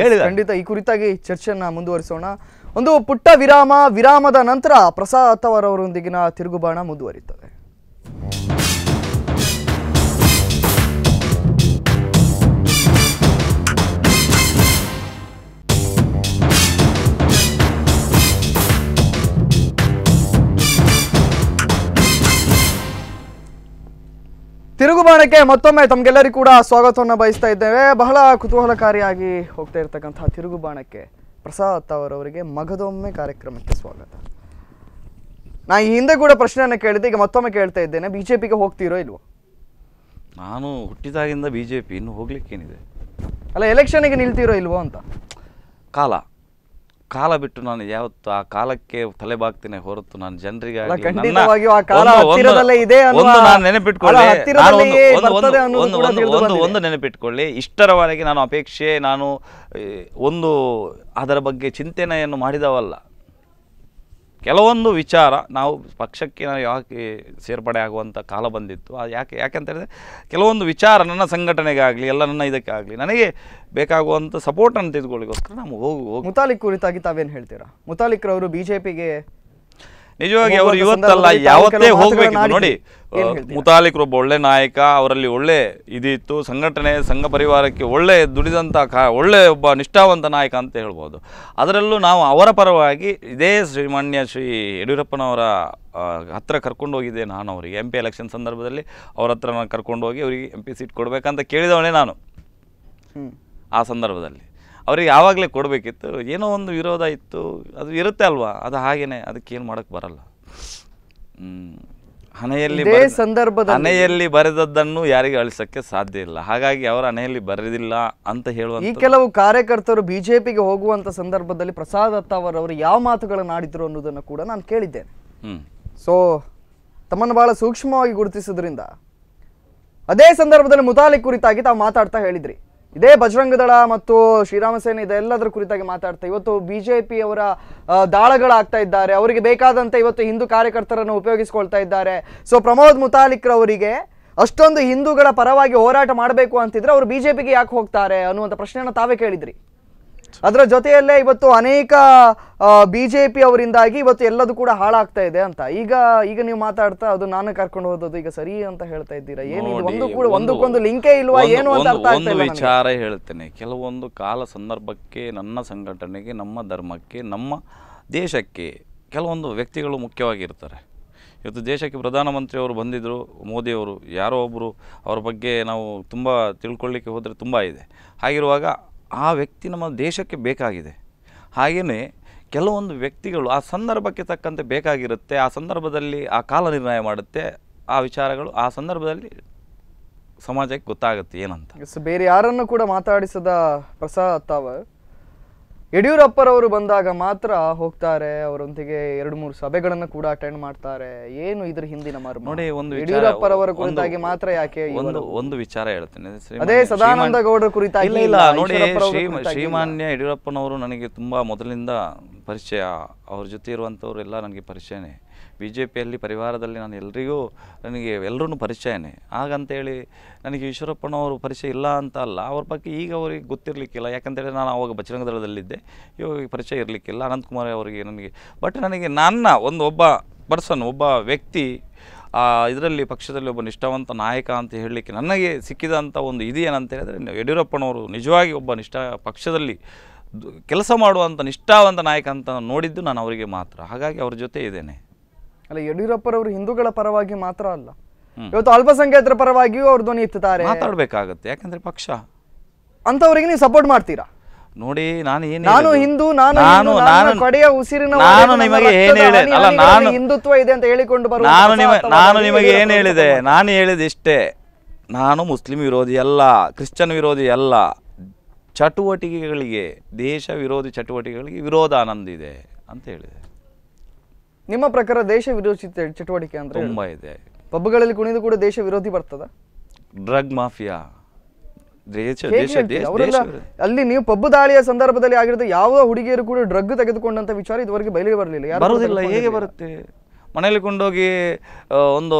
ಹೇಳಿದ ಖಂಡಿತ ಈ ಕುರಿತಾಗಿ ಚರ್ಚೆಯನ್ನ ಮುಂದುವರಿಸೋಣ ಒಂದು ಪುಟ್ಟ ವಿರಾಮ ವಿರಾಮದ ನಂತರ ಪ್ರಸಾದ್ ಅವರವರೊಂದಿಗಿನ ತಿರುಗುಬಾಣ ಮುಂದುವರಿಯುತ್ತದೆ ತಿರುಗುಬಾಣಕ್ಕೆ ಮತ್ತೊಮ್ಮೆ ತಮಗೆಲ್ಲರಿಗೂ ಕೂಡ ಸ್ವಾಗತವನ್ನು ಬಯಸ್ತಾ ಇದ್ದೇವೆ ಬಹಳ ಕುತೂಹಲಕಾರಿಯಾಗಿ ಹೋಗ್ತಾ ಇರ್ತಕ್ಕಂಥ ತಿರುಗುಬಾಣಕ್ಕೆ ಪ್ರಸಾದ್ ಅವರವರಿಗೆ ಮಗದೊಮ್ಮೆ ಕಾರ್ಯಕ್ರಮಕ್ಕೆ ಸ್ವಾಗತ ನಾ ಈ ಹಿಂದೆ ಕೂಡ ಪ್ರಶ್ನೆಯನ್ನು ಕೇಳಿದ್ದೆ ಈಗ ಮತ್ತೊಮ್ಮೆ ಕೇಳ್ತಾ ಇದ್ದೇನೆ ಬಿ ಜೆ ಪಿಗೆ ಹೋಗ್ತೀರೋ ಇಲ್ವೋ ನಾನು ಹುಟ್ಟಿದಾಗಿಂದ ಬಿ ಜೆ ಪಿ ಇನ್ನು ಹೋಗ್ಲಿಕ್ಕೇನಿದೆ ಅಲ್ಲ ಎಲೆಕ್ಷನ್ಗೆ ನಿಲ್ತೀರೋ ಇಲ್ವೋ ಅಂತ ಕಾಲ ಕಾಲ ಬಿಟ್ಟು ನಾನು ಯಾವತ್ತು ಆ ಕಾಲಕ್ಕೆ ತಲೆ ಬಾಗ್ತೇನೆ ಹೊರತು ನಾನು ಜನರಿಗೆ ಆ ಇದೆ ಒಂದು ನೆನಪಿಟ್ಕೊಳ್ಳಿ ಒಂದು- ಒಂದು- ನೆನಪಿಟ್ಕೊಳ್ಳಿ ಇಷ್ಟರವರೆಗೆ ನಾನು ಅಪೇಕ್ಷೆ ನಾನು ಒಂದು ಅದರ ಬಗ್ಗೆ ಚಿಂತನೆಯನ್ನು ಮಾಡಿದವಲ್ಲ ಕೆಲವೊಂದು ವಿಚಾರ ನಾವು ಪಕ್ಷಕ್ಕೆ ನಾವು ಯಾಕೆ ಸೇರ್ಪಡೆ ಆಗುವಂಥ ಕಾಲ ಬಂದಿತ್ತು ಅದು ಯಾಕೆ ಯಾಕೆಂತೇಳಿದ್ರೆ ಕೆಲವೊಂದು ವಿಚಾರ ನನ್ನ ಸಂಘಟನೆಗಾಗಲಿ ಎಲ್ಲ ನನ್ನ ಇದಕ್ಕಾಗಲಿ ನನಗೆ ಬೇಕಾಗುವಂಥ ಸಪೋರ್ಟನ್ನು ತೆಗೆದುಕೊಳ್ಳಿಗೋಸ್ಕರ ನಾವು ಹೋಗಿ ಮುತಾಲಿಕ್ ಕುರಿತಾಗಿ ತಾವೇನು ಹೇಳ್ತೀರಾ ಮುತಾಲಿಕ್ರವರು ಬಿ ಜೆ ಪಿಗೆ ನಿಜವಾಗಿ ಅವರು ಇವತ್ತಲ್ಲ ಯಾವತ್ತೇ ಹೋಗ್ಬೇಕಿತ್ತು ನೋಡಿ ಮುತಾಲಿಕ್ರೊಬ್ಬ ಒಳ್ಳೆ ನಾಯಕ ಅವರಲ್ಲಿ ಒಳ್ಳೆ ಇದಿತ್ತು ಸಂಘಟನೆ ಸಂಘ ಪರಿವಾರಕ್ಕೆ ಒಳ್ಳೆ ದುಡಿದಂತ ಒಳ್ಳೆ ಒಬ್ಬ ನಿಷ್ಠಾವಂತ ನಾಯಕ ಅಂತ ಹೇಳ್ಬೋದು ಅದರಲ್ಲೂ ನಾವು ಅವರ ಪರವಾಗಿ ಇದೇ ಶ್ರೀಮಾನ್ಯ ಶ್ರೀ ಯಡಿಯೂರಪ್ಪನವರ ಹತ್ರ ಕರ್ಕೊಂಡು ಹೋಗಿದ್ದೆ ನಾನು ಅವರಿಗೆ ಎಂ ಪಿ ಎಲೆಕ್ಷನ್ ಸಂದರ್ಭದಲ್ಲಿ ಅವ್ರ ಹತ್ರ ನಾನು ಕರ್ಕೊಂಡು ಹೋಗಿ ಅವರಿಗೆ ಎಂ ಪಿ ಸೀಟ್ ಕೊಡಬೇಕಂತ ಕೇಳಿದವನೇ ನಾನು ಆ ಸಂದರ್ಭದಲ್ಲಿ ಅವ್ರಿಗೆ ಯಾವಾಗಲೇ ಕೊಡಬೇಕಿತ್ತು ಏನೋ ಒಂದು ವಿರೋಧ ಇತ್ತು ಅದು ಇರುತ್ತೆ ಅಲ್ವಾ ಅದು ಹಾಗೇನೆ ಅದಕ್ಕೇನು ಮಾಡೋಕ್ಕೆ ಬರಲ್ಲ ಹಣೆಯಲ್ಲಿ ಸಂದರ್ಭದ ಹಣೆಯಲ್ಲಿ ಬರೆದದ್ದನ್ನು ಯಾರಿಗೆ ಅಳಿಸಕ್ಕೆ ಸಾಧ್ಯ ಇಲ್ಲ ಹಾಗಾಗಿ ಅವರ ಹಣೆಯಲ್ಲಿ ಬರೆದಿಲ್ಲ ಅಂತ ಹೇಳುವ ಈ ಕೆಲವು ಕಾರ್ಯಕರ್ತರು ಬಿಜೆಪಿಗೆ ಹೋಗುವಂತ ಸಂದರ್ಭದಲ್ಲಿ ಪ್ರಸಾದ್ ಅತ್ತಾವರ್ ಅವರು ಯಾವ ಮಾತುಗಳನ್ನು ಆಡಿದ್ರು ಅನ್ನೋದನ್ನು ಕೂಡ ನಾನು ಕೇಳಿದ್ದೇನೆ ಸೊ ತಮ್ಮನ್ನು ಬಹಳ ಸೂಕ್ಷ್ಮವಾಗಿ ಗುರುತಿಸೋದ್ರಿಂದ ಅದೇ ಸಂದರ್ಭದಲ್ಲಿ ಮುತಾಲಿಕ್ ಕುರಿತಾಗಿ ತಾವು ಮಾತಾಡ್ತಾ ಹೇಳಿದ್ರಿ ಇದೇ ಬಜರಂಗ ದಳ ಮತ್ತು ಶ್ರೀರಾಮ ಸೇನೆ ಇದೆಲ್ಲದರ ಕುರಿತಾಗಿ ಮಾತಾಡ್ತಾ ಇವತ್ತು ಬಿಜೆಪಿಯವರ ದಾಳಗಳಾಗ್ತಾ ಇದ್ದಾರೆ ಅವರಿಗೆ ಬೇಕಾದಂತೆ ಇವತ್ತು ಹಿಂದೂ ಕಾರ್ಯಕರ್ತರನ್ನು ಉಪಯೋಗಿಸ್ಕೊಳ್ತಾ ಇದ್ದಾರೆ ಸೊ ಪ್ರಮೋದ್ ಅವರಿಗೆ ಅಷ್ಟೊಂದು ಹಿಂದೂಗಳ ಪರವಾಗಿ ಹೋರಾಟ ಮಾಡಬೇಕು ಅಂತಿದ್ರೆ ಅವರು ಬಿಜೆಪಿಗೆ ಯಾಕೆ ಹೋಗ್ತಾರೆ ಅನ್ನುವಂಥ ಪ್ರಶ್ನೆಯನ್ನು ತಾವೇ ಕೇಳಿದ್ರಿ ಅದರ ಜೊತೆಯಲ್ಲೇ ಇವತ್ತು ಅನೇಕ ಬಿಜೆಪಿ ಅವರಿಂದಾಗಿ ಇವತ್ತು ಎಲ್ಲದೂ ಕೂಡ ಹಾಳಾಗ್ತಾ ಇದೆ ಅಂತ ಈಗ ಈಗ ನೀವು ಮಾತಾಡ್ತಾ ಅದು ನಾನು ಕರ್ಕೊಂಡು ಹೋದದ್ದು ಈಗ ಸರಿ ಅಂತ ಹೇಳ್ತಾ ಇದ್ದೀರಾ ಏನು ಒಂದು ಕೂಡ ಒಂದಕ್ಕೊಂದು ಲಿಂಕೆ ಇಲ್ವಾ ಏನು ಅಂತ ಅರ್ಥ ವಿಚಾರ ಹೇಳ್ತೇನೆ ಕೆಲವೊಂದು ಕಾಲ ಸಂದರ್ಭಕ್ಕೆ ನನ್ನ ಸಂಘಟನೆಗೆ ನಮ್ಮ ಧರ್ಮಕ್ಕೆ ನಮ್ಮ ದೇಶಕ್ಕೆ ಕೆಲವೊಂದು ವ್ಯಕ್ತಿಗಳು ಮುಖ್ಯವಾಗಿರ್ತಾರೆ ಇವತ್ತು ದೇಶಕ್ಕೆ ಪ್ರಧಾನಮಂತ್ರಿಯವರು ಬಂದಿದ್ದರು ಮೋದಿಯವರು ಯಾರೋ ಒಬ್ಬರು ಅವ್ರ ಬಗ್ಗೆ ನಾವು ತುಂಬ ತಿಳ್ಕೊಳ್ಳಿಕ್ಕೆ ಹೋದರೆ ತುಂಬ ಇದೆ ಹಾಗಿರುವಾಗ ಆ ವ್ಯಕ್ತಿ ನಮ್ಮ ದೇಶಕ್ಕೆ ಬೇಕಾಗಿದೆ ಹಾಗೆಯೇ ಕೆಲವೊಂದು ವ್ಯಕ್ತಿಗಳು ಆ ಸಂದರ್ಭಕ್ಕೆ ತಕ್ಕಂತೆ ಬೇಕಾಗಿರುತ್ತೆ ಆ ಸಂದರ್ಭದಲ್ಲಿ ಆ ಕಾಲ ನಿರ್ಣಯ ಮಾಡುತ್ತೆ ಆ ವಿಚಾರಗಳು ಆ ಸಂದರ್ಭದಲ್ಲಿ ಸಮಾಜಕ್ಕೆ ಗೊತ್ತಾಗುತ್ತೆ ಏನಂತ ಬೇರೆ ಯಾರನ್ನು ಕೂಡ ಮಾತಾಡಿಸದ ಪ್ರಸಾದ್ ತಾವ ಯಡಿಯೂರಪ್ಪರವರು ಬಂದಾಗ ಮಾತ್ರ ಹೋಗ್ತಾರೆ ಅವರೊಂದಿಗೆ ಎರಡು ಮೂರು ಸಭೆಗಳನ್ನು ಕೂಡ ಅಟೆಂಡ್ ಮಾಡ್ತಾರೆ ಏನು ಇದ್ರ ಹಿಂದಿನ ಮರ್ಮ ನೋಡಿ ಒಂದು ಯಡಿಯೂರಪ್ಪರವರ ಕುರಿತಾಗಿ ಮಾತ್ರ ಯಾಕೆ ಒಂದು ಒಂದು ವಿಚಾರ ಹೇಳ್ತೇನೆ ಅದೇ ಸದಾನಂದ ಗೌಡರ ಕುರಿತಾಗಿ ಇಲ್ಲ ನೋಡಿ ಶ್ರೀಮಾನ್ಯ ಯಡಿಯೂರಪ್ಪನವರು ನನಗೆ ತುಂಬಾ ಮೊದಲಿಂದ ಪರಿಚಯ ಅವ್ರ ಜೊತೆ ಇರುವಂತವ್ರು ಎಲ್ಲ ನನಗೆ ಪರಿಚಯನೇ ಬಿ ಜೆ ಪಿಯಲ್ಲಿ ಪರಿವಾರದಲ್ಲಿ ನಾನು ಎಲ್ರಿಗೂ ನನಗೆ ಎಲ್ಲರೂ ಪರಿಚಯನೇ ಹಾಗಂತೇಳಿ ನನಗೆ ಈಶ್ವರಪ್ಪನವರು ಪರಿಚಯ ಇಲ್ಲ ಅಂತ ಅಲ್ಲ ಅವ್ರ ಬಗ್ಗೆ ಈಗ ಅವರಿಗೆ ಗೊತ್ತಿರಲಿಕ್ಕಿಲ್ಲ ಯಾಕಂತೇಳಿ ನಾನು ಅವಾಗ ಬಚರಂಗದಳದಲ್ಲಿದ್ದೆ ದಳದಲ್ಲಿದ್ದೆ ಇವಾಗ ಪರಿಚಯ ಇರಲಿಕ್ಕಿಲ್ಲ ಅನಂತಕುಮಾರ್ ಅವರಿಗೆ ನನಗೆ ಬಟ್ ನನಗೆ ನನ್ನ ಒಂದು ಒಬ್ಬ ಪರ್ಸನ್ ಒಬ್ಬ ವ್ಯಕ್ತಿ ಇದರಲ್ಲಿ ಪಕ್ಷದಲ್ಲಿ ಒಬ್ಬ ನಿಷ್ಠಾವಂತ ನಾಯಕ ಅಂತ ಹೇಳಲಿಕ್ಕೆ ನನಗೆ ಸಿಕ್ಕಿದಂಥ ಒಂದು ಇದೇನಂತ ಹೇಳಿದ್ರೆ ಯಡಿಯೂರಪ್ಪನವರು ನಿಜವಾಗಿ ಒಬ್ಬ ನಿಷ್ಠ ಪಕ್ಷದಲ್ಲಿ ಕೆಲಸ ಮಾಡುವಂಥ ನಿಷ್ಠಾವಂತ ನಾಯಕ ಅಂತ ನೋಡಿದ್ದು ನಾನು ಅವರಿಗೆ ಮಾತ್ರ ಹಾಗಾಗಿ ಅವ್ರ ಜೊತೆ ಇದ್ದೇನೆ ಅಲ್ಲ ಯಡಿಯೂರಪ್ಪರವರು ಹಿಂದೂಗಳ ಪರವಾಗಿ ಮಾತ್ರ ಅಲ್ಲ ಇವತ್ತು ಅಲ್ಪಸಂಖ್ಯಾತರ ಪರವಾಗಿಯೂ ಅವ್ರ ಧ್ವನಿ ಎತ್ತಾರೆ ಮಾತಾಡ್ಬೇಕಾಗತ್ತೆ ಯಾಕಂದ್ರೆ ಪಕ್ಷ ಅಂತವರಿಗೆ ನೀವು ಸಪೋರ್ಟ್ ಮಾಡ್ತೀರಾ ನೋಡಿ ನಾನು ಏನು ನಾನು ಹಿಂದೂ ನಾನು ನಾನು ಕಡೆಯ ಉಸಿರಿನ ನಾನು ನಿಮಗೆ ಏನು ಹೇಳಿದೆ ಅಲ್ಲ ನಾನು ಹಿಂದುತ್ವ ಇದೆ ಅಂತ ಹೇಳಿಕೊಂಡು ಬರುವ ನಾನು ನಿಮಗೆ ನಾನು ನಿಮಗೆ ಏನು ಹೇಳಿದೆ ನಾನು ಹೇಳಿದೆ ಇಷ್ಟೇ ನಾನು ಮುಸ್ಲಿಂ ವಿರೋಧಿ ಅಲ್ಲ ಕ್ರಿಶ್ಚಿಯನ್ ವಿರೋಧಿ ಅಲ್ಲ ಚಟುವಟಿಕೆಗಳಿಗೆ ದೇಶ ವಿರೋಧಿ ಚಟುವಟಿಕೆಗಳಿಗೆ ವಿರೋಧ ಆನಂದಿದೆ ಅಂತ ಹೇಳಿದೆ ನಿಮ್ಮ ಪ್ರಕಾರ ದೇಶ ವಿರೋಧಿ ಚಟುವಟಿಕೆ ಅಂದ್ರೆ ತುಂಬಾ ಇದೆ ಪಬ್ಗಳಲ್ಲಿ ಕುಣಿದು ಕೂಡ ದೇಶ ವಿರೋಧಿ ಬರ್ತದ ಡ್ರಗ್ ಮಾಫಿಯಾ ಅಲ್ಲಿ ನೀವು ಪಬ್ಬು ದಾಳಿಯ ಸಂದರ್ಭದಲ್ಲಿ ಆಗಿರೋದು ಯಾವ ಹುಡುಗಿಯರು ಕೂಡ ಡ್ರಗ್ ತೆಗೆದುಕೊಂಡಂತ ವಿಚಾರ ಇದುವರೆಗೆ ಬಯಲಿಗೆ ಬರಲಿಲ್ಲ ಬರೋದಿಲ್ಲ ಹೇಗೆ ಬರುತ್ತೆ ಮನೇಲಿ ಕೊಂಡೋಗಿ ಒಂದು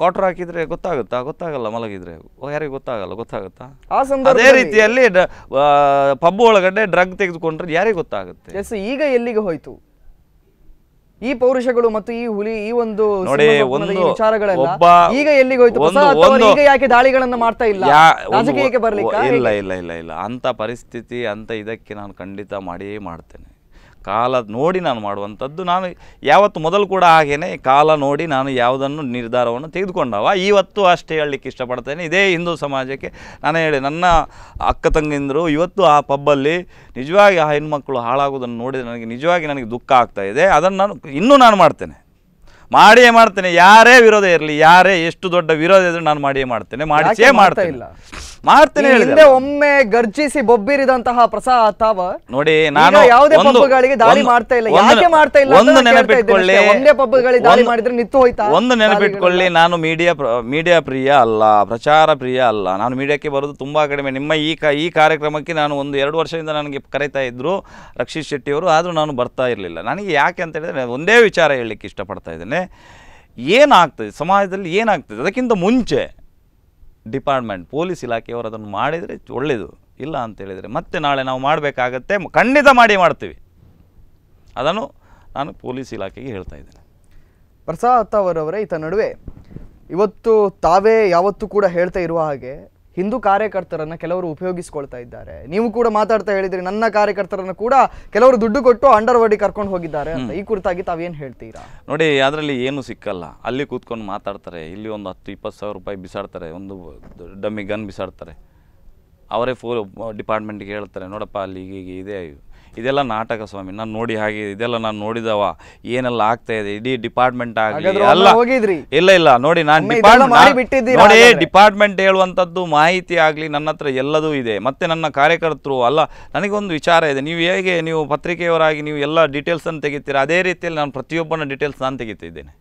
ಕ್ವಾರ್ಟರ್ ಹಾಕಿದ್ರೆ ಗೊತ್ತಾಗುತ್ತಾ ಗೊತ್ತಾಗಲ್ಲ ಮಲಗಿದ್ರೆ ಯಾರಿಗೆ ಗೊತ್ತಾಗಲ್ಲ ಗೊತ್ತಾಗುತ್ತಾ ಆ ಅದೇ ರೀತಿಯಲ್ಲಿ ಪಬ್ ಒಳಗಡೆ ಡ್ರಗ್ ತೆಗೆದುಕೊಂಡ್ರೆ ಯಾರಿಗೆ ಗೊತ್ತಾಗುತ್ತೆ ಎಸ್ ಈಗ ಎಲ್ಲಿಗೆ ಹೋಯ್ತು ಈ ಪೌರುಷಗಳು ಮತ್ತು ಈ ಹುಲಿ ಈ ಒಂದು ಒಂದು ವಿಚಾರಗಳೆಲ್ಲ ಈಗ ಎಲ್ಲಿಗೆ ಹೋಯ್ತು ಈಗ ಯಾಕೆ ದಾಳಿಗಳನ್ನು ಮಾಡ್ತಾ ಇಲ್ಲ ರಾಜಕೀಯಕ್ಕೆ ಇಲ್ಲ ಇಲ್ಲ ಇಲ್ಲ ಇಲ್ಲ ಅಂತ ಪರಿಸ್ಥಿತಿ ಅಂತ ಇದಕ್ಕೆ ನಾನು ಖಂಡಿತ ಮಾಡಿಯೇ ಮಾಡ್ತೇನೆ ಕಾಲ ನೋಡಿ ನಾನು ಮಾಡುವಂಥದ್ದು ನಾನು ಯಾವತ್ತು ಮೊದಲು ಕೂಡ ಹಾಗೇನೆ ಕಾಲ ನೋಡಿ ನಾನು ಯಾವುದನ್ನು ನಿರ್ಧಾರವನ್ನು ತೆಗೆದುಕೊಂಡವ ಇವತ್ತು ಅಷ್ಟೇ ಹೇಳಲಿಕ್ಕೆ ಇಷ್ಟಪಡ್ತೇನೆ ಇದೇ ಹಿಂದೂ ಸಮಾಜಕ್ಕೆ ನಾನು ಹೇಳಿ ನನ್ನ ಅಕ್ಕ ತಂಗಿಂದರು ಇವತ್ತು ಆ ಪಬ್ಬಲ್ಲಿ ನಿಜವಾಗಿ ಆ ಹೆಣ್ಮಕ್ಳು ಹಾಳಾಗೋದನ್ನು ನೋಡಿದರೆ ನನಗೆ ನಿಜವಾಗಿ ನನಗೆ ದುಃಖ ಆಗ್ತಾ ಇದೆ ಅದನ್ನು ನಾನು ಇನ್ನೂ ನಾನು ಮಾಡ್ತೇನೆ ಮಾಡಿಯೇ ಮಾಡ್ತೇನೆ ಯಾರೇ ವಿರೋಧ ಇರಲಿ ಯಾರೇ ಎಷ್ಟು ದೊಡ್ಡ ವಿರೋಧ ಇದ್ರೂ ನಾನು ಮಾಡಿಯೇ ಮಾಡ್ತೇನೆ ಮಾಡಿಸೇ ಮಾಡ್ತಾ ಇಲ್ಲ ಮಾಡ್ತೀನಿ ಹೇಳಿದ್ರೆ ಒಮ್ಮೆ ಗರ್ಜಿಸಿ ಬೊಬ್ಬಿರಿದಂತಹ ಪ್ರಸಾದ ತಾವ ನೋಡಿ ನಾನು ಯಾವುದೇ ಪಬ್ಗಳಿಗೆ ದಾಳಿ ಮಾಡ್ತಾ ಇಲ್ಲ ಯಾಕೆ ಮಾಡ್ತಾ ಇಲ್ಲ ಒಂದು ನೆನಪಿಟ್ಕೊಳ್ಳಿ ಒಂದೇ ಪಬ್ಗಳಿಗೆ ದಾಳಿ ಮಾಡಿದ್ರೆ ನಿಂತು ಹೋಯ್ತಾ ಒಂದು ನೆನಪಿಟ್ಕೊಳ್ಳಿ ನಾನು ಮೀಡಿಯಾ ಮೀಡಿಯಾ ಪ್ರಿಯ ಅಲ್ಲ ಪ್ರಚಾರ ಪ್ರಿಯ ಅಲ್ಲ ನಾನು ಮೀಡಿಯಾಕ್ಕೆ ಬರೋದು ತುಂಬಾ ಕಡಿಮೆ ನಿಮ್ಮ ಈ ಈ ಕಾರ್ಯಕ್ರಮಕ್ಕೆ ನಾನು ಒಂದು ಎರಡು ವರ್ಷದಿಂದ ನನಗೆ ಕರೀತಾ ಇದ್ರು ರಕ್ಷಿತ್ ಶೆಟ್ಟಿ ಅವರು ಆದ್ರೂ ನಾನು ಬರ್ತಾ ಇರಲಿಲ್ಲ ನನಗೆ ಯಾಕೆ ಅಂತ ಹೇಳಿದ್ರೆ ಒಂದೇ ವಿಚಾರ ಹೇಳಲಿಕ್ಕೆ ಇಷ್ಟಪಡ್ತಾ ಇದ್ದೇನೆ ಏನಾಗ್ತದೆ ಸಮಾಜದಲ್ಲಿ ಏನಾಗ್ತದೆ ಅದಕ್ಕಿಂತ ಮುಂಚೆ ಡಿಪಾರ್ಟ್ಮೆಂಟ್ ಪೊಲೀಸ್ ಇಲಾಖೆಯವರು ಅದನ್ನು ಮಾಡಿದರೆ ಒಳ್ಳೆಯದು ಇಲ್ಲ ಅಂತೇಳಿದರೆ ಮತ್ತೆ ನಾಳೆ ನಾವು ಮಾಡಬೇಕಾಗತ್ತೆ ಖಂಡಿತ ಮಾಡಿ ಮಾಡ್ತೀವಿ ಅದನ್ನು ನಾನು ಪೊಲೀಸ್ ಇಲಾಖೆಗೆ ಹೇಳ್ತಾ ಇದ್ದೇನೆ ಪ್ರಸಾದ್ ಅವರವರೇ ಈತ ನಡುವೆ ಇವತ್ತು ತಾವೇ ಯಾವತ್ತೂ ಕೂಡ ಹೇಳ್ತಾ ಇರುವ ಹಾಗೆ ಹಿಂದೂ ಕಾರ್ಯಕರ್ತರನ್ನು ಕೆಲವರು ಉಪಯೋಗಿಸ್ಕೊಳ್ತಾ ಇದ್ದಾರೆ ನೀವು ಕೂಡ ಮಾತಾಡ್ತಾ ಹೇಳಿದ್ರಿ ನನ್ನ ಕಾರ್ಯಕರ್ತರನ್ನು ಕೂಡ ಕೆಲವರು ದುಡ್ಡು ಕೊಟ್ಟು ಅಂಡರ್ ವರ್ಡಿ ಕರ್ಕೊಂಡು ಹೋಗಿದ್ದಾರೆ ಅಂತ ಈ ಕುರಿತಾಗಿ ತಾವೇನು ಹೇಳ್ತೀರಾ ನೋಡಿ ಅದರಲ್ಲಿ ಏನು ಸಿಕ್ಕಲ್ಲ ಅಲ್ಲಿ ಕೂತ್ಕೊಂಡು ಮಾತಾಡ್ತಾರೆ ಇಲ್ಲಿ ಒಂದು ಹತ್ತು ಇಪ್ಪತ್ತು ಸಾವಿರ ರೂಪಾಯಿ ಬಿಸಾಡ್ತಾರೆ ಒಂದು ಡಮ್ಮಿ ಗನ್ ಬಿಸಾಡ್ತಾರೆ ಅವರೇ ಫೋ ಡಿಪಾರ್ಟ್ಮೆಂಟ್ಗೆ ಹೇಳ್ತಾರೆ ನೋಡಪ್ಪ ಅಲ್ಲಿ ಈಗೀಗ ಇದೆ ಇದೆಲ್ಲ ನಾಟಕ ಸ್ವಾಮಿ ನಾನು ನೋಡಿ ಹಾಗೆ ಇದೆಲ್ಲ ನಾನು ನೋಡಿದವ ಏನೆಲ್ಲ ಆಗ್ತಾ ಇದೆ ಇಡೀ ಡಿಪಾರ್ಟ್ಮೆಂಟ್ ಆಗಲಿ ಇಲ್ಲ ಇಲ್ಲ ನೋಡಿ ನಾನು ಡಿಪಾರ್ಟ್ಮೆಂಟ್ ನೋಡಿ ಡಿಪಾರ್ಟ್ಮೆಂಟ್ ಹೇಳುವಂಥದ್ದು ಮಾಹಿತಿ ಆಗಲಿ ನನ್ನ ಹತ್ರ ಎಲ್ಲದೂ ಇದೆ ಮತ್ತೆ ನನ್ನ ಕಾರ್ಯಕರ್ತರು ಅಲ್ಲ ನನಗೊಂದು ವಿಚಾರ ಇದೆ ನೀವು ಹೇಗೆ ನೀವು ಪತ್ರಿಕೆಯವರಾಗಿ ನೀವು ಎಲ್ಲ ಡೀಟೇಲ್ಸ್ ಅನ್ನು ತೆಗಿತೀರಾ ಅದೇ ರೀತಿಯಲ್ಲಿ ನಾನು ಪ್ರತಿಯೊಬ್ಬನ ಡೀಟೇಲ್ಸ್ ನಾನು ತೆಗಿತಿದ್ದೇನೆ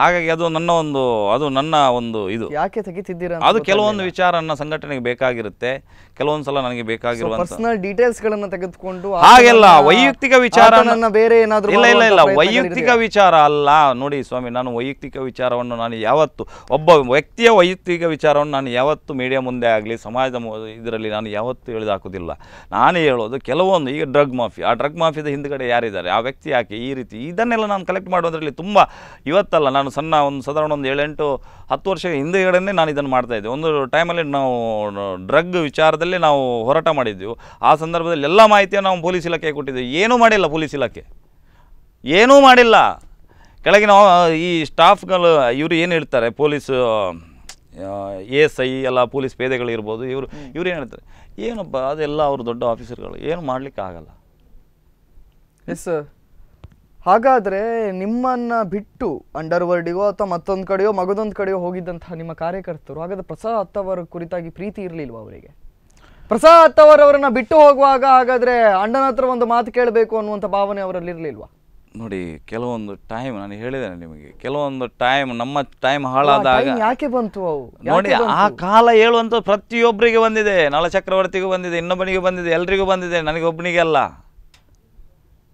ಹಾಗಾಗಿ ಅದು ನನ್ನ ಒಂದು ಅದು ನನ್ನ ಒಂದು ಇದು ಯಾಕೆ ತೆಗಿತಿದ್ದೀರ ಅದು ಕೆಲವೊಂದು ವಿಚಾರ ನನ್ನ ಸಂಘಟನೆಗೆ ಬೇಕಾಗಿರುತ್ತೆ ಕೆಲವೊಂದು ಸಲ ನನಗೆ ಬೇಕಾಗಿರುವ ಪರ್ಸನಲ್ ತೆಗೆದುಕೊಂಡು ಹಾಗೆಲ್ಲ ವೈಯಕ್ತಿಕ ವಿಚಾರ ನನ್ನ ಬೇರೆ ಏನಾದರೂ ಇಲ್ಲ ಇಲ್ಲ ಇಲ್ಲ ವೈಯಕ್ತಿಕ ವಿಚಾರ ಅಲ್ಲ ನೋಡಿ ಸ್ವಾಮಿ ನಾನು ವೈಯಕ್ತಿಕ ವಿಚಾರವನ್ನು ನಾನು ಯಾವತ್ತು ಒಬ್ಬ ವ್ಯಕ್ತಿಯ ವೈಯಕ್ತಿಕ ವಿಚಾರವನ್ನು ನಾನು ಯಾವತ್ತು ಮೀಡಿಯಾ ಮುಂದೆ ಆಗಲಿ ಸಮಾಜದ ಇದರಲ್ಲಿ ನಾನು ಯಾವತ್ತೂ ಹಾಕೋದಿಲ್ಲ ನಾನೇ ಹೇಳೋದು ಕೆಲವೊಂದು ಈಗ ಡ್ರಗ್ ಮಾಫಿ ಆ ಡ್ರಗ್ ಮಾಫಿದ ಹಿಂದ್ಗಡೆ ಯಾರಿದ್ದಾರೆ ಆ ವ್ಯಕ್ತಿ ಯಾಕೆ ಈ ರೀತಿ ಇದನ್ನೆಲ್ಲ ನಾನು ಕಲೆಕ್ಟ್ ಮಾಡೋದ್ರಲ್ಲಿ ತುಂಬ ಇವತ್ತಲ್ಲ ನಾನು ನಾನು ಸಣ್ಣ ಒಂದು ಸಾಧಾರಣ ಒಂದು ಏಳೆಂಟು ಹತ್ತು ವರ್ಷ ಹಿಂದೆಗಡೆ ನಾನು ಇದನ್ನು ಇದ್ದೆ ಒಂದು ಟೈಮಲ್ಲಿ ನಾವು ಡ್ರಗ್ ವಿಚಾರದಲ್ಲಿ ನಾವು ಹೋರಾಟ ಮಾಡಿದ್ದೆವು ಆ ಸಂದರ್ಭದಲ್ಲಿ ಎಲ್ಲ ಮಾಹಿತಿಯನ್ನು ನಾವು ಪೊಲೀಸ್ ಇಲಾಖೆಗೆ ಕೊಟ್ಟಿದ್ದೆವು ಏನೂ ಮಾಡಿಲ್ಲ ಪೊಲೀಸ್ ಇಲಾಖೆ ಏನೂ ಮಾಡಿಲ್ಲ ಕೆಳಗಿನ ಈ ಸ್ಟಾಫ್ಗಳು ಇವರು ಏನು ಹೇಳ್ತಾರೆ ಪೊಲೀಸ್ ಎಸ್ ಐ ಎಲ್ಲ ಪೊಲೀಸ್ ಪೇದೆಗಳಿರ್ಬೋದು ಇವರು ಇವ್ರು ಏನು ಹೇಳ್ತಾರೆ ಏನಪ್ಪ ಅದೆಲ್ಲ ಅವರು ದೊಡ್ಡ ಆಫೀಸರ್ಗಳು ಏನು ಮಾಡಲಿಕ್ಕೆ ಆಗಲ್ಲ ಎಸ್ ಸರ್ ಹಾಗಾದರೆ ನಿಮ್ಮನ್ನು ಬಿಟ್ಟು ಅಂಡರ್ ವರ್ಲ್ಡಿಗೋ ಅಥವಾ ಮತ್ತೊಂದು ಕಡೆಯೋ ಮಗದೊಂದು ಕಡೆಯೋ ಹೋಗಿದ್ದಂತಹ ನಿಮ್ಮ ಕಾರ್ಯಕರ್ತರು ಹಾಗಾದ್ರೆ ಪ್ರಸಾದ್ ಅತ್ತವರ ಕುರಿತಾಗಿ ಪ್ರೀತಿ ಇರಲಿಲ್ವ ಅವರಿಗೆ ಪ್ರಸಾದ್ ಅತ್ತವರ್ ಬಿಟ್ಟು ಹೋಗುವಾಗ ಹಾಗಾದರೆ ಅಣ್ಣನ ಹತ್ರ ಒಂದು ಮಾತು ಕೇಳಬೇಕು ಅನ್ನುವಂಥ ಭಾವನೆ ಅವರಲ್ಲಿ ಇರಲಿಲ್ವಾ ನೋಡಿ ಕೆಲವೊಂದು ಟೈಮ್ ನಾನು ಹೇಳಿದ್ದೇನೆ ನಿಮಗೆ ಕೆಲವೊಂದು ಟೈಮ್ ನಮ್ಮ ಟೈಮ್ ಹಾಳಾದಾಗ ಯಾಕೆ ಬಂತು ಅವು ನೋಡಿ ಆ ಕಾಲ ಹೇಳುವಂಥ ಪ್ರತಿಯೊಬ್ಬರಿಗೆ ಬಂದಿದೆ ನಳ ಚಕ್ರವರ್ತಿಗೂ ಬಂದಿದೆ ಇನ್ನೊಬ್ಬನಿಗೆ ಬಂದಿದೆ ಎಲ್ರಿಗೂ ಬಂದಿದೆ ನನಗೆ ಒಬ್ಬನಿಗೆ ಅಲ್ಲ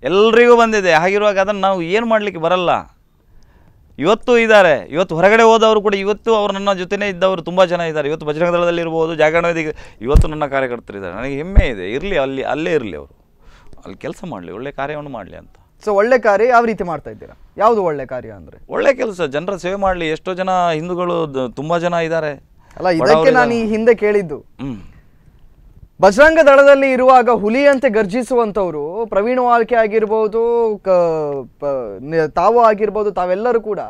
ಎಲ್ರಿಗೂ ಬಂದಿದೆ ಹಾಗಿರುವಾಗ ಅದನ್ನು ನಾವು ಏನು ಮಾಡಲಿಕ್ಕೆ ಬರಲ್ಲ ಇವತ್ತು ಇದ್ದಾರೆ ಇವತ್ತು ಹೊರಗಡೆ ಹೋದವರು ಕೂಡ ಇವತ್ತು ಅವರು ನನ್ನ ಜೊತೆನೇ ಇದ್ದವರು ತುಂಬ ಜನ ಇದ್ದಾರೆ ಇವತ್ತು ಬಜರಂಗ ದಳದಲ್ಲಿ ಇರ್ಬೋದು ಜಾಗರಣವೇದಿಗೆ ಇವತ್ತು ನನ್ನ ಕಾರ್ಯಕರ್ತರು ಇದ್ದಾರೆ ನನಗೆ ಹೆಮ್ಮೆ ಇದೆ ಇರಲಿ ಅಲ್ಲಿ ಅಲ್ಲೇ ಇರಲಿ ಅವರು ಅಲ್ಲಿ ಕೆಲಸ ಮಾಡಲಿ ಒಳ್ಳೆ ಕಾರ್ಯವನ್ನು ಮಾಡಲಿ ಅಂತ ಸೊ ಒಳ್ಳೆ ಕಾರ್ಯ ಯಾವ ರೀತಿ ಮಾಡ್ತಾ ಇದ್ದೀರಾ ಯಾವುದು ಒಳ್ಳೆ ಕಾರ್ಯ ಅಂದರೆ ಒಳ್ಳೆ ಕೆಲಸ ಜನರ ಸೇವೆ ಮಾಡಲಿ ಎಷ್ಟೋ ಜನ ಹಿಂದೂಗಳು ತುಂಬ ಜನ ಇದ್ದಾರೆ ಅಲ್ಲ ಇದಕ್ಕೆ ನಾನು ಈ ಹಿಂದೆ ಕೇಳಿದ್ದು ಬಜರಂಗ ದಳದಲ್ಲಿ ಇರುವಾಗ ಹುಲಿಯಂತೆ ಗರ್ಜಿಸುವಂಥವ್ರು ಪ್ರವೀಣ್ ವಾಲ್ಕೆ ಆಗಿರ್ಬೋದು ಕ ತಾವು ಆಗಿರ್ಬೋದು ತಾವೆಲ್ಲರೂ ಕೂಡ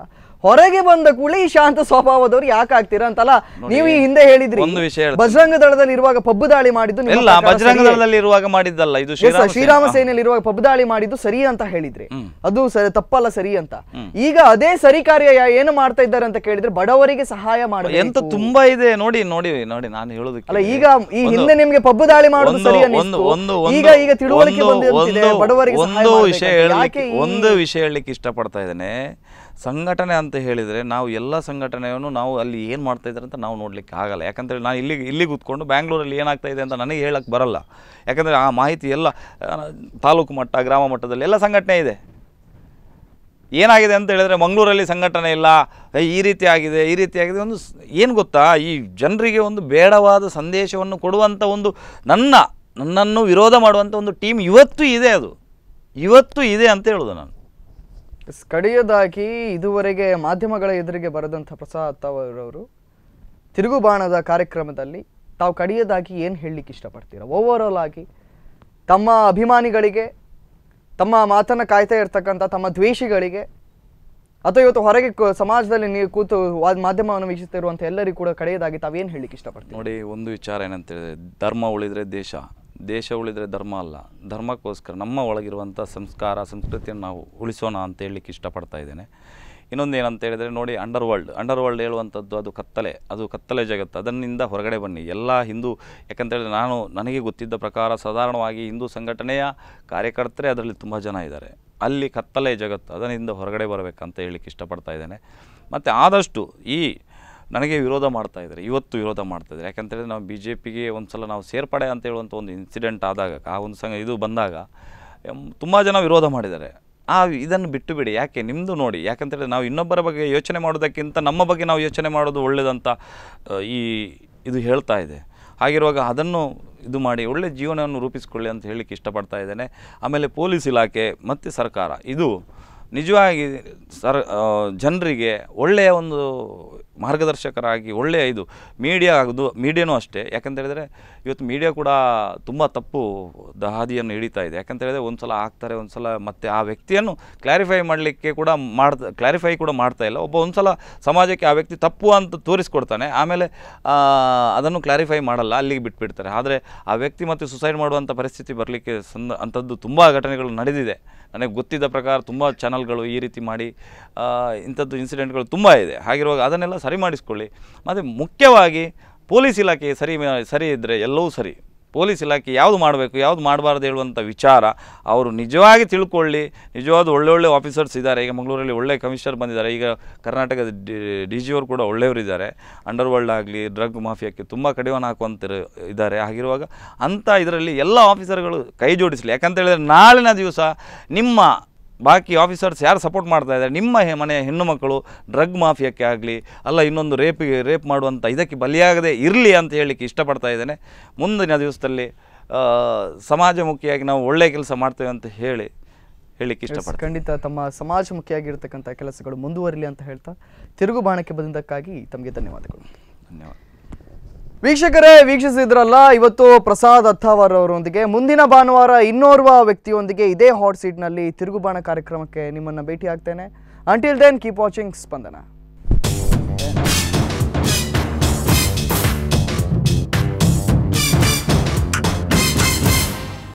ಹೊರಗೆ ಬಂದ ಕೂಡಲೇ ಈ ಶಾಂತ ಸ್ವಭಾವದವ್ರು ಯಾಕೆ ಆಗ್ತೀರಾ ಅಂತಲ್ಲ ನೀವು ಈ ಹಿಂದೆ ಹೇಳಿದ್ರಿ ಒಂದು ವಿಷಯ ಬಜರಂಗ ದಳದಲ್ಲಿ ಇರುವಾಗ ಪಬ್ಬು ದಾಳಿ ಮಾಡಿದ್ದು ಬಜರಂಗ ದಳದಲ್ಲಿ ಇರುವಾಗ ಮಾಡಿದ್ದಲ್ಲ ಇದು ಶ್ರೀರಾಮ ಸೇನೆಯಲ್ಲಿ ಇರುವಾಗ ಪಬ್ಬು ದಾಳಿ ಮಾಡಿದ್ದು ಸರಿ ಅಂತ ಹೇಳಿದ್ರಿ ಅದು ತಪ್ಪಲ್ಲ ಸರಿ ಅಂತ ಈಗ ಅದೇ ಸರಿ ಕಾರ್ಯ ಏನು ಮಾಡ್ತಾ ಇದ್ದಾರೆ ಅಂತ ಕೇಳಿದ್ರೆ ಬಡವರಿಗೆ ಸಹಾಯ ಮಾಡಿ ಎಂತ ತುಂಬಾ ಇದೆ ನೋಡಿ ನೋಡಿ ನೋಡಿ ನಾನು ಹೇಳುದು ಅಲ್ಲ ಈಗ ಈ ಹಿಂದೆ ನಿಮ್ಗೆ ಪಬ್ಬು ದಾಳಿ ಮಾಡುದು ಸರಿ ಈಗ ಈಗ ತಿಳುವಳಿಕೆ ಬಂದಿದೆ ಬಡವರಿಗೆ ಒಂದು ವಿಷಯ ಒಂದು ವಿಷಯ ಹೇಳಲಿಕ್ಕೆ ಇಷ್ಟಪಡ್ತಾ ಇದ್ದೇನೆ ಸಂಘಟನೆ ಅಂತ ಹೇಳಿದರೆ ನಾವು ಎಲ್ಲ ಸಂಘಟನೆಯನ್ನು ನಾವು ಅಲ್ಲಿ ಏನು ಮಾಡ್ತಾ ಇದ್ದಾರೆ ಅಂತ ನಾವು ನೋಡಲಿಕ್ಕೆ ಆಗಲ್ಲ ಯಾಕಂದರೆ ನಾನು ಇಲ್ಲಿಗೆ ಇಲ್ಲಿ ಕೂತ್ಕೊಂಡು ಬ್ಯಾಂಗ್ಳೂರಲ್ಲಿ ಏನಾಗ್ತಾ ಇದೆ ಅಂತ ನನಗೆ ಹೇಳಕ್ಕೆ ಬರಲ್ಲ ಯಾಕಂದರೆ ಆ ಮಾಹಿತಿ ಎಲ್ಲ ತಾಲೂಕು ಮಟ್ಟ ಗ್ರಾಮ ಮಟ್ಟದಲ್ಲಿ ಎಲ್ಲ ಸಂಘಟನೆ ಇದೆ ಏನಾಗಿದೆ ಅಂತ ಹೇಳಿದರೆ ಮಂಗಳೂರಲ್ಲಿ ಸಂಘಟನೆ ಇಲ್ಲ ಈ ರೀತಿ ಆಗಿದೆ ಈ ರೀತಿ ಆಗಿದೆ ಒಂದು ಏನು ಗೊತ್ತಾ ಈ ಜನರಿಗೆ ಒಂದು ಬೇಡವಾದ ಸಂದೇಶವನ್ನು ಕೊಡುವಂಥ ಒಂದು ನನ್ನ ನನ್ನನ್ನು ವಿರೋಧ ಮಾಡುವಂಥ ಒಂದು ಟೀಮ್ ಇವತ್ತು ಇದೆ ಅದು ಇವತ್ತು ಇದೆ ಅಂತ ಹೇಳೋದು ನಾನು ಕಡಿಯದಾಗಿ ಇದುವರೆಗೆ ಮಾಧ್ಯಮಗಳ ಎದುರಿಗೆ ಬರೆದಂಥ ಪ್ರಸಾದ್ ತಾವರವರು ತಿರುಗು ಬಾಣದ ಕಾರ್ಯಕ್ರಮದಲ್ಲಿ ತಾವು ಕಡಿಯದಾಗಿ ಏನು ಹೇಳಲಿಕ್ಕೆ ಇಷ್ಟಪಡ್ತೀರ ಓವರ್ ಆಲ್ ಆಗಿ ತಮ್ಮ ಅಭಿಮಾನಿಗಳಿಗೆ ತಮ್ಮ ಮಾತನ್ನು ಕಾಯ್ತಾ ಇರ್ತಕ್ಕಂಥ ತಮ್ಮ ದ್ವೇಷಿಗಳಿಗೆ ಅಥವಾ ಇವತ್ತು ಹೊರಗೆ ಸಮಾಜದಲ್ಲಿ ನೀವು ಕೂತು ಮಾಧ್ಯಮವನ್ನು ವೀಕ್ಷಿಸ್ತಿರುವಂಥ ಎಲ್ಲರಿಗೂ ಕೂಡ ಕಡೆಯದಾಗಿ ತಾವೇನು ಹೇಳಲಿಕ್ಕೆ ಇಷ್ಟಪಡ್ತೀವಿ ನೋಡಿ ಒಂದು ವಿಚಾರ ಏನಂತ ಹೇಳಿದ್ರೆ ಧರ್ಮ ಉಳಿದರೆ ದೇಶ ದೇಶ ಉಳಿದರೆ ಧರ್ಮ ಅಲ್ಲ ಧರ್ಮಕ್ಕೋಸ್ಕರ ನಮ್ಮ ಒಳಗಿರುವಂಥ ಸಂಸ್ಕಾರ ಸಂಸ್ಕೃತಿಯನ್ನು ನಾವು ಉಳಿಸೋಣ ಅಂತ ಹೇಳಲಿಕ್ಕೆ ಇಷ್ಟಪಡ್ತಾ ಇದ್ದೇನೆ ಇನ್ನೊಂದು ಏನಂತ ಹೇಳಿದರೆ ನೋಡಿ ಅಂಡರ್ ವರ್ಲ್ಡ್ ಅಂಡರ್ ವರ್ಲ್ಡ್ ಹೇಳುವಂಥದ್ದು ಅದು ಕತ್ತಲೆ ಅದು ಕತ್ತಲೆ ಜಗತ್ತು ಅದನ್ನಿಂದ ಹೊರಗಡೆ ಬನ್ನಿ ಎಲ್ಲ ಹಿಂದೂ ಯಾಕಂತೇಳಿದ್ರೆ ನಾನು ನನಗೆ ಗೊತ್ತಿದ್ದ ಪ್ರಕಾರ ಸಾಧಾರಣವಾಗಿ ಹಿಂದೂ ಸಂಘಟನೆಯ ಕಾರ್ಯಕರ್ತರೇ ಅದರಲ್ಲಿ ತುಂಬ ಜನ ಇದ್ದಾರೆ ಅಲ್ಲಿ ಕತ್ತಲೆ ಜಗತ್ತು ಅದನ್ನಿಂದ ಹೊರಗಡೆ ಬರಬೇಕಂತ ಹೇಳಲಿಕ್ಕೆ ಇಷ್ಟಪಡ್ತಾ ಇದ್ದೇನೆ ಮತ್ತು ಆದಷ್ಟು ಈ ನನಗೆ ವಿರೋಧ ಮಾಡ್ತಾ ಇದ್ದಾರೆ ಇವತ್ತು ವಿರೋಧ ಮಾಡ್ತಾ ಇದ್ದಾರೆ ಯಾಕಂತೇಳಿದ್ರೆ ನಾವು ಬಿ ಜೆ ಪಿಗೆ ಒಂದು ಸಲ ನಾವು ಸೇರ್ಪಡೆ ಅಂತ ಹೇಳುವಂಥ ಒಂದು ಇನ್ಸಿಡೆಂಟ್ ಆದಾಗ ಆ ಒಂದು ಸಂಘ ಇದು ಬಂದಾಗ ತುಂಬ ಜನ ವಿರೋಧ ಮಾಡಿದ್ದಾರೆ ಆ ಇದನ್ನು ಬಿಟ್ಟು ಬಿಡಿ ಯಾಕೆ ನಿಮ್ಮದು ನೋಡಿ ಯಾಕಂತೇಳಿ ನಾವು ಇನ್ನೊಬ್ಬರ ಬಗ್ಗೆ ಯೋಚನೆ ಮಾಡೋದಕ್ಕಿಂತ ನಮ್ಮ ಬಗ್ಗೆ ನಾವು ಯೋಚನೆ ಮಾಡೋದು ಒಳ್ಳೆಯದಂತ ಈ ಇದು ಹೇಳ್ತಾ ಇದೆ ಹಾಗಿರುವಾಗ ಅದನ್ನು ಇದು ಮಾಡಿ ಒಳ್ಳೆ ಜೀವನವನ್ನು ರೂಪಿಸಿಕೊಳ್ಳಿ ಅಂತ ಹೇಳಲಿಕ್ಕೆ ಇಷ್ಟಪಡ್ತಾ ಇದ್ದೇನೆ ಆಮೇಲೆ ಪೊಲೀಸ್ ಇಲಾಖೆ ಮತ್ತು ಸರ್ಕಾರ ಇದು ನಿಜವಾಗಿ ಸರ್ ಜನರಿಗೆ ಒಳ್ಳೆಯ ಒಂದು ಮಾರ್ಗದರ್ಶಕರಾಗಿ ಒಳ್ಳೆಯ ಇದು ಮೀಡಿಯಾ ಅದು ಮೀಡಿಯಾನೂ ಅಷ್ಟೇ ಯಾಕಂತೇಳಿದರೆ ಇವತ್ತು ಮೀಡಿಯಾ ಕೂಡ ತುಂಬ ತಪ್ಪು ಹಾದಿಯನ್ನು ಹಿಡಿತಾ ಇದೆ ಯಾಕಂತೇಳಿದರೆ ಒಂದು ಸಲ ಹಾಕ್ತಾರೆ ಒಂದು ಸಲ ಮತ್ತು ಆ ವ್ಯಕ್ತಿಯನ್ನು ಕ್ಲಾರಿಫೈ ಮಾಡಲಿಕ್ಕೆ ಕೂಡ ಮಾಡ್ತಾ ಕ್ಲಾರಿಫೈ ಕೂಡ ಮಾಡ್ತಾ ಇಲ್ಲ ಒಬ್ಬ ಒಂದು ಸಲ ಸಮಾಜಕ್ಕೆ ಆ ವ್ಯಕ್ತಿ ತಪ್ಪು ಅಂತ ತೋರಿಸ್ಕೊಡ್ತಾನೆ ಆಮೇಲೆ ಅದನ್ನು ಕ್ಲಾರಿಫೈ ಮಾಡಲ್ಲ ಅಲ್ಲಿಗೆ ಬಿಟ್ಬಿಡ್ತಾರೆ ಆದರೆ ಆ ವ್ಯಕ್ತಿ ಮತ್ತು ಸುಸೈಡ್ ಮಾಡುವಂಥ ಪರಿಸ್ಥಿತಿ ಬರಲಿಕ್ಕೆ ಸಂದ ಅಂಥದ್ದು ತುಂಬ ಘಟನೆಗಳು ನಡೆದಿದೆ ನನಗೆ ಗೊತ್ತಿದ್ದ ಪ್ರಕಾರ ತುಂಬ ಚಾನಲ್ಗಳು ಈ ರೀತಿ ಮಾಡಿ ಇಂಥದ್ದು ಇನ್ಸಿಡೆಂಟ್ಗಳು ತುಂಬ ಇದೆ ಹಾಗಿರುವಾಗ ಅದನ್ನೆಲ್ಲ ಸರಿ ಸರಿ ಮಾಡಿಸ್ಕೊಳ್ಳಿ ಮತ್ತು ಮುಖ್ಯವಾಗಿ ಪೊಲೀಸ್ ಇಲಾಖೆ ಸರಿ ಸರಿ ಇದ್ದರೆ ಎಲ್ಲವೂ ಸರಿ ಪೊಲೀಸ್ ಇಲಾಖೆ ಯಾವುದು ಮಾಡಬೇಕು ಯಾವುದು ಮಾಡಬಾರ್ದು ಹೇಳುವಂಥ ವಿಚಾರ ಅವರು ನಿಜವಾಗಿ ತಿಳ್ಕೊಳ್ಳಿ ನಿಜವಾದ ಒಳ್ಳೊಳ್ಳೆ ಆಫೀಸರ್ಸ್ ಇದ್ದಾರೆ ಈಗ ಮಂಗಳೂರಲ್ಲಿ ಒಳ್ಳೆ ಕಮಿಷನರ್ ಬಂದಿದ್ದಾರೆ ಈಗ ಕರ್ನಾಟಕದ ಡಿ ಜಿ ಅವರು ಕೂಡ ಒಳ್ಳೆಯವರಿದ್ದಾರೆ ಅಂಡರ್ ವರ್ಲ್ಡ್ ಆಗಲಿ ಡ್ರಗ್ ಮಾಫಿಯಾಕ್ಕೆ ತುಂಬ ಕಡಿವಾಣ ಹಾಕುವಂತಿರು ಇದ್ದಾರೆ ಆಗಿರುವಾಗ ಅಂಥ ಇದರಲ್ಲಿ ಎಲ್ಲ ಆಫೀಸರ್ಗಳು ಕೈ ಜೋಡಿಸಲಿ ಯಾಕಂತ ನಾಳಿನ ದಿವಸ ನಿಮ್ಮ ಬಾಕಿ ಆಫೀಸರ್ಸ್ ಯಾರು ಸಪೋರ್ಟ್ ಮಾಡ್ತಾ ಇದ್ದಾರೆ ನಿಮ್ಮ ಮನೆ ಹೆಣ್ಣು ಮಕ್ಕಳು ಡ್ರಗ್ ಮಾಫಿಯಾಕ್ಕೆ ಆಗಲಿ ಅಲ್ಲ ಇನ್ನೊಂದು ರೇಪಿಗೆ ರೇಪ್ ಮಾಡುವಂಥ ಇದಕ್ಕೆ ಬಲಿಯಾಗದೆ ಇರಲಿ ಅಂತ ಹೇಳಲಿಕ್ಕೆ ಇಷ್ಟಪಡ್ತಾ ಇದ್ದೇನೆ ಮುಂದಿನ ದಿವಸದಲ್ಲಿ ಸಮಾಜಮುಖಿಯಾಗಿ ನಾವು ಒಳ್ಳೆಯ ಕೆಲಸ ಮಾಡ್ತೇವೆ ಅಂತ ಹೇಳಿ ಹೇಳಲಿಕ್ಕೆ ಇಷ್ಟಪಡ್ತೀವಿ ಖಂಡಿತ ತಮ್ಮ ಸಮಾಜಮುಖಿಯಾಗಿರ್ತಕ್ಕಂಥ ಕೆಲಸಗಳು ಮುಂದುವರಿಲಿ ಅಂತ ಹೇಳ್ತಾ ತಿರುಗು ಬಾಣಕ್ಕೆ ಬಂದಕ್ಕಾಗಿ ತಮಗೆ ಧನ್ಯವಾದಗಳು ಧನ್ಯವಾದ ವೀಕ್ಷಕರೇ ವೀಕ್ಷಿಸಿದ್ರಲ್ಲ ಇವತ್ತು ಪ್ರಸಾದ್ ಅತ್ತಾವರ್ ಅವರೊಂದಿಗೆ ಮುಂದಿನ ಭಾನುವಾರ ಇನ್ನೋರ್ವ ವ್ಯಕ್ತಿಯೊಂದಿಗೆ ಇದೇ ಹಾಟ್ ಸೀಟ್ನಲ್ಲಿ ತಿರುಗುಬಾಣ ಕಾರ್ಯಕ್ರಮಕ್ಕೆ ನಿಮ್ಮನ್ನು ಭೇಟಿ ಆಗ್ತೇನೆ ಅಂಟಿಲ್ ದೆನ್ ಕೀಪ್ ವಾಚಿಂಗ್ ಸ್ಪಂದನ